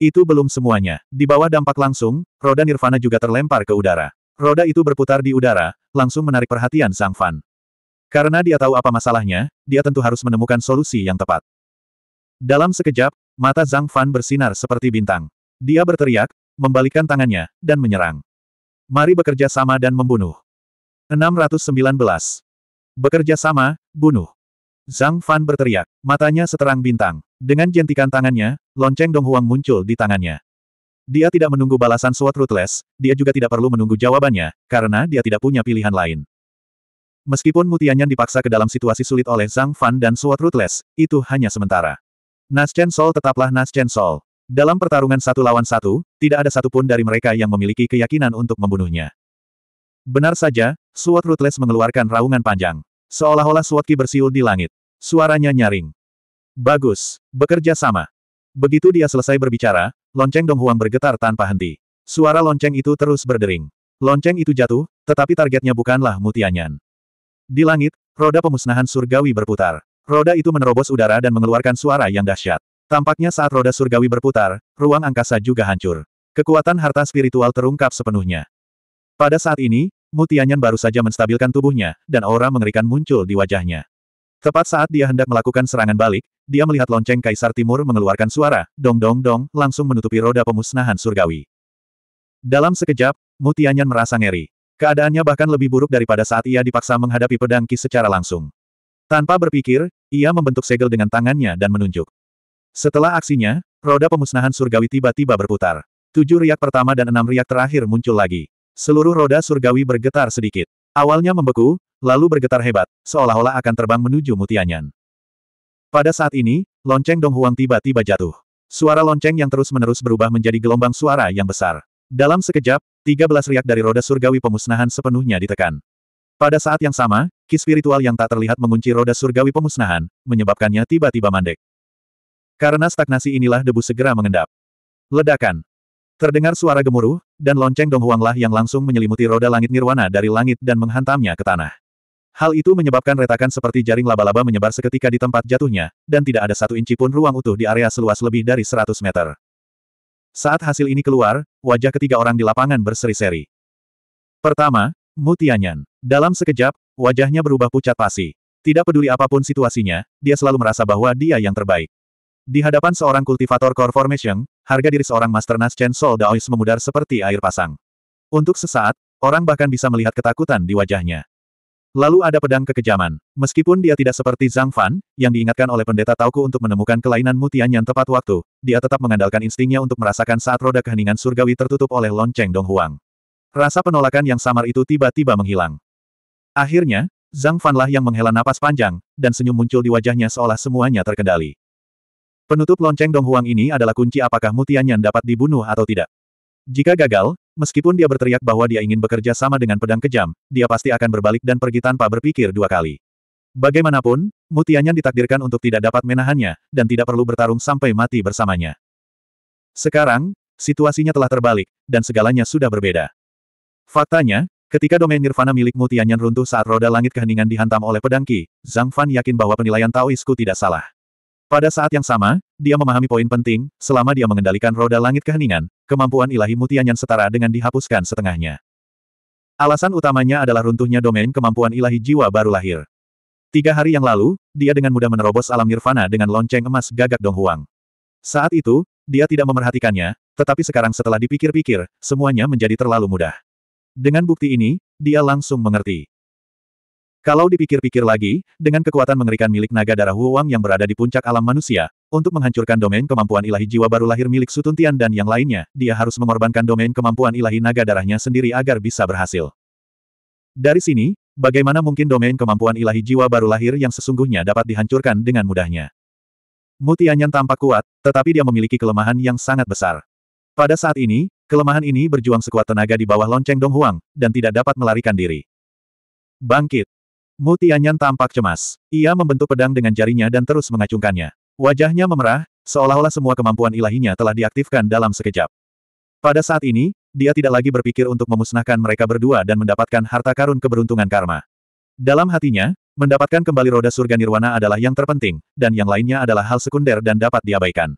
Itu belum semuanya. Di bawah dampak langsung, roda nirvana juga terlempar ke udara. Roda itu berputar di udara, langsung menarik perhatian Sang Fan. Karena dia tahu apa masalahnya, dia tentu harus menemukan solusi yang tepat. Dalam sekejap, mata Zhang Fan bersinar seperti bintang. Dia berteriak, membalikkan tangannya, dan menyerang. Mari bekerja sama dan membunuh. 619. Bekerja sama, bunuh. Zhang Fan berteriak, matanya seterang bintang. Dengan jentikan tangannya, lonceng Donghuang muncul di tangannya. Dia tidak menunggu balasan SWAT Ruthless, dia juga tidak perlu menunggu jawabannya, karena dia tidak punya pilihan lain. Meskipun Mutianyan dipaksa ke dalam situasi sulit oleh Zhang Fan dan Sword Ruthless, itu hanya sementara. Nas Chen Sol tetaplah Nas Chen Sol. Dalam pertarungan satu lawan satu, tidak ada satupun dari mereka yang memiliki keyakinan untuk membunuhnya. Benar saja, Sword Ruthless mengeluarkan raungan panjang. Seolah-olah Sword Ki bersiul di langit. Suaranya nyaring. Bagus, bekerja sama. Begitu dia selesai berbicara, lonceng Donghuang bergetar tanpa henti. Suara lonceng itu terus berdering. Lonceng itu jatuh, tetapi targetnya bukanlah Mutianyan. Di langit, roda pemusnahan surgawi berputar. Roda itu menerobos udara dan mengeluarkan suara yang dahsyat. Tampaknya saat roda surgawi berputar, ruang angkasa juga hancur. Kekuatan harta spiritual terungkap sepenuhnya. Pada saat ini, Mutianyan baru saja menstabilkan tubuhnya, dan aura mengerikan muncul di wajahnya. Tepat saat dia hendak melakukan serangan balik, dia melihat lonceng Kaisar Timur mengeluarkan suara, dong-dong-dong, langsung menutupi roda pemusnahan surgawi. Dalam sekejap, Mutianyan merasa ngeri. Keadaannya bahkan lebih buruk daripada saat ia dipaksa menghadapi pedang Ki secara langsung. Tanpa berpikir, ia membentuk segel dengan tangannya dan menunjuk. Setelah aksinya, roda pemusnahan surgawi tiba-tiba berputar. Tujuh riak pertama dan enam riak terakhir muncul lagi. Seluruh roda surgawi bergetar sedikit. Awalnya membeku, lalu bergetar hebat, seolah-olah akan terbang menuju Mutianyan. Pada saat ini, lonceng Dong Huang tiba-tiba jatuh. Suara lonceng yang terus-menerus berubah menjadi gelombang suara yang besar. Dalam sekejap, Tiga belas riak dari roda surgawi pemusnahan sepenuhnya ditekan. Pada saat yang sama, ki spiritual yang tak terlihat mengunci roda surgawi pemusnahan, menyebabkannya tiba-tiba mandek. Karena stagnasi inilah debu segera mengendap. Ledakan. Terdengar suara gemuruh, dan lonceng Donghuanglah yang langsung menyelimuti roda langit nirwana dari langit dan menghantamnya ke tanah. Hal itu menyebabkan retakan seperti jaring laba-laba menyebar seketika di tempat jatuhnya, dan tidak ada satu inci pun ruang utuh di area seluas lebih dari 100 meter. Saat hasil ini keluar, wajah ketiga orang di lapangan berseri-seri. Pertama, Mutianyan. Dalam sekejap, wajahnya berubah pucat pasi. Tidak peduli apapun situasinya, dia selalu merasa bahwa dia yang terbaik. Di hadapan seorang kultivator core formation, harga diri seorang Master Nas Chen Sol Daois memudar seperti air pasang. Untuk sesaat, orang bahkan bisa melihat ketakutan di wajahnya. Lalu ada pedang kekejaman. Meskipun dia tidak seperti Zhang Fan, yang diingatkan oleh pendeta Tauku untuk menemukan kelainan mutian yang tepat waktu, dia tetap mengandalkan instingnya untuk merasakan saat roda keheningan surgawi tertutup oleh lonceng Donghuang. Rasa penolakan yang samar itu tiba-tiba menghilang. Akhirnya, Zhang Fanlah yang menghela napas panjang, dan senyum muncul di wajahnya seolah semuanya terkendali. Penutup lonceng Donghuang ini adalah kunci apakah mutiannya dapat dibunuh atau tidak. Jika gagal, Meskipun dia berteriak bahwa dia ingin bekerja sama dengan pedang kejam, dia pasti akan berbalik dan pergi tanpa berpikir dua kali. Bagaimanapun, Mutianyan ditakdirkan untuk tidak dapat menahannya, dan tidak perlu bertarung sampai mati bersamanya. Sekarang, situasinya telah terbalik, dan segalanya sudah berbeda. Faktanya, ketika domain nirvana milik Mutianyan runtuh saat roda langit keheningan dihantam oleh pedang Qi, Zhang Fan yakin bahwa penilaian Taoisku tidak salah. Pada saat yang sama, dia memahami poin penting, selama dia mengendalikan roda langit keheningan, kemampuan ilahi mutianyan setara dengan dihapuskan setengahnya. Alasan utamanya adalah runtuhnya domain kemampuan ilahi jiwa baru lahir. Tiga hari yang lalu, dia dengan mudah menerobos alam nirvana dengan lonceng emas gagak Donghuang. Saat itu, dia tidak memerhatikannya, tetapi sekarang setelah dipikir-pikir, semuanya menjadi terlalu mudah. Dengan bukti ini, dia langsung mengerti. Kalau dipikir-pikir lagi, dengan kekuatan mengerikan milik naga darah Huang yang berada di puncak alam manusia, untuk menghancurkan domain kemampuan ilahi jiwa baru lahir milik Sutuntian dan yang lainnya, dia harus mengorbankan domain kemampuan ilahi naga darahnya sendiri agar bisa berhasil. Dari sini, bagaimana mungkin domain kemampuan ilahi jiwa baru lahir yang sesungguhnya dapat dihancurkan dengan mudahnya? Mutianyan tampak kuat, tetapi dia memiliki kelemahan yang sangat besar. Pada saat ini, kelemahan ini berjuang sekuat tenaga di bawah lonceng Dong Huang, dan tidak dapat melarikan diri. Bangkit! Mutianyan tampak cemas. Ia membentuk pedang dengan jarinya dan terus mengacungkannya. Wajahnya memerah, seolah-olah semua kemampuan ilahinya telah diaktifkan dalam sekejap. Pada saat ini, dia tidak lagi berpikir untuk memusnahkan mereka berdua dan mendapatkan harta karun keberuntungan karma. Dalam hatinya, mendapatkan kembali roda surga nirwana adalah yang terpenting, dan yang lainnya adalah hal sekunder dan dapat diabaikan.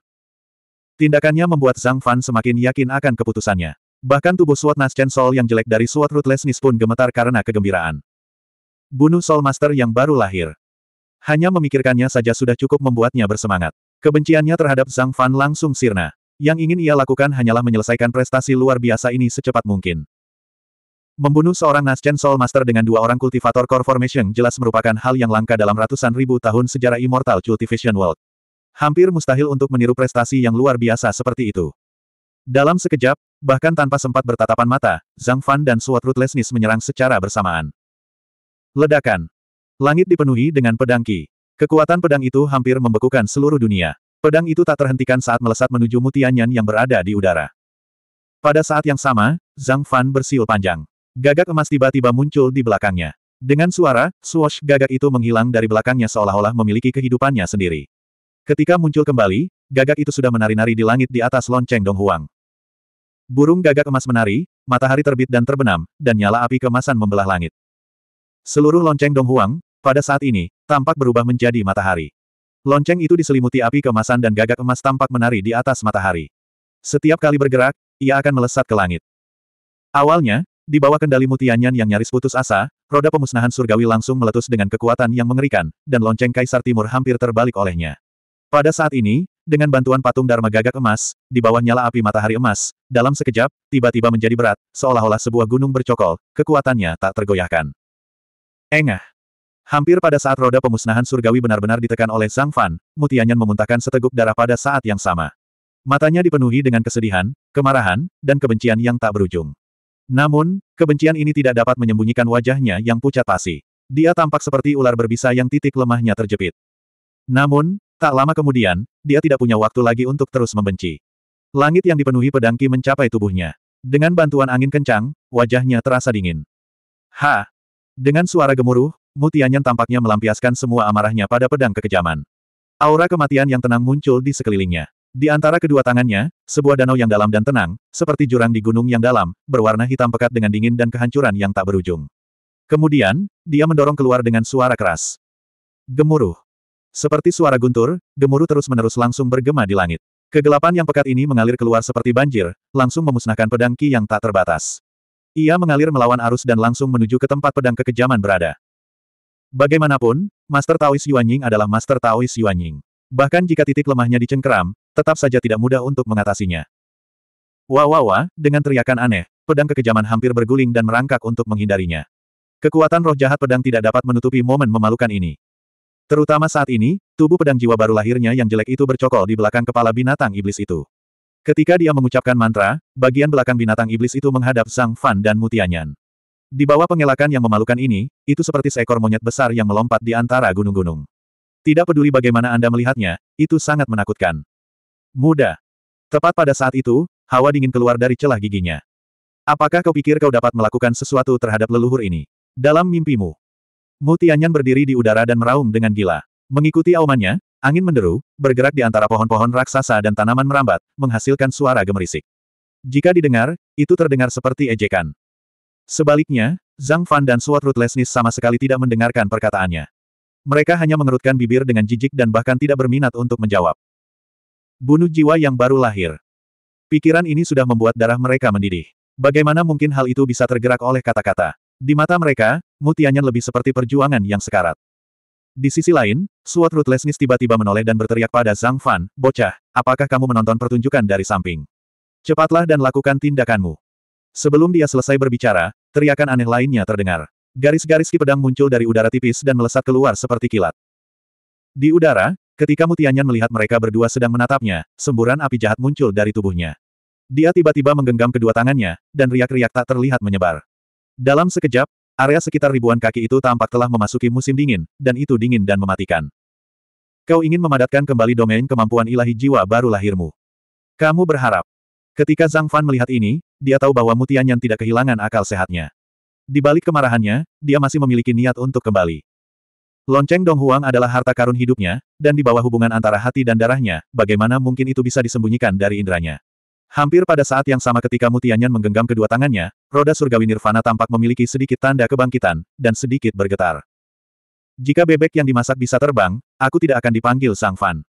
Tindakannya membuat Zhang Fan semakin yakin akan keputusannya. Bahkan tubuh suat Naschen Sol yang jelek dari suat Ruthlessness pun gemetar karena kegembiraan. Bunuh Sol Master yang baru lahir. Hanya memikirkannya saja sudah cukup membuatnya bersemangat. Kebenciannya terhadap Zhang Fan langsung sirna. Yang ingin ia lakukan hanyalah menyelesaikan prestasi luar biasa ini secepat mungkin. Membunuh seorang Naschen Soul Master dengan dua orang kultivator Core Formation jelas merupakan hal yang langka dalam ratusan ribu tahun sejarah Immortal Cultivation World. Hampir mustahil untuk meniru prestasi yang luar biasa seperti itu. Dalam sekejap, bahkan tanpa sempat bertatapan mata, Zhang Fan dan Suat Ruthlessness menyerang secara bersamaan. Ledakan. Langit dipenuhi dengan pedang Ki. Kekuatan pedang itu hampir membekukan seluruh dunia. Pedang itu tak terhentikan saat melesat menuju Mutianyan yang berada di udara. Pada saat yang sama, Zhang Fan bersiul panjang. Gagak emas tiba-tiba muncul di belakangnya. Dengan suara, swoosh gagak itu menghilang dari belakangnya seolah-olah memiliki kehidupannya sendiri. Ketika muncul kembali, gagak itu sudah menari-nari di langit di atas lonceng Donghuang. Burung gagak emas menari, matahari terbit dan terbenam, dan nyala api kemasan membelah langit. Seluruh lonceng Donghuang, pada saat ini, tampak berubah menjadi matahari. Lonceng itu diselimuti api kemasan dan gagak emas tampak menari di atas matahari. Setiap kali bergerak, ia akan melesat ke langit. Awalnya, di bawah kendali Mutianyan yang nyaris putus asa, roda pemusnahan surgawi langsung meletus dengan kekuatan yang mengerikan, dan lonceng Kaisar Timur hampir terbalik olehnya. Pada saat ini, dengan bantuan patung Dharma Gagak Emas, di bawah nyala api matahari emas, dalam sekejap, tiba-tiba menjadi berat, seolah-olah sebuah gunung bercokol, kekuatannya tak tergoyahkan. Engah. Hampir pada saat roda pemusnahan surgawi benar-benar ditekan oleh Zhang Fan, Mutianyan memuntahkan seteguk darah pada saat yang sama. Matanya dipenuhi dengan kesedihan, kemarahan, dan kebencian yang tak berujung. Namun, kebencian ini tidak dapat menyembunyikan wajahnya yang pucat pasi. Dia tampak seperti ular berbisa yang titik lemahnya terjepit. Namun, tak lama kemudian, dia tidak punya waktu lagi untuk terus membenci. Langit yang dipenuhi pedangki mencapai tubuhnya. Dengan bantuan angin kencang, wajahnya terasa dingin. Ha! Dengan suara gemuruh, Mutianyan tampaknya melampiaskan semua amarahnya pada pedang kekejaman. Aura kematian yang tenang muncul di sekelilingnya. Di antara kedua tangannya, sebuah danau yang dalam dan tenang, seperti jurang di gunung yang dalam, berwarna hitam pekat dengan dingin dan kehancuran yang tak berujung. Kemudian, dia mendorong keluar dengan suara keras. Gemuruh. Seperti suara guntur, gemuruh terus-menerus langsung bergema di langit. Kegelapan yang pekat ini mengalir keluar seperti banjir, langsung memusnahkan pedang Ki yang tak terbatas. Ia mengalir melawan arus dan langsung menuju ke tempat pedang kekejaman berada. Bagaimanapun, Master Taois Yuanying adalah Master Taois Yuanying. Bahkan jika titik lemahnya dicengkeram, tetap saja tidak mudah untuk mengatasinya. Wah wah wah, dengan teriakan aneh, pedang kekejaman hampir berguling dan merangkak untuk menghindarinya. Kekuatan roh jahat pedang tidak dapat menutupi momen memalukan ini. Terutama saat ini, tubuh pedang jiwa baru lahirnya yang jelek itu bercokol di belakang kepala binatang iblis itu. Ketika dia mengucapkan mantra, bagian belakang binatang iblis itu menghadap Sang Fan dan Mutianyan. Di bawah pengelakan yang memalukan ini, itu seperti seekor monyet besar yang melompat di antara gunung-gunung. Tidak peduli bagaimana Anda melihatnya, itu sangat menakutkan. Muda. Tepat pada saat itu, hawa dingin keluar dari celah giginya. Apakah kau pikir kau dapat melakukan sesuatu terhadap leluhur ini? Dalam mimpimu. Mutianyan berdiri di udara dan meraung dengan gila. Mengikuti aumannya, angin menderu, bergerak di antara pohon-pohon raksasa dan tanaman merambat, menghasilkan suara gemerisik. Jika didengar, itu terdengar seperti ejekan. Sebaliknya, Zhang Fan dan Suat Rutlesnis sama sekali tidak mendengarkan perkataannya. Mereka hanya mengerutkan bibir dengan jijik dan bahkan tidak berminat untuk menjawab. Bunuh jiwa yang baru lahir. Pikiran ini sudah membuat darah mereka mendidih. Bagaimana mungkin hal itu bisa tergerak oleh kata-kata? Di mata mereka, mutianya lebih seperti perjuangan yang sekarat. Di sisi lain, Suat Ruthlessness tiba-tiba menoleh dan berteriak pada Zhang Fan, Bocah, apakah kamu menonton pertunjukan dari samping? Cepatlah dan lakukan tindakanmu. Sebelum dia selesai berbicara, Teriakan aneh lainnya terdengar. Garis-garis ki pedang muncul dari udara tipis dan melesat keluar seperti kilat. Di udara, ketika Mutianyan melihat mereka berdua sedang menatapnya, semburan api jahat muncul dari tubuhnya. Dia tiba-tiba menggenggam kedua tangannya, dan riak-riak tak terlihat menyebar. Dalam sekejap, area sekitar ribuan kaki itu tampak telah memasuki musim dingin, dan itu dingin dan mematikan. Kau ingin memadatkan kembali domain kemampuan ilahi jiwa baru lahirmu. Kamu berharap. Ketika Zhang Fan melihat ini, dia tahu bahwa Mutianyan tidak kehilangan akal sehatnya. Di balik kemarahannya, dia masih memiliki niat untuk kembali. Lonceng Donghuang adalah harta karun hidupnya, dan di bawah hubungan antara hati dan darahnya, bagaimana mungkin itu bisa disembunyikan dari indranya. Hampir pada saat yang sama ketika Mutianyan menggenggam kedua tangannya, roda surgawi nirvana tampak memiliki sedikit tanda kebangkitan, dan sedikit bergetar. Jika bebek yang dimasak bisa terbang, aku tidak akan dipanggil Sang Fan.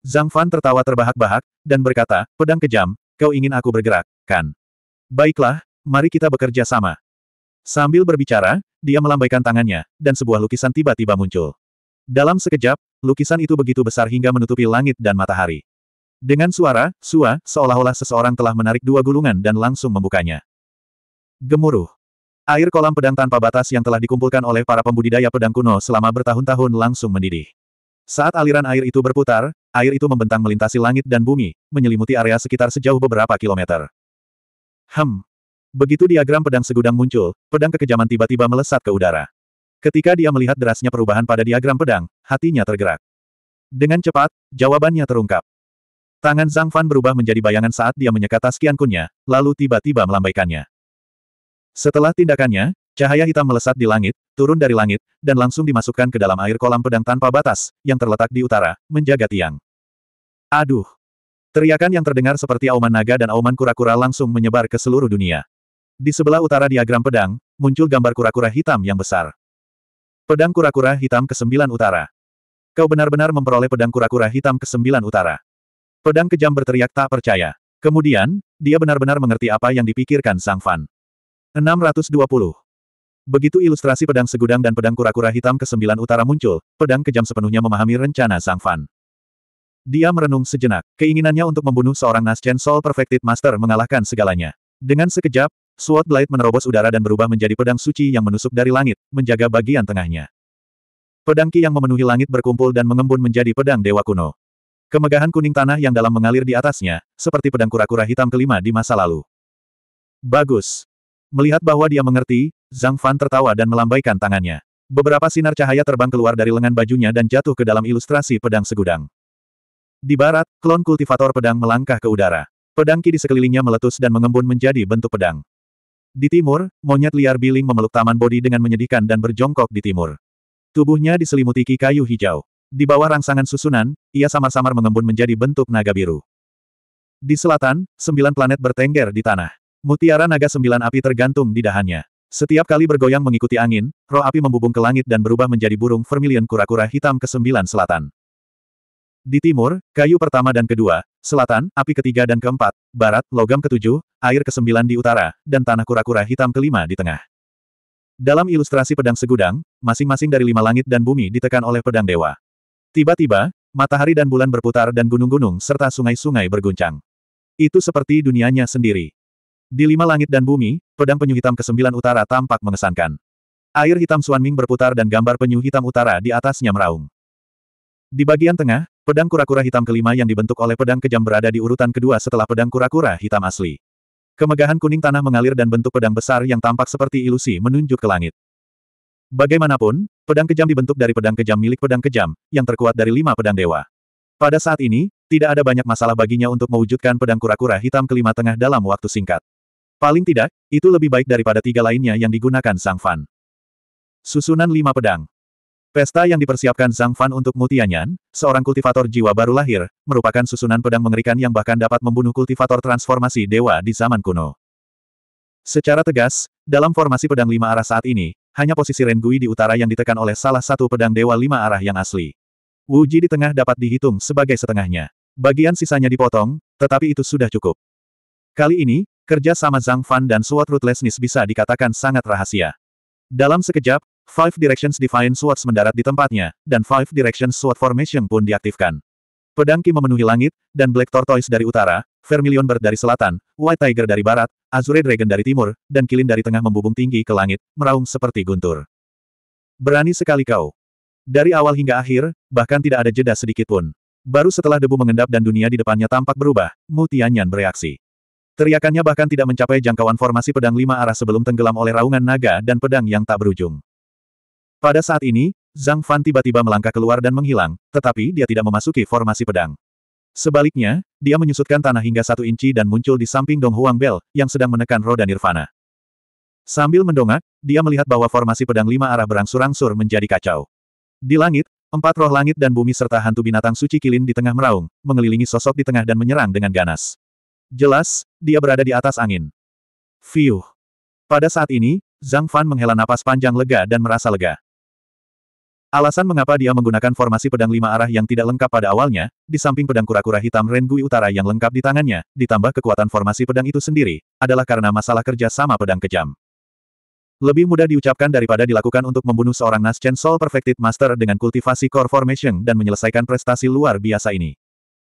Zhang Fan tertawa terbahak-bahak, dan berkata, pedang kejam, kau ingin aku bergerak, kan. Baiklah, mari kita bekerja sama. Sambil berbicara, dia melambaikan tangannya, dan sebuah lukisan tiba-tiba muncul. Dalam sekejap, lukisan itu begitu besar hingga menutupi langit dan matahari. Dengan suara, sua, seolah-olah seseorang telah menarik dua gulungan dan langsung membukanya. Gemuruh. Air kolam pedang tanpa batas yang telah dikumpulkan oleh para pembudidaya pedang kuno selama bertahun-tahun langsung mendidih. Saat aliran air itu berputar, air itu membentang melintasi langit dan bumi, menyelimuti area sekitar sejauh beberapa kilometer. Hem. Begitu diagram pedang segudang muncul, pedang kekejaman tiba-tiba melesat ke udara. Ketika dia melihat derasnya perubahan pada diagram pedang, hatinya tergerak. Dengan cepat, jawabannya terungkap. Tangan Zhang Fan berubah menjadi bayangan saat dia menyekat tas Kunnya, lalu tiba-tiba melambaikannya. Setelah tindakannya, cahaya hitam melesat di langit, turun dari langit, dan langsung dimasukkan ke dalam air kolam pedang tanpa batas, yang terletak di utara, menjaga tiang. Aduh! Teriakan yang terdengar seperti auman naga dan auman kura-kura langsung menyebar ke seluruh dunia. Di sebelah utara diagram pedang, muncul gambar kura-kura hitam yang besar. Pedang kura-kura hitam ke sembilan utara. Kau benar-benar memperoleh pedang kura-kura hitam ke sembilan utara. Pedang kejam berteriak tak percaya. Kemudian, dia benar-benar mengerti apa yang dipikirkan Sang Fan. 620. Begitu ilustrasi pedang segudang dan pedang kura-kura hitam ke sembilan utara muncul, pedang kejam sepenuhnya memahami rencana Sang Fan. Dia merenung sejenak. Keinginannya untuk membunuh seorang Naschen Soul Perfected Master mengalahkan segalanya. Dengan sekejap, Sword Blade menerobos udara dan berubah menjadi pedang suci yang menusuk dari langit, menjaga bagian tengahnya. Pedang Ki yang memenuhi langit berkumpul dan mengembun menjadi pedang dewa kuno. Kemegahan kuning tanah yang dalam mengalir di atasnya, seperti pedang kura-kura hitam kelima di masa lalu. Bagus. Melihat bahwa dia mengerti, Zhang Fan tertawa dan melambaikan tangannya. Beberapa sinar cahaya terbang keluar dari lengan bajunya dan jatuh ke dalam ilustrasi pedang segudang. Di barat, klon kultivator pedang melangkah ke udara. Pedang ki di sekelilingnya meletus dan mengembun menjadi bentuk pedang. Di timur, monyet liar Biling memeluk taman bodi dengan menyedihkan dan berjongkok di timur. Tubuhnya diselimuti ki kayu hijau. Di bawah rangsangan susunan, ia samar-samar mengembun menjadi bentuk naga biru. Di selatan, sembilan planet bertengger di tanah. Mutiara naga sembilan api tergantung di dahannya. Setiap kali bergoyang mengikuti angin, roh api membubung ke langit dan berubah menjadi burung vermilion kura-kura hitam ke sembilan selatan. Di timur, kayu pertama dan kedua, selatan, api ketiga dan keempat, barat, logam ketujuh, air kesembilan di utara, dan tanah kura-kura hitam kelima di tengah. Dalam ilustrasi pedang segudang, masing-masing dari lima langit dan bumi ditekan oleh pedang dewa. Tiba-tiba, matahari dan bulan berputar dan gunung-gunung serta sungai-sungai berguncang. Itu seperti dunianya sendiri. Di lima langit dan bumi, pedang penyu hitam kesembilan utara tampak mengesankan. Air hitam Suanming berputar dan gambar penyu hitam utara di atasnya meraung. Di bagian tengah, pedang kura-kura hitam kelima yang dibentuk oleh pedang kejam berada di urutan kedua setelah pedang kura-kura hitam asli. Kemegahan kuning tanah mengalir dan bentuk pedang besar yang tampak seperti ilusi menunjuk ke langit. Bagaimanapun, pedang kejam dibentuk dari pedang kejam milik pedang kejam, yang terkuat dari lima pedang dewa. Pada saat ini, tidak ada banyak masalah baginya untuk mewujudkan pedang kura-kura hitam kelima tengah dalam waktu singkat. Paling tidak, itu lebih baik daripada tiga lainnya yang digunakan Sang Fan. Susunan lima pedang Pesta yang dipersiapkan Zhang Fan untuk Mutianyan, seorang kultivator jiwa baru lahir, merupakan susunan pedang mengerikan yang bahkan dapat membunuh kultivator transformasi dewa di zaman kuno. Secara tegas, dalam formasi pedang lima arah saat ini, hanya posisi Rengui di utara yang ditekan oleh salah satu pedang dewa lima arah yang asli. Wuji di tengah dapat dihitung sebagai setengahnya. Bagian sisanya dipotong, tetapi itu sudah cukup. Kali ini, kerja sama Zhang Fan dan Suat Ruthlessness bisa dikatakan sangat rahasia. Dalam sekejap, Five Directions Divine Swords mendarat di tempatnya, dan Five Directions Sword Formation pun diaktifkan. Pedang Ki memenuhi langit, dan Black Tortoise dari utara, Vermilion Bird dari selatan, White Tiger dari barat, Azure Dragon dari timur, dan Kilin dari tengah membubung tinggi ke langit, meraung seperti guntur. Berani sekali kau. Dari awal hingga akhir, bahkan tidak ada jeda sedikit pun. Baru setelah debu mengendap dan dunia di depannya tampak berubah, Mu Tianyan bereaksi. Teriakannya bahkan tidak mencapai jangkauan formasi pedang lima arah sebelum tenggelam oleh raungan naga dan pedang yang tak berujung. Pada saat ini, Zhang Fan tiba-tiba melangkah keluar dan menghilang, tetapi dia tidak memasuki formasi pedang. Sebaliknya, dia menyusutkan tanah hingga satu inci dan muncul di samping Dong Huang Bell, yang sedang menekan roda nirvana. Sambil mendongak, dia melihat bahwa formasi pedang lima arah berangsur-angsur menjadi kacau. Di langit, empat roh langit dan bumi serta hantu binatang suci kilin di tengah meraung, mengelilingi sosok di tengah dan menyerang dengan ganas. Jelas, dia berada di atas angin. Fiuh. Pada saat ini, Zhang Fan menghela napas panjang lega dan merasa lega. Alasan mengapa dia menggunakan formasi pedang lima arah yang tidak lengkap pada awalnya, di samping pedang kura-kura hitam Rengui Utara yang lengkap di tangannya, ditambah kekuatan formasi pedang itu sendiri, adalah karena masalah kerja sama pedang kejam. Lebih mudah diucapkan daripada dilakukan untuk membunuh seorang Naschen Soul Perfected Master dengan kultivasi Core Formation dan menyelesaikan prestasi luar biasa ini.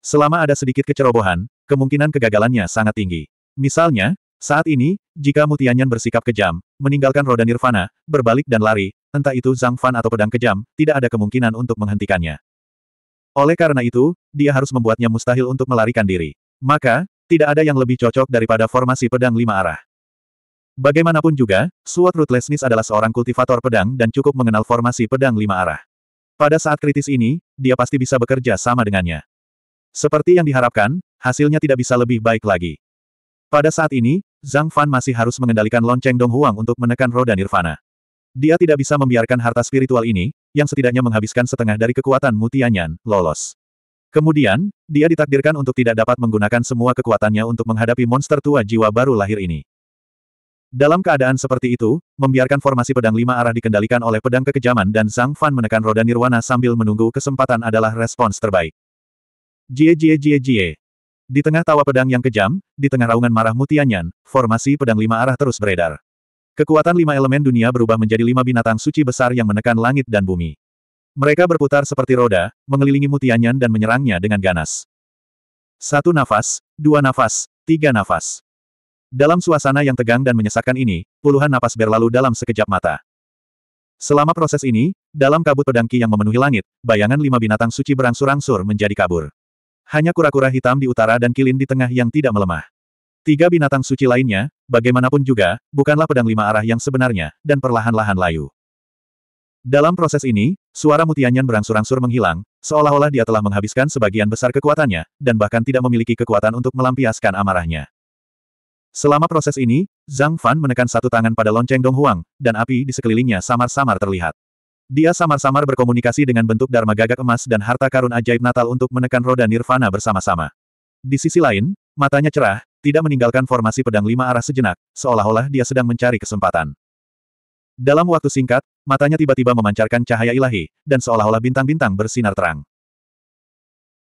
Selama ada sedikit kecerobohan, kemungkinan kegagalannya sangat tinggi. Misalnya, saat ini, jika Mutianyan bersikap kejam, meninggalkan roda nirvana, berbalik dan lari, entah itu Zhang Fan atau pedang kejam, tidak ada kemungkinan untuk menghentikannya. Oleh karena itu, dia harus membuatnya mustahil untuk melarikan diri. Maka, tidak ada yang lebih cocok daripada formasi pedang lima arah. Bagaimanapun juga, Suat Ruthlessness adalah seorang kultivator pedang dan cukup mengenal formasi pedang lima arah. Pada saat kritis ini, dia pasti bisa bekerja sama dengannya. Seperti yang diharapkan, hasilnya tidak bisa lebih baik lagi. Pada saat ini, Zhang Fan masih harus mengendalikan lonceng Dong Huang untuk menekan roda Nirvana. Dia tidak bisa membiarkan harta spiritual ini, yang setidaknya menghabiskan setengah dari kekuatan mutianyan, lolos. Kemudian, dia ditakdirkan untuk tidak dapat menggunakan semua kekuatannya untuk menghadapi monster tua jiwa baru lahir ini. Dalam keadaan seperti itu, membiarkan formasi pedang lima arah dikendalikan oleh pedang kekejaman dan Zhang Fan menekan roda nirwana sambil menunggu kesempatan adalah respons terbaik. Jie jie jie jie. Di tengah tawa pedang yang kejam, di tengah raungan marah mutianyan, formasi pedang lima arah terus beredar. Kekuatan lima elemen dunia berubah menjadi lima binatang suci besar yang menekan langit dan bumi. Mereka berputar seperti roda, mengelilingi Mutianyan dan menyerangnya dengan ganas. Satu nafas, dua nafas, tiga nafas. Dalam suasana yang tegang dan menyesakkan ini, puluhan napas berlalu dalam sekejap mata. Selama proses ini, dalam kabut pedangki yang memenuhi langit, bayangan lima binatang suci berangsur-angsur menjadi kabur. Hanya kura-kura hitam di utara dan kilin di tengah yang tidak melemah. Tiga binatang suci lainnya, bagaimanapun juga, bukanlah pedang lima arah yang sebenarnya, dan perlahan-lahan layu. Dalam proses ini, suara Mutianyan berangsur-angsur menghilang, seolah-olah dia telah menghabiskan sebagian besar kekuatannya, dan bahkan tidak memiliki kekuatan untuk melampiaskan amarahnya. Selama proses ini, Zhang Fan menekan satu tangan pada lonceng Dong Huang, dan api di sekelilingnya samar-samar terlihat. Dia samar-samar berkomunikasi dengan bentuk Dharma gagak emas dan harta karun ajaib Natal untuk menekan roda nirvana bersama-sama. Di sisi lain, matanya cerah, tidak meninggalkan formasi pedang lima arah sejenak, seolah-olah dia sedang mencari kesempatan. Dalam waktu singkat, matanya tiba-tiba memancarkan cahaya ilahi, dan seolah-olah bintang-bintang bersinar terang.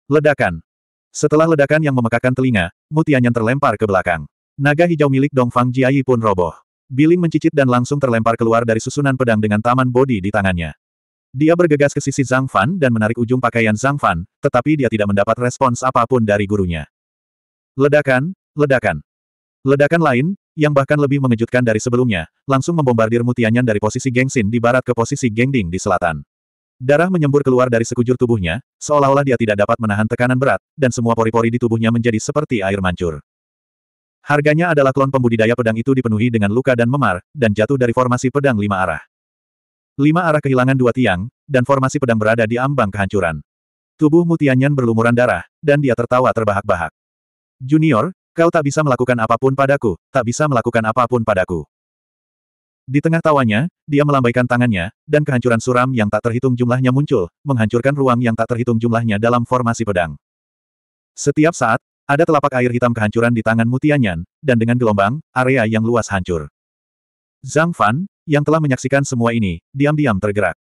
Ledakan. Setelah ledakan yang memekakan telinga, mutianya terlempar ke belakang. Naga hijau milik Dongfang Jiayi pun roboh. Biling mencicit dan langsung terlempar keluar dari susunan pedang dengan taman bodi di tangannya. Dia bergegas ke sisi Zhang Fan dan menarik ujung pakaian Zhang Fan, tetapi dia tidak mendapat respons apapun dari gurunya. Ledakan, Ledakan. Ledakan lain, yang bahkan lebih mengejutkan dari sebelumnya, langsung membombardir Mutianyan dari posisi Gengsin di barat ke posisi Gengding di selatan. Darah menyembur keluar dari sekujur tubuhnya, seolah-olah dia tidak dapat menahan tekanan berat, dan semua pori-pori di tubuhnya menjadi seperti air mancur. Harganya adalah klon pembudidaya pedang itu dipenuhi dengan luka dan memar, dan jatuh dari formasi pedang lima arah. Lima arah kehilangan dua tiang, dan formasi pedang berada di ambang kehancuran. Tubuh Mutianyan berlumuran darah, dan dia tertawa terbahak-bahak. Junior, Kau tak bisa melakukan apapun padaku, tak bisa melakukan apapun padaku. Di tengah tawanya, dia melambaikan tangannya, dan kehancuran suram yang tak terhitung jumlahnya muncul, menghancurkan ruang yang tak terhitung jumlahnya dalam formasi pedang. Setiap saat, ada telapak air hitam kehancuran di tangan Mutianyan, dan dengan gelombang, area yang luas hancur. Zhang Fan, yang telah menyaksikan semua ini, diam-diam tergerak.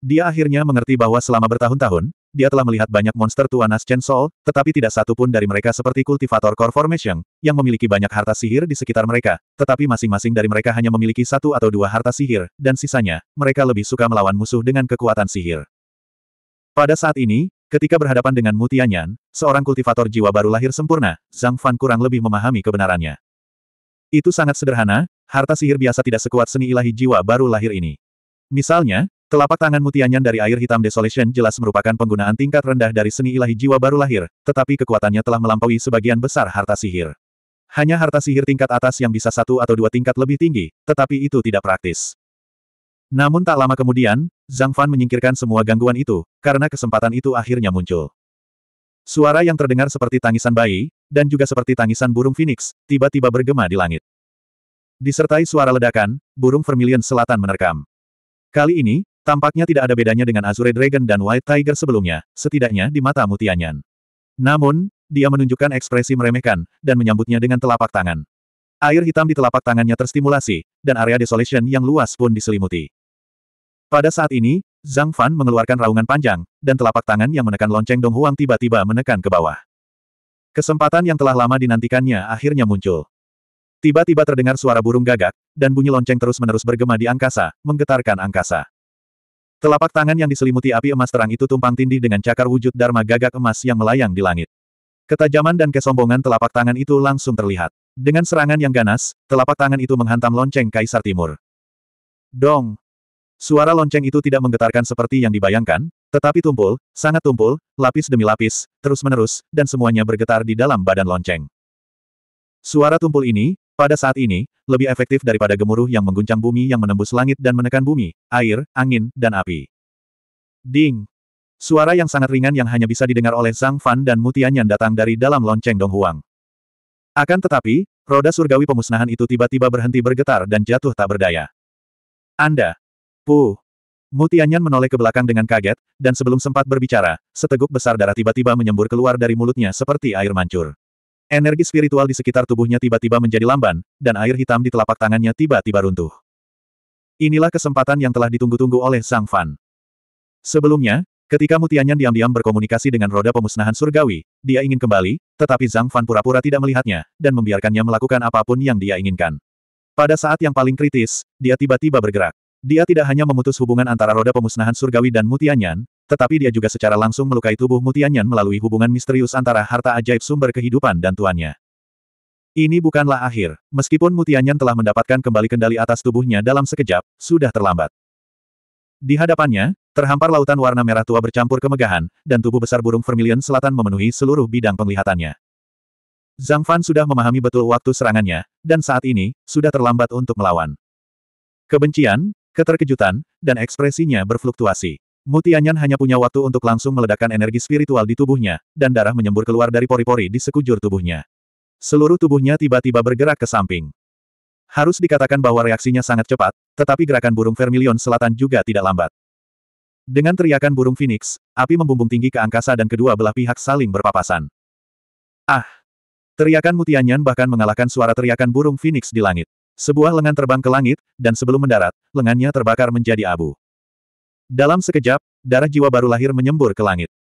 Dia akhirnya mengerti bahwa selama bertahun-tahun, dia telah melihat banyak monster tua nas Chen Sol, tetapi tidak satu pun dari mereka seperti kultivator Core Formation, yang memiliki banyak harta sihir di sekitar mereka, tetapi masing-masing dari mereka hanya memiliki satu atau dua harta sihir, dan sisanya, mereka lebih suka melawan musuh dengan kekuatan sihir. Pada saat ini, ketika berhadapan dengan Mutianyan, seorang kultivator jiwa baru lahir sempurna, Zhang Fan kurang lebih memahami kebenarannya. Itu sangat sederhana, harta sihir biasa tidak sekuat seni ilahi jiwa baru lahir ini. Misalnya, Telapak tangan mutianyan dari air hitam Desolation jelas merupakan penggunaan tingkat rendah dari seni ilahi jiwa baru lahir, tetapi kekuatannya telah melampaui sebagian besar harta sihir. Hanya harta sihir tingkat atas yang bisa satu atau dua tingkat lebih tinggi, tetapi itu tidak praktis. Namun tak lama kemudian, Zhang Fan menyingkirkan semua gangguan itu, karena kesempatan itu akhirnya muncul. Suara yang terdengar seperti tangisan bayi, dan juga seperti tangisan burung phoenix, tiba-tiba bergema di langit. Disertai suara ledakan, burung vermilion selatan menerkam. Kali ini, Tampaknya tidak ada bedanya dengan Azure Dragon dan White Tiger sebelumnya, setidaknya di mata Mutianyan. Namun, dia menunjukkan ekspresi meremehkan, dan menyambutnya dengan telapak tangan. Air hitam di telapak tangannya terstimulasi, dan area desolation yang luas pun diselimuti. Pada saat ini, Zhang Fan mengeluarkan raungan panjang, dan telapak tangan yang menekan lonceng Dong Huang tiba-tiba menekan ke bawah. Kesempatan yang telah lama dinantikannya akhirnya muncul. Tiba-tiba terdengar suara burung gagak, dan bunyi lonceng terus-menerus bergema di angkasa, menggetarkan angkasa. Telapak tangan yang diselimuti api emas terang itu tumpang tindih dengan cakar wujud Dharma gagak emas yang melayang di langit. Ketajaman dan kesombongan telapak tangan itu langsung terlihat. Dengan serangan yang ganas, telapak tangan itu menghantam lonceng Kaisar Timur. Dong! Suara lonceng itu tidak menggetarkan seperti yang dibayangkan, tetapi tumpul, sangat tumpul, lapis demi lapis, terus-menerus, dan semuanya bergetar di dalam badan lonceng. Suara tumpul ini, pada saat ini, lebih efektif daripada gemuruh yang mengguncang bumi yang menembus langit dan menekan bumi, air, angin, dan api. Ding! Suara yang sangat ringan yang hanya bisa didengar oleh Zhang Fan dan Mutianyan datang dari dalam lonceng Donghuang. Akan tetapi, roda surgawi pemusnahan itu tiba-tiba berhenti bergetar dan jatuh tak berdaya. Anda! Puh! Mutianyan menoleh ke belakang dengan kaget, dan sebelum sempat berbicara, seteguk besar darah tiba-tiba menyembur keluar dari mulutnya seperti air mancur. Energi spiritual di sekitar tubuhnya tiba-tiba menjadi lamban, dan air hitam di telapak tangannya tiba-tiba runtuh. Inilah kesempatan yang telah ditunggu-tunggu oleh Sang Fan. Sebelumnya, ketika Mutianyan diam-diam berkomunikasi dengan roda pemusnahan surgawi, dia ingin kembali, tetapi Zhang Fan pura-pura tidak melihatnya, dan membiarkannya melakukan apapun yang dia inginkan. Pada saat yang paling kritis, dia tiba-tiba bergerak. Dia tidak hanya memutus hubungan antara roda pemusnahan surgawi dan Mutianyan, tetapi dia juga secara langsung melukai tubuh Mutianyan melalui hubungan misterius antara harta ajaib sumber kehidupan dan tuannya. Ini bukanlah akhir, meskipun Mutianyan telah mendapatkan kembali kendali atas tubuhnya dalam sekejap, sudah terlambat. Di hadapannya, terhampar lautan warna merah tua bercampur kemegahan, dan tubuh besar burung vermilion selatan memenuhi seluruh bidang penglihatannya. Zhang Fan sudah memahami betul waktu serangannya, dan saat ini, sudah terlambat untuk melawan. Kebencian, keterkejutan, dan ekspresinya berfluktuasi. Mutianyan hanya punya waktu untuk langsung meledakkan energi spiritual di tubuhnya, dan darah menyembur keluar dari pori-pori di sekujur tubuhnya. Seluruh tubuhnya tiba-tiba bergerak ke samping. Harus dikatakan bahwa reaksinya sangat cepat, tetapi gerakan burung vermilion selatan juga tidak lambat. Dengan teriakan burung phoenix, api membumbung tinggi ke angkasa dan kedua belah pihak saling berpapasan. Ah! Teriakan mutianyan bahkan mengalahkan suara teriakan burung phoenix di langit. Sebuah lengan terbang ke langit, dan sebelum mendarat, lengannya terbakar menjadi abu. Dalam sekejap, darah jiwa baru lahir menyembur ke langit.